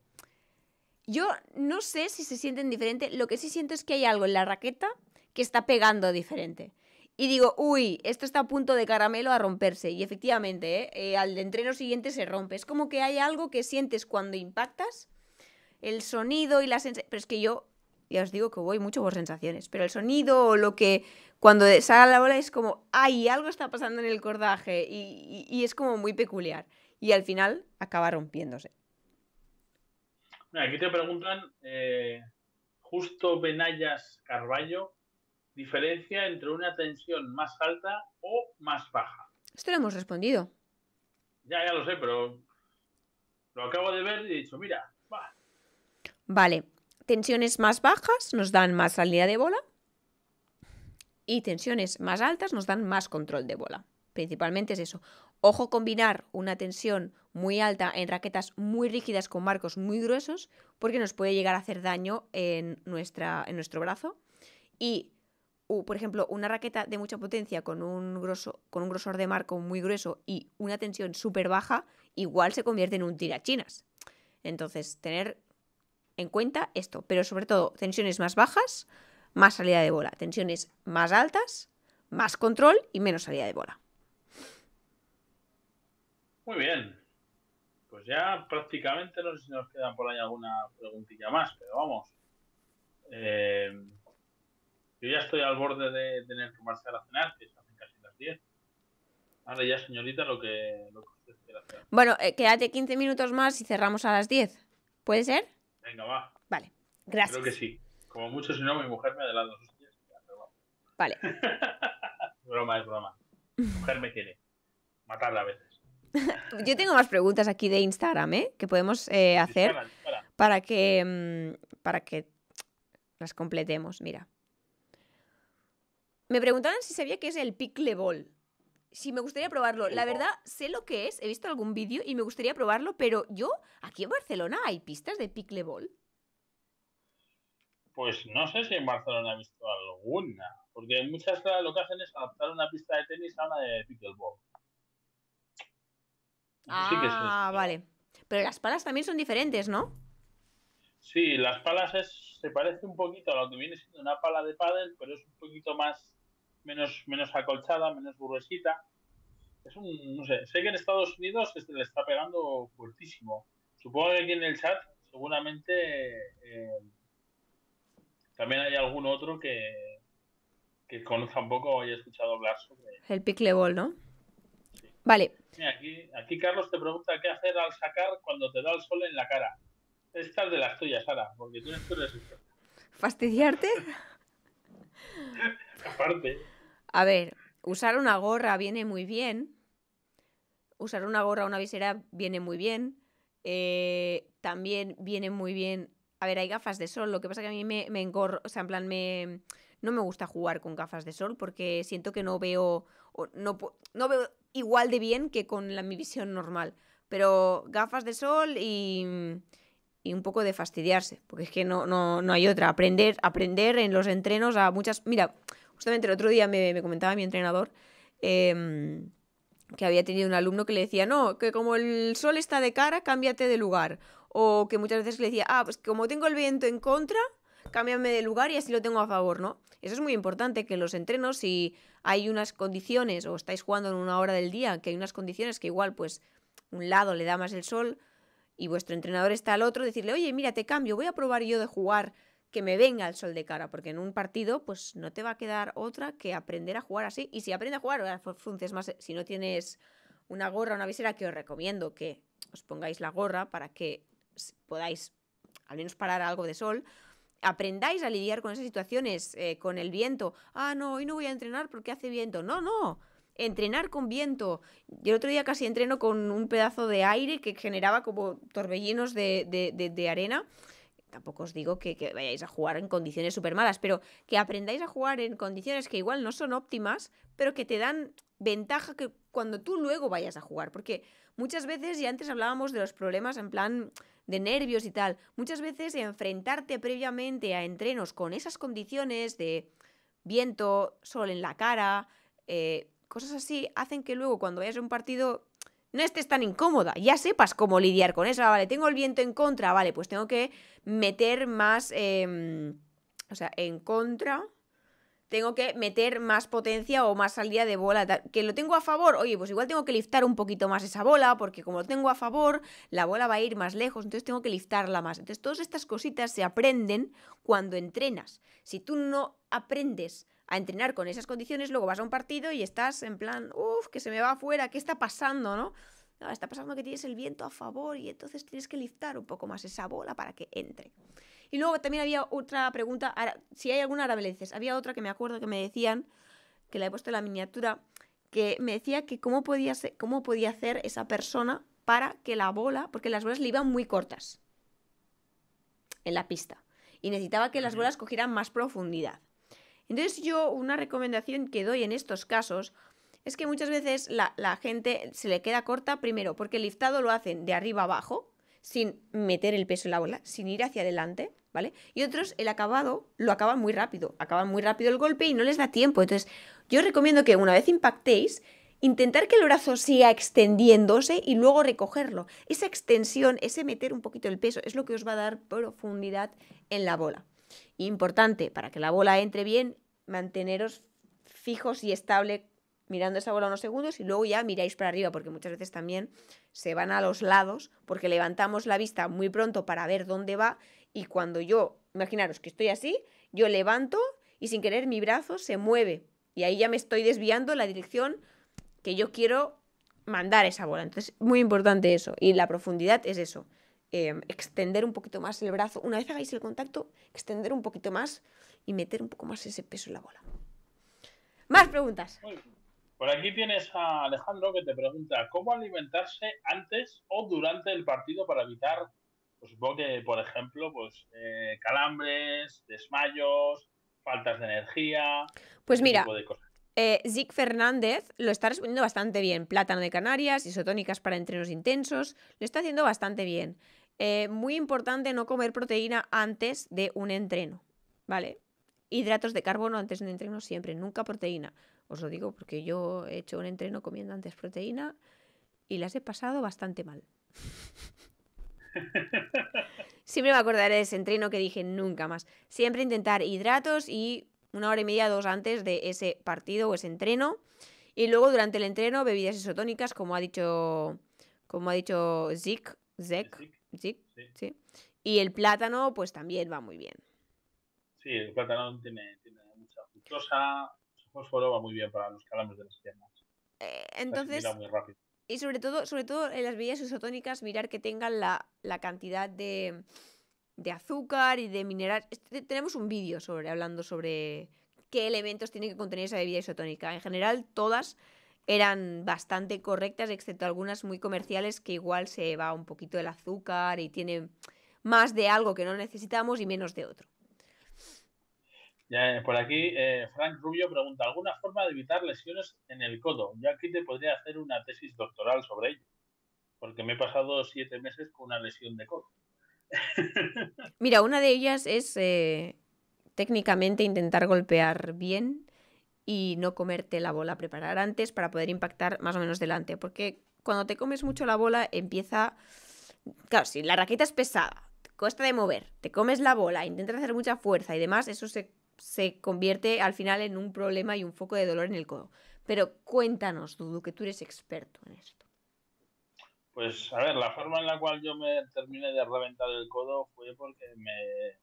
Yo no sé si se sienten diferente, lo que sí siento es que hay algo en la raqueta que está pegando diferente. Y digo, uy, esto está a punto de caramelo a romperse. Y efectivamente, ¿eh? Eh, al entreno siguiente se rompe. Es como que hay algo que sientes cuando impactas. El sonido y la sensación. Pero es que yo, ya os digo que voy mucho por sensaciones. Pero el sonido o lo que. Cuando sale la bola es como, ay, algo está pasando en el cordaje. Y, es como muy peculiar. Y al final acaba rompiéndose. Aquí te preguntan, eh, justo Benayas Carballo, diferencia entre una tensión más alta o más baja. Esto lo hemos respondido. Ya, ya lo sé, pero lo acabo de ver y he dicho, mira, va. Vale, tensiones más bajas nos dan más salida de bola y tensiones más altas nos dan más control de bola. Principalmente es eso. Ojo combinar una tensión muy alta en raquetas muy rígidas con marcos muy gruesos porque nos puede llegar a hacer daño en, nuestra, en nuestro brazo y por ejemplo, una raqueta de mucha potencia con un, groso con un grosor de marco muy grueso y una tensión súper baja, igual se convierte en un tirachinas. Entonces, tener en cuenta esto, pero sobre todo tensiones más bajas, más salida de bola, tensiones más altas, más control y menos salida de bola. Muy bien. Pues ya prácticamente no sé si nos quedan por ahí alguna preguntilla más, pero vamos. Eh, yo ya estoy al borde de tener que marchar a cenar, que es casi las 10. Ahora ya, señorita, lo que, lo que usted quiera hacer. Bueno, eh, quédate 15 minutos más y cerramos a las 10. ¿Puede ser? Venga, va. Vale, gracias. Creo que sí. Como mucho, si no, mi mujer me adelanta sus días. Vale. broma, es broma. Mi mujer me quiere. Matarla a veces. Yo tengo más preguntas aquí de Instagram, ¿eh? Que podemos eh, hacer para que mm, para que las completemos. Mira. Me preguntaban si sabía qué es el pickleball, Si me gustaría probarlo. La verdad, sé lo que es, he visto algún vídeo y me gustaría probarlo, pero yo, aquí en Barcelona hay pistas de pickleball. Pues no sé si en Barcelona he visto alguna, porque en muchas lo que hacen es adaptar una pista de tenis a una de pickleball. Ah, vale. Pero las palas también son diferentes, ¿no? Sí, las palas se parece un poquito a lo que viene siendo una pala de pádel, pero es un poquito más menos, acolchada, menos gruesita. Es un, no sé, sé que en Estados Unidos se este le está pegando fuertísimo. Supongo que aquí en el chat seguramente eh, también hay algún otro que, que conozca un poco o haya escuchado hablar sobre... El pickleball, ¿no? Vale. aquí, Carlos te pregunta qué hacer al sacar cuando te da el sol en la cara. es de las tuyas, Sara, porque tú eres, tú ¿Fastidiarte? Aparte. A ver, usar una gorra viene muy bien. Usar una gorra o una visera viene muy bien. Eh, también viene muy bien. A ver, hay gafas de sol. Lo que pasa que a mí me, engorro. O sea, en plan, me. No me gusta jugar con gafas de sol porque siento que no veo. no, veo igual de bien que con la, mi visión normal. Pero gafas de sol y y un poco de fastidiarse, porque es que no, no, no hay otra. Aprender, aprender en los entrenos a muchas. Mira, Justamente el otro día me, comentaba mi entrenador em, que había tenido un alumno que le decía, no, que como el sol está de cara, cámbiate de lugar. O que muchas veces le decía, ah, pues como tengo el viento en contra, cámbiame de lugar y así lo tengo a favor, ¿no? Eso es muy importante, que los entrenos, si hay unas condiciones, o estáis jugando en una hora del día, que hay unas condiciones que igual, pues, un lado le da más el sol y vuestro entrenador está al otro, decirle, oye, mira, te cambio, voy a probar yo de jugar que me venga el sol de cara, porque en un partido pues no te va a quedar otra que aprender a jugar así. Y si aprende a jugar, funces más, si no tienes una gorra, una visera, que os recomiendo que os pongáis la gorra para que podáis al menos parar algo de sol, aprendáis a lidiar con esas situaciones, eh, con el viento. Ah, no, hoy no voy a entrenar porque hace viento. No, no. Entrenar con viento. Yo el otro día casi entreno con un pedazo de aire que generaba como torbellinos de, de arena tampoco os digo que, vayáis a jugar en condiciones súper malas, pero que aprendáis a jugar en condiciones que igual no son óptimas, pero que te dan ventaja que cuando tú luego vayas a jugar, porque muchas veces, y antes hablábamos de los problemas en plan de nervios y tal, muchas veces enfrentarte previamente a entrenos con esas condiciones de viento, sol en la cara, eh, cosas así, hacen que luego cuando vayas a un partido no estés tan incómoda, ya sepas cómo lidiar con eso, ah, vale, tengo el viento en contra, vale, pues tengo que meter más, em, o sea, en contra, tengo que meter más potencia o más salida de bola. Que lo tengo a favor, oye, pues igual tengo que liftar un poquito más esa bola, porque como lo tengo a favor, la bola va a ir más lejos, entonces tengo que liftarla más. Entonces todas estas cositas se aprenden cuando entrenas. Si tú no aprendes a entrenar con esas condiciones, luego vas a un partido y estás en plan, uff, que se me va afuera, ¿qué está pasando, no? Ah, está pasando que tienes el viento a favor y entonces tienes que liftar un poco más esa bola para que entre. Y luego también había otra pregunta, si hay alguna ahora había otra que me acuerdo que me decían, que la he puesto en la miniatura, que me decía que cómo podía, ser, cómo podía hacer esa persona para que la bola, porque las bolas le iban muy cortas en la pista, y necesitaba que las bolas cogieran más profundidad. Entonces yo una recomendación que doy en estos casos es que muchas veces la, gente se le queda corta primero porque el liftado lo hacen de arriba abajo, sin meter el peso en la bola, sin ir hacia adelante, ¿vale? Y otros el acabado lo acaban muy rápido, acaban muy rápido el golpe y no les da tiempo. Entonces, yo recomiendo que una vez impactéis, intentar que el brazo siga extendiéndose y luego recogerlo. Esa extensión, ese meter un poquito el peso, es lo que os va a dar profundidad en la bola. Importante, para que la bola entre bien, manteneros fijos y estable mirando esa bola unos segundos y luego ya miráis para arriba, porque muchas veces también se van a los lados, porque levantamos la vista muy pronto para ver dónde va y cuando yo, imaginaros que estoy así, yo levanto y sin querer mi brazo se mueve y ahí ya me estoy desviando la dirección que yo quiero mandar esa bola. Entonces, muy importante eso y la profundidad es eso. Em, extender un poquito más el brazo. Una vez hagáis el contacto, extender un poquito más y meter un poco más ese peso en la bola. Más preguntas. Por aquí tienes a Alejandro que te pregunta, ¿cómo alimentarse antes o durante el partido para evitar, pues, supongo que, por ejemplo, pues eh, calambres, desmayos, faltas de energía? Pues mira, de cosas? Eh, Zig Fernández lo está respondiendo bastante bien. Plátano de Canarias, isotónicas para entrenos intensos, lo está haciendo bastante bien. Eh, muy importante no comer proteína antes de un entreno, ¿vale? Hidratos de carbono antes de un entreno siempre, nunca proteína. Os lo digo porque yo he hecho un entreno comiendo antes proteína y las he pasado bastante mal. Siempre me acordaré de ese entreno que dije nunca más. Siempre intentar hidratos y una hora y media, dos antes de ese partido o ese entreno. Y luego durante el entreno, bebidas isotónicas, como ha dicho, como ha dicho Zek, sí. Y el plátano, pues también va muy bien. Sí, el plátano tiene, mucha fructosa, su fósforo va muy bien para los calambres de las piernas. Eh, entonces, y sobre todo, sobre todo en las bebidas isotónicas, mirar que tengan la cantidad de, de azúcar y de mineral tenemos un vídeo sobre hablando sobre qué elementos tiene que contener esa bebida isotónica. En general, todas eran bastante correctas, excepto algunas muy comerciales que igual se va un poquito el azúcar y tiene más de algo que no necesitamos y menos de otro. Eh, por aquí, eh, Frank Rubio pregunta, ¿alguna forma de evitar lesiones en el codo? Yo aquí te podría hacer una tesis doctoral sobre ello, porque me he pasado siete meses con una lesión de codo. Mira, una de ellas es eh, técnicamente intentar golpear bien y no comerte la bola, preparar antes para poder impactar más o menos delante, porque cuando te comes mucho la bola empieza... Claro, si la raqueta es pesada, cuesta de mover, te comes la bola, intentas hacer mucha fuerza y demás, eso se, se convierte al final en un problema y un foco de dolor en el codo. Pero cuéntanos, Dudu, que tú eres experto en esto. Pues a ver, la forma en la cual yo me terminé de reventar el codo fue porque me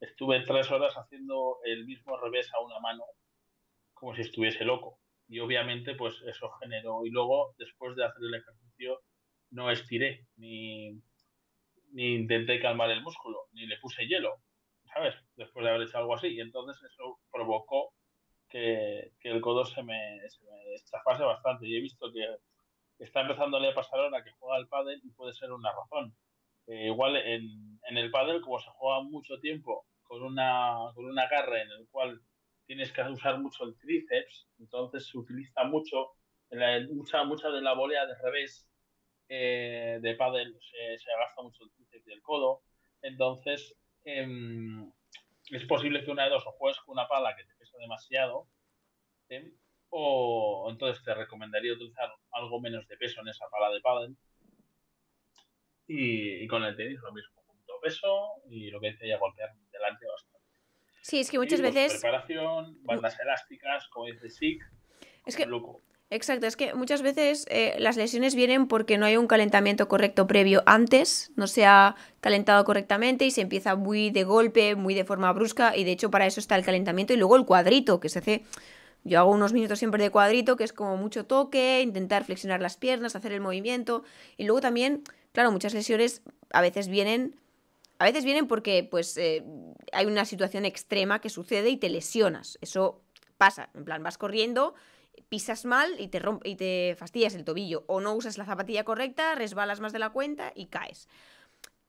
estuve tres horas haciendo el mismo revés a una mano, como si estuviese loco. Y obviamente, pues eso generó. Y luego, después de hacer el ejercicio, no estiré, ni, ni intenté calmar el músculo, ni le puse hielo, ¿sabes? Después de haber hecho algo así. Y entonces eso provocó que, el codo se me, se me estafase bastante. Y he visto que está empezándole a pasar ahora que juega al pádel y puede ser una razón. Eh, igual en, el pádel, como se juega mucho tiempo con una, con una agarre en el cual tienes que usar mucho el tríceps, entonces se utiliza mucho, la, mucha, mucha de la volea de revés eh, de pádel se, agasta gasta mucho el tríceps del codo, entonces em, es posible que una de dos o juegues con una pala que te pesa demasiado, o entonces te recomendaría utilizar algo menos de peso en esa pala de pádel. Y, con el tenis lo mismo, punto peso y lo que dice ya golpear delante bastante. Sí, es que muchas pues veces... Preparación, bandas elásticas, como dice SIC, es que... Exacto, es que muchas veces eh, las lesiones vienen porque no hay un calentamiento correcto previo antes, no se ha calentado correctamente y se empieza muy de golpe, muy de forma brusca y de hecho para eso está el calentamiento y luego el cuadrito que se hace yo hago unos minutos siempre de cuadrito, que es como mucho toque, intentar flexionar las piernas, hacer el movimiento. Y luego también, claro, muchas lesiones a veces vienen. A veces vienen porque pues eh, hay una situación extrema que sucede y te lesionas. Eso pasa. En plan, vas corriendo, pisas mal y te, y te fastidias el tobillo. O no usas la zapatilla correcta, resbalas más de la cuenta y caes.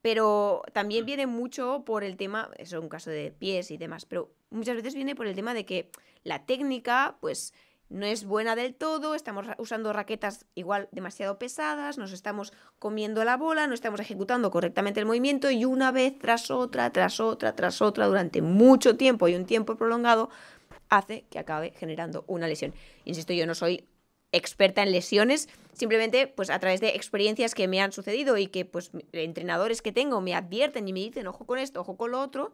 Pero también mm. viene mucho por el tema, eso es un caso de pies y demás, pero muchas veces viene por el tema de que la técnica, pues no es buena del todo, estamos usando raquetas igual demasiado pesadas, nos estamos comiendo la bola, no estamos ejecutando correctamente el movimiento y una vez tras otra, tras otra, tras otra, durante mucho tiempo y un tiempo prolongado, hace que acabe generando una lesión. Insisto, yo no soy experta en lesiones, simplemente pues a través de experiencias que me han sucedido y que pues entrenadores que tengo me advierten y me dicen, ojo con esto, ojo con lo otro,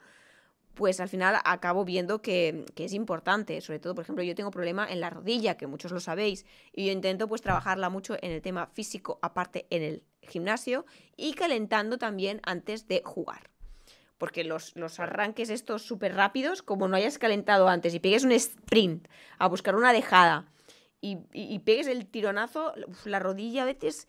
pues al final acabo viendo que, es importante. Sobre todo, por ejemplo, yo tengo problema en la rodilla, que muchos lo sabéis, y yo intento pues trabajarla mucho en el tema físico, aparte en el gimnasio, y calentando también antes de jugar. Porque los, los arranques estos súper rápidos, como no hayas calentado antes y pegues un sprint a buscar una dejada y, y pegues el tironazo, la rodilla a veces...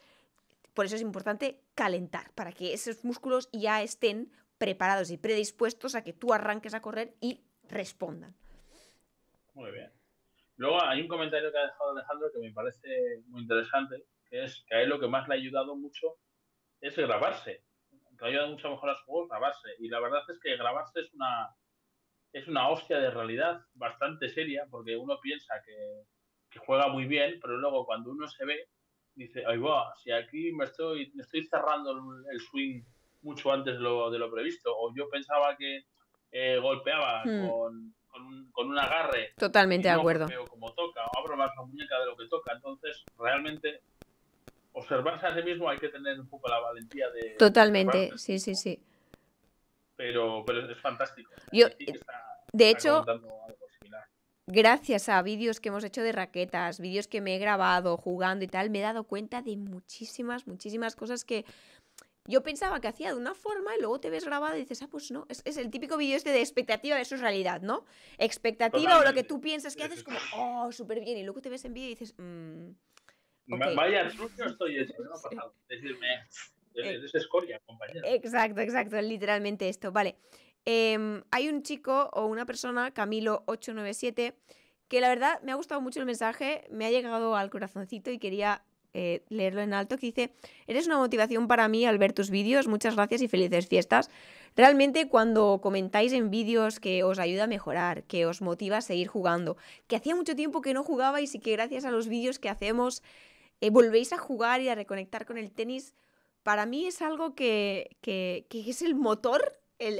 Por eso es importante calentar, para que esos músculos ya estén preparados y predispuestos a que tú arranques a correr y respondan. Muy bien. Luego hay un comentario que ha dejado Alejandro que me parece muy interesante, que es que a él lo que más le ha ayudado mucho es grabarse. Que ha ayudado mucho a su juego grabarse. Y la verdad es que grabarse es una es una hostia de realidad bastante seria, porque uno piensa que, juega muy bien, pero luego cuando uno se ve, dice, ay, si aquí me estoy, me estoy cerrando el swing mucho antes de lo previsto. O yo pensaba que eh, golpeaba hmm. con, un, agarre. Totalmente de acuerdo. Como toca, o abro más la muñeca de lo que toca. Entonces, realmente, observarse a sí mismo hay que tener un poco la valentía de. Totalmente, sí, sí, sí. Pero, es fantástico. Yo, de hecho gracias a vídeos que hemos hecho de raquetas, vídeos que me he grabado jugando y tal, me he dado cuenta de muchísimas, muchísimas cosas que yo pensaba que hacía de una forma y luego te ves grabada y dices, ah, pues no. Es, el típico vídeo este de expectativa es realidad, ¿no? Expectativa o lo que tú piensas que haces como, oh, súper bien. Y luego te ves en vídeo y dices, mmm. Vaya no estoy hecho, no ha pasado. Decirme, eh. es escoria, compañero. Exacto, exacto, literalmente esto. Vale. Em, hay un chico o una persona, Camilo897, que la verdad me ha gustado mucho el mensaje, me ha llegado al corazoncito y quería eh, leerlo en alto, que dice, eres una motivación para mí al ver tus vídeos, muchas gracias y felices fiestas. Realmente cuando comentáis en vídeos que os ayuda a mejorar, que os motiva a seguir jugando, que hacía mucho tiempo que no jugabais y que gracias a los vídeos que hacemos eh, volvéis a jugar y a reconectar con el tenis, para mí es algo que, que, es el motor, el,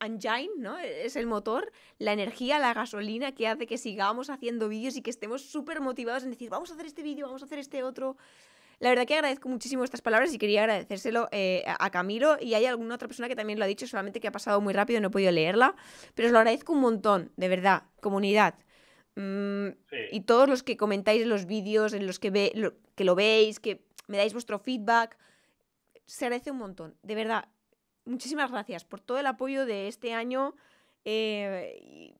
engine, ¿no? E-, es el motor, la energía, la gasolina que hace que sigamos haciendo vídeos y que estemos súper motivados en decir, vamos a hacer este vídeo, vamos a hacer este otro. La verdad que agradezco muchísimo estas palabras y quería agradecérselo eh, a Camilo y hay alguna otra persona que también lo ha dicho, solamente que ha pasado muy rápido y no he podido leerla, pero os lo agradezco un montón, de verdad, comunidad. Mm, y todos los que comentáis los vídeos, en los que, ve, que lo veis, que me dais vuestro feedback, se agradece un montón, de verdad muchísimas gracias por todo el apoyo de este año. Eh, y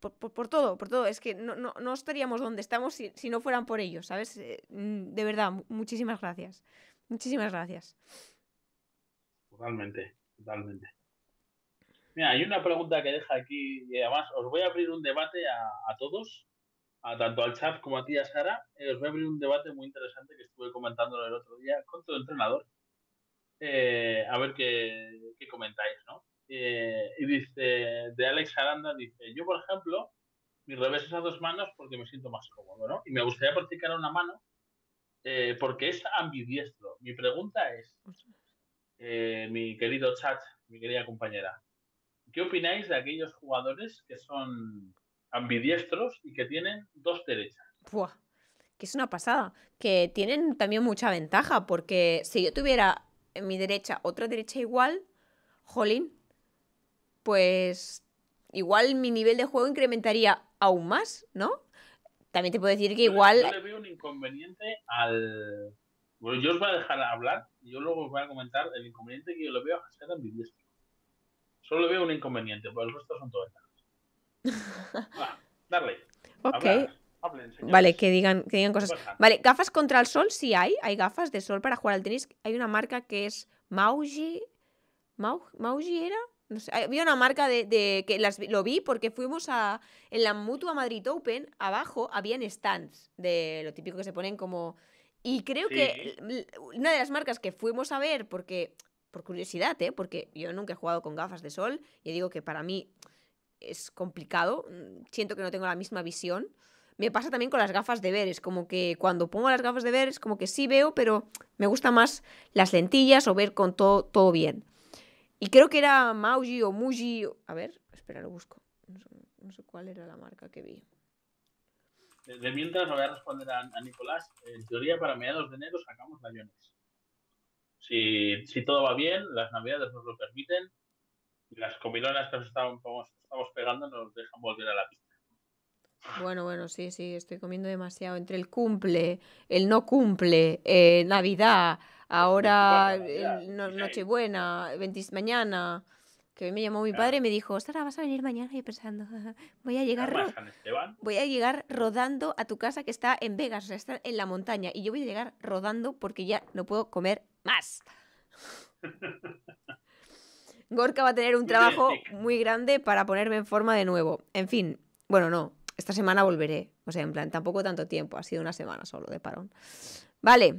por, todo, por todo. Es que no, estaríamos donde estamos si, no fueran por ellos, ¿sabes? Eh, mm, de verdad, muchísimas gracias. Muchísimas gracias. Totalmente, totalmente. Mira, hay una pregunta que deja aquí, y además os voy a abrir un debate a, todos, a tanto al chat como a ti, a Sara. Eh, os voy a abrir un debate muy interesante que estuve comentando el otro día con tu entrenador, eh, a ver qué, comentáis, ¿no? Eh, y dice, de Alex Aranda, dice, yo por ejemplo, mi revés es a dos manos porque me siento más cómodo, ¿no? Y me gustaría practicar a una mano eh, porque es ambidiestro. Mi pregunta es, mi querido chat, mi querida compañera, ¿qué opináis de aquellos jugadores que son ambidiestros y que tienen dos derechas? Buah, que es una pasada, que tienen también mucha ventaja, porque si yo tuviera en mi derecha otra derecha igual, jolín, pues igual mi nivel de juego incrementaría aún más, ¿no? También te puedo decir que igual... Yo le veo un inconveniente al... Bueno, yo os voy a dejar hablar yo luego os voy a comentar el inconveniente que yo le veo a mi ambidiestro. Solo veo un inconveniente, pues el resto son todas ventajas. Vale, darle. Ok vale, que digan, que digan cosas. Vale, gafas contra el sol sí hay. Hay gafas de sol para jugar al tenis. Hay una marca que es Mauji. Mau, ¿Mauji era? No sé. Había una marca de, que las, lo vi porque fuimos a. En la Mutua Madrid Open, abajo habían stands de lo típico que se ponen como. Y creo que una de las marcas que fuimos a ver, porque. Por curiosidad, ¿eh? Porque yo nunca he jugado con gafas de sol. Y digo que para mí es complicado. Mm, siento que no tengo la misma visión me pasa también con las gafas de ver. Es como que cuando pongo las gafas de ver, es como que sí veo, pero me gusta más las lentillas o ver con todo, todo bien. Y creo que era Mauji o Muji. A ver, espera, lo busco. No sé, cuál era la marca que vi. De, mientras voy a responder a, Nicolás. En teoría, para mediados de enero sacamos aviones. Si, si todo va bien, las navidades nos lo permiten. y Las comilonas que nos estamos, estamos pegando nos dejan volver a la pista. Bueno, bueno, sí, sí, estoy comiendo demasiado. Entre el cumple, el no cumple, eh, Navidad, ahora Nochebuena, mañana. Que hoy me llamó mi padre y me dijo, Sara, vas a venir mañana. Y pensando, voy a llegar voy a llegar rodando a tu casa que está en Vegas, o sea, está en la montaña. Y yo voy a llegar rodando porque ya no puedo comer más. Gorka va a tener un trabajo muy grande para ponerme en forma de nuevo. En fin, bueno, no, esta semana volveré. O sea, en plan, tampoco tanto tiempo, ha sido una semana solo de parón. Vale.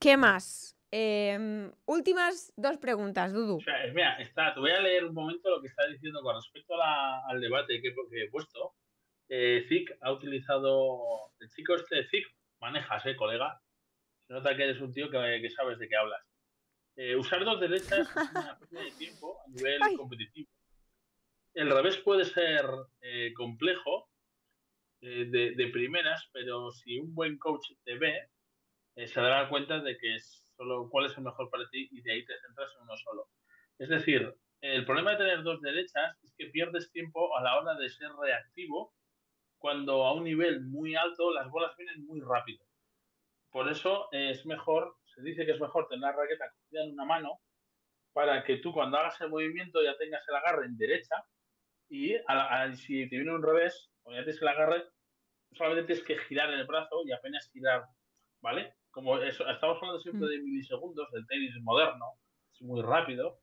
¿Qué más? Em, últimas dos preguntas, Dudu. O mira, está, te voy a leer un momento lo que está diciendo con respecto al debate que, he puesto. Eh, ha utilizado. El chico este, Zik manejas, eh, colega. Se nota que eres un tío que, sabes de qué hablas. Eh, usar dos derechas es una de tiempo a nivel competitivo el revés puede ser eh, complejo eh, de, primeras, pero si un buen coach te ve, eh, se dará cuenta de que es solo cuál es el mejor para ti y de ahí te centras en uno solo. Es decir, el problema de tener dos derechas es que pierdes tiempo a la hora de ser reactivo cuando a un nivel muy alto las bolas vienen muy rápido. Por eso es mejor, se dice que es mejor tener la raqueta cogida en una mano para que tú cuando hagas el movimiento ya tengas el agarre en derecha y si te viene un revés, o ya tienes la agarre, solamente tienes que girar el brazo y apenas girar, ¿vale? Como estamos hablando siempre mm. de milisegundos, del tenis moderno, es muy rápido,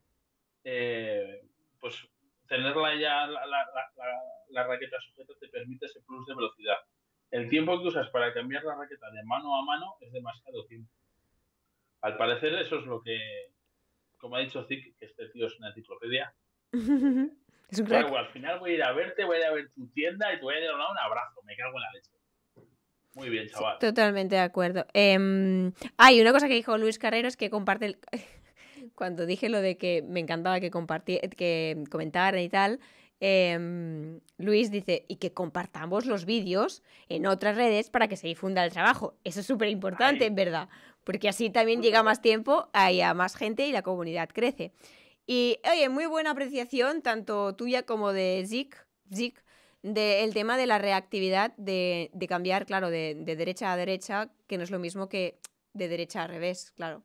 eh, pues tenerla ya la, la, la, la, raqueta sujeta te permite ese plus de velocidad. El tiempo que usas para cambiar la raqueta de mano a mano es demasiado tiempo. Al parecer eso es lo que, como ha dicho Zick, que este tío es una enciclopedia, al final voy a ir a verte, voy a ir a ver tu tienda y te voy a dar un abrazo. Me cago en la leche. Muy bien, chaval. totalmente de acuerdo. hay em, una cosa que dijo Luis Carrero es que comparte cuando dije lo de que me encantaba que compartir, que comentaran y tal. Em, Luis dice, y que compartamos los vídeos en otras redes para que se difunda el trabajo. Eso es súper importante, en verdad, porque así también llega más tiempo hay más gente y la comunidad crece. Y oye, muy buena apreciación, tanto tuya como de Zik, Zik del tema de la reactividad, de, cambiar, claro, de, derecha a derecha, que no es lo mismo que de derecha a revés, claro.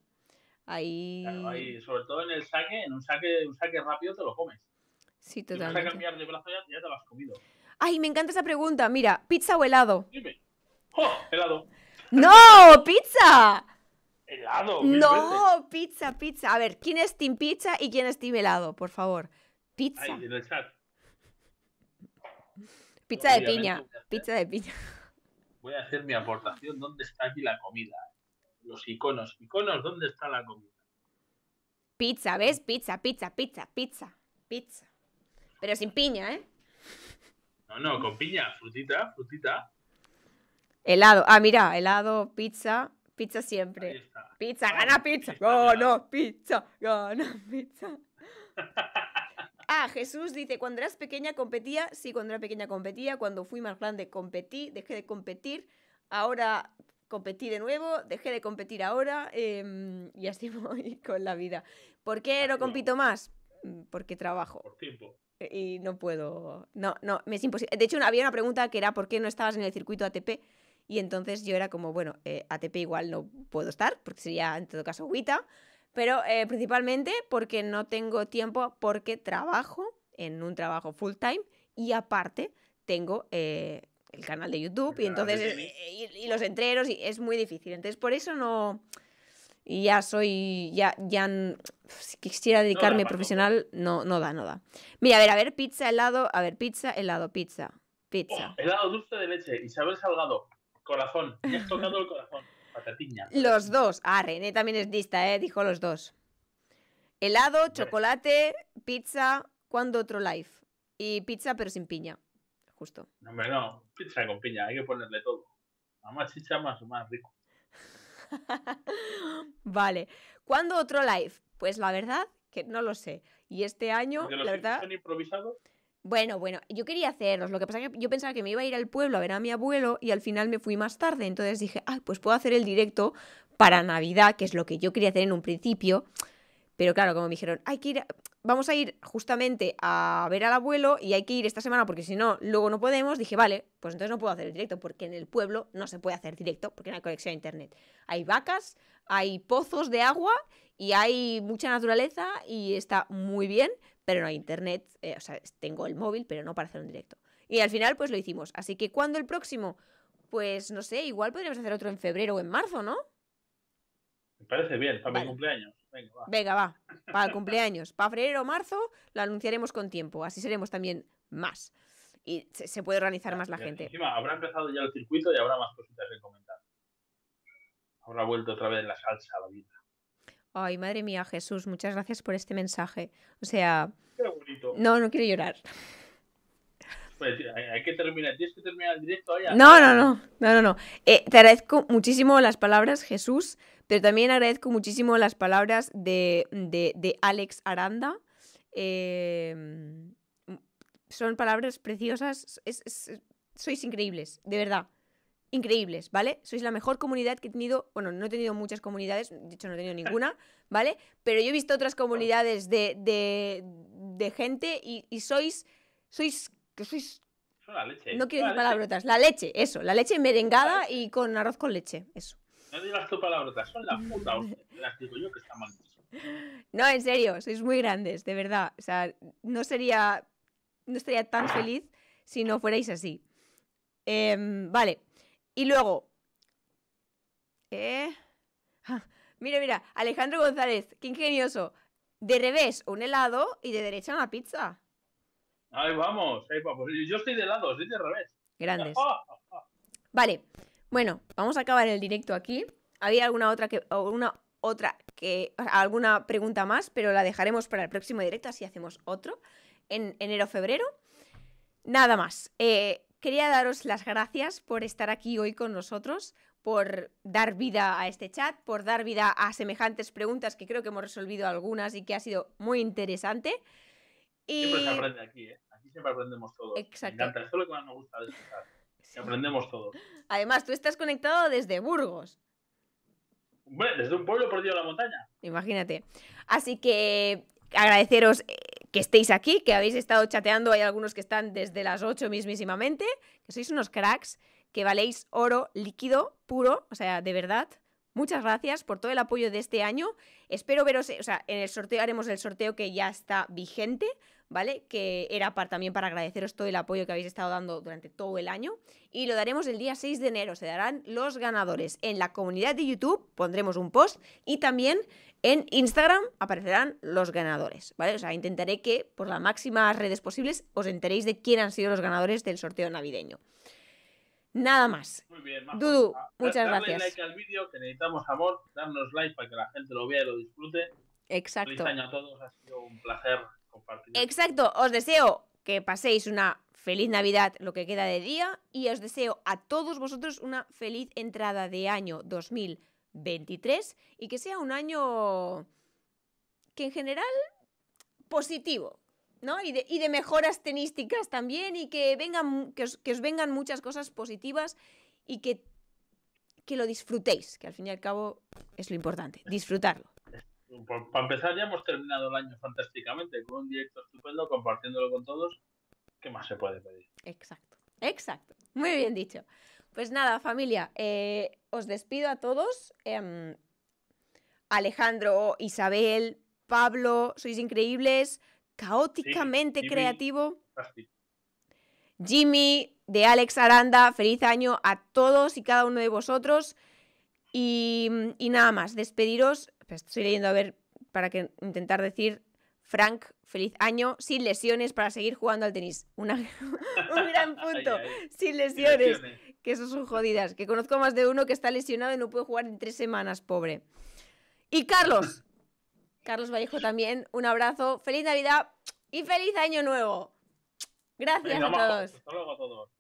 Ahí... Claro, ahí sobre todo en el saque, en un saque, un saque rápido te lo comes. Sí, totalmente. vas a cambiar de brazo ya, ya, te lo has comido. Ay, me encanta esa pregunta. Mira, ¿pizza o helado? Dime. ¡Oh! helado! ¡No! ¡Pizza! helado. No, pizza, pizza. A ver, ¿quién es Team Pizza y quién es Team helado, por favor? Pizza. en Pizza de piña. Pizza de piña. Voy a hacer mi aportación. ¿Dónde está aquí la comida? Los iconos. Iconos, ¿dónde está la comida? Pizza, ¿ves? Pizza, pizza, pizza, pizza, pizza. Pero sin piña, ¿eh? No, no, con piña, frutita, frutita. Helado. Ah, mira, helado, pizza. Pizza siempre. Pizza, gana pizza. Oh, no, pizza, gana pizza. Ah, Jesús dice, cuando eras pequeña competía. Sí, cuando era pequeña competía. Cuando fui más grande competí, dejé de competir. Ahora competí de nuevo, dejé de competir ahora. Em, y así voy con la vida. ¿Por qué no compito más? Mm, porque trabajo. Por tiempo. E, y no puedo. No, no, me es imposible. De hecho, había una pregunta que era ¿por qué no estabas en el circuito ATP? Y entonces yo era como, bueno, eh, ATP igual no puedo estar, porque sería en todo caso guita, pero eh, principalmente porque no tengo tiempo, porque trabajo en un trabajo full time y aparte tengo eh, el canal de YouTube y ah, entonces y, los entreros, y es muy difícil. Entonces por eso no y ya soy ya ya si quisiera dedicarme profesional no no da no da. Mira, a ver, a ver, pizza helado, a ver, pizza helado, pizza, pizza. Oh, helado dulce de leche, y Isabel Salgado. Corazón, me has tocado el corazón. Patatiña. Los dos. Ah, René también es lista, ¿eh? Dijo los dos. Helado, chocolate, pizza, ¿cuándo otro live? Y pizza pero sin piña, justo. No, hombre, no, pizza con piña, hay que ponerle todo. A más chicha, más, más rico. vale. ¿Cuándo otro live? Pues la verdad que no lo sé. Y este año, la verdad... Bueno, bueno, yo quería hacerlos. Lo que pasa es que yo pensaba que me iba a ir al pueblo a ver a mi abuelo y al final me fui más tarde. Entonces dije, ay, pues puedo hacer el directo para Navidad, que es lo que yo quería hacer en un principio. Pero claro, como me dijeron, hay que ir, vamos a ir justamente a ver al abuelo y hay que ir esta semana porque si no, luego no podemos. Dije, vale, pues entonces no puedo hacer el directo porque en el pueblo no se puede hacer directo porque no hay conexión a internet. Hay vacas, hay pozos de agua y hay mucha naturaleza y está muy bien, pero no hay internet, eh, o sea, tengo el móvil, pero no para hacer un directo. Y al final, pues lo hicimos. Así que, ¿cuándo el próximo? Pues no sé, igual podríamos hacer otro en febrero o en marzo, ¿no? Me parece bien, para mi cumpleaños. Venga, va. Para el cumpleaños. Para febrero o marzo lo anunciaremos con tiempo. Así seremos también más. Y se, puede organizar más la gente. Encima, habrá empezado ya el circuito y habrá más cositas que comentar. Habrá vuelto otra vez la salsa a la vida. Ay, madre mía, Jesús, muchas gracias por este mensaje. O sea. No, no quiero llorar. Pues hay que terminar, tienes que terminar el directo No, no, no, no, no. Eh, te agradezco muchísimo las palabras, Jesús, pero también agradezco muchísimo las palabras de, de, Alex Aranda. Em, son palabras preciosas, sois increíbles, de verdad increíbles, ¿vale? Sois la mejor comunidad que he tenido, bueno, no he tenido muchas comunidades, de hecho no he tenido ninguna, ¿vale? Pero yo he visto otras comunidades de, de, gente y, sois, sois, sois... No quiero decir palabrotas, la leche, eso, la leche merengada y con arroz con leche, eso. No digas tu palabrotas, son la puta, las digo yo que está mal. No, en serio, sois muy grandes, de verdad. O sea, no sería, no estaría tan feliz si no fuerais así. Em, vale. Y luego, eh, ah, mira, mira, Alejandro González, qué ingenioso. De revés un helado y de derecha una pizza. Ahí vamos, ahí vamos. Yo estoy de helado, estoy de revés. Grandes. vale, bueno, vamos a acabar el directo aquí. Había alguna otra que, alguna otra que, alguna pregunta más, pero la dejaremos para el próximo directo, así hacemos otro en enero-febrero. Nada más. Eh, Quería daros las gracias por estar aquí hoy con nosotros, por dar vida a este chat, por dar vida a semejantes preguntas que creo que hemos resolvido algunas y que ha sido muy interesante. Siempre se aprende aquí, ¿eh? Aquí siempre aprendemos todo. Exacto. Me es me gusta de este aprendemos todo. Además, tú estás conectado desde Burgos. Bueno, desde un pueblo perdido de la montaña. Imagínate. Así que agradeceros eh, que estéis aquí, que habéis estado chateando, hay algunos que están desde las 8 mismísimamente, que sois unos cracks, que valéis oro líquido, puro, o sea, de verdad. Muchas gracias por todo el apoyo de este año. Espero veros, o sea, en el sorteo haremos el sorteo que ya está vigente, ¿vale? Que era también para agradeceros todo el apoyo que habéis estado dando durante todo el año. Y lo daremos el día 6 de enero. Se darán los ganadores. En la comunidad de YouTube pondremos un post y también en Instagram aparecerán los ganadores, ¿vale? O sea, intentaré que por las máximas redes posibles os enteréis de quién han sido los ganadores del sorteo navideño. Nada más. Muy bien, Majo. Dudu, ah, eh, muchas gracias. gracias. like al vídeo, que necesitamos amor, darnos like para que la gente lo vea y lo disfrute. Exacto. Feliz año a todos, ha sido un placer compartir. Exacto, os deseo que paséis una feliz Navidad, lo que queda de día, y os deseo a todos vosotros una feliz entrada de año 2020. 23 y que sea un año que en general positivo, ¿no? Y de, mejoras tenísticas también y que, vengan, os, vengan muchas cosas positivas y que, que lo disfrutéis, que al fin y al cabo es lo importante, disfrutarlo. Para empezar, ya hemos terminado el año fantásticamente, con un directo estupendo, compartiéndolo con todos. ¿Qué más se puede pedir? Exacto, exacto. Muy bien dicho. Pues nada, familia, eh, os despido a todos. Em, Alejandro, Isabel, Pablo, sois increíbles, caóticamente creativo. Jimmy, de Alex Aranda, feliz año a todos y cada uno de vosotros. Y, nada más, despediros. Pues estoy leyendo a ver para que intentar decir Frank, feliz año, sin lesiones para seguir jugando al tenis. un gran punto, sin lesiones que eso son jodidas, que conozco más de uno que está lesionado y no puede jugar en tres semanas, pobre. Y Carlos, Carlos Vallejo también, un abrazo, feliz Navidad y feliz Año Nuevo. Gracias a todos. Hasta luego a todos.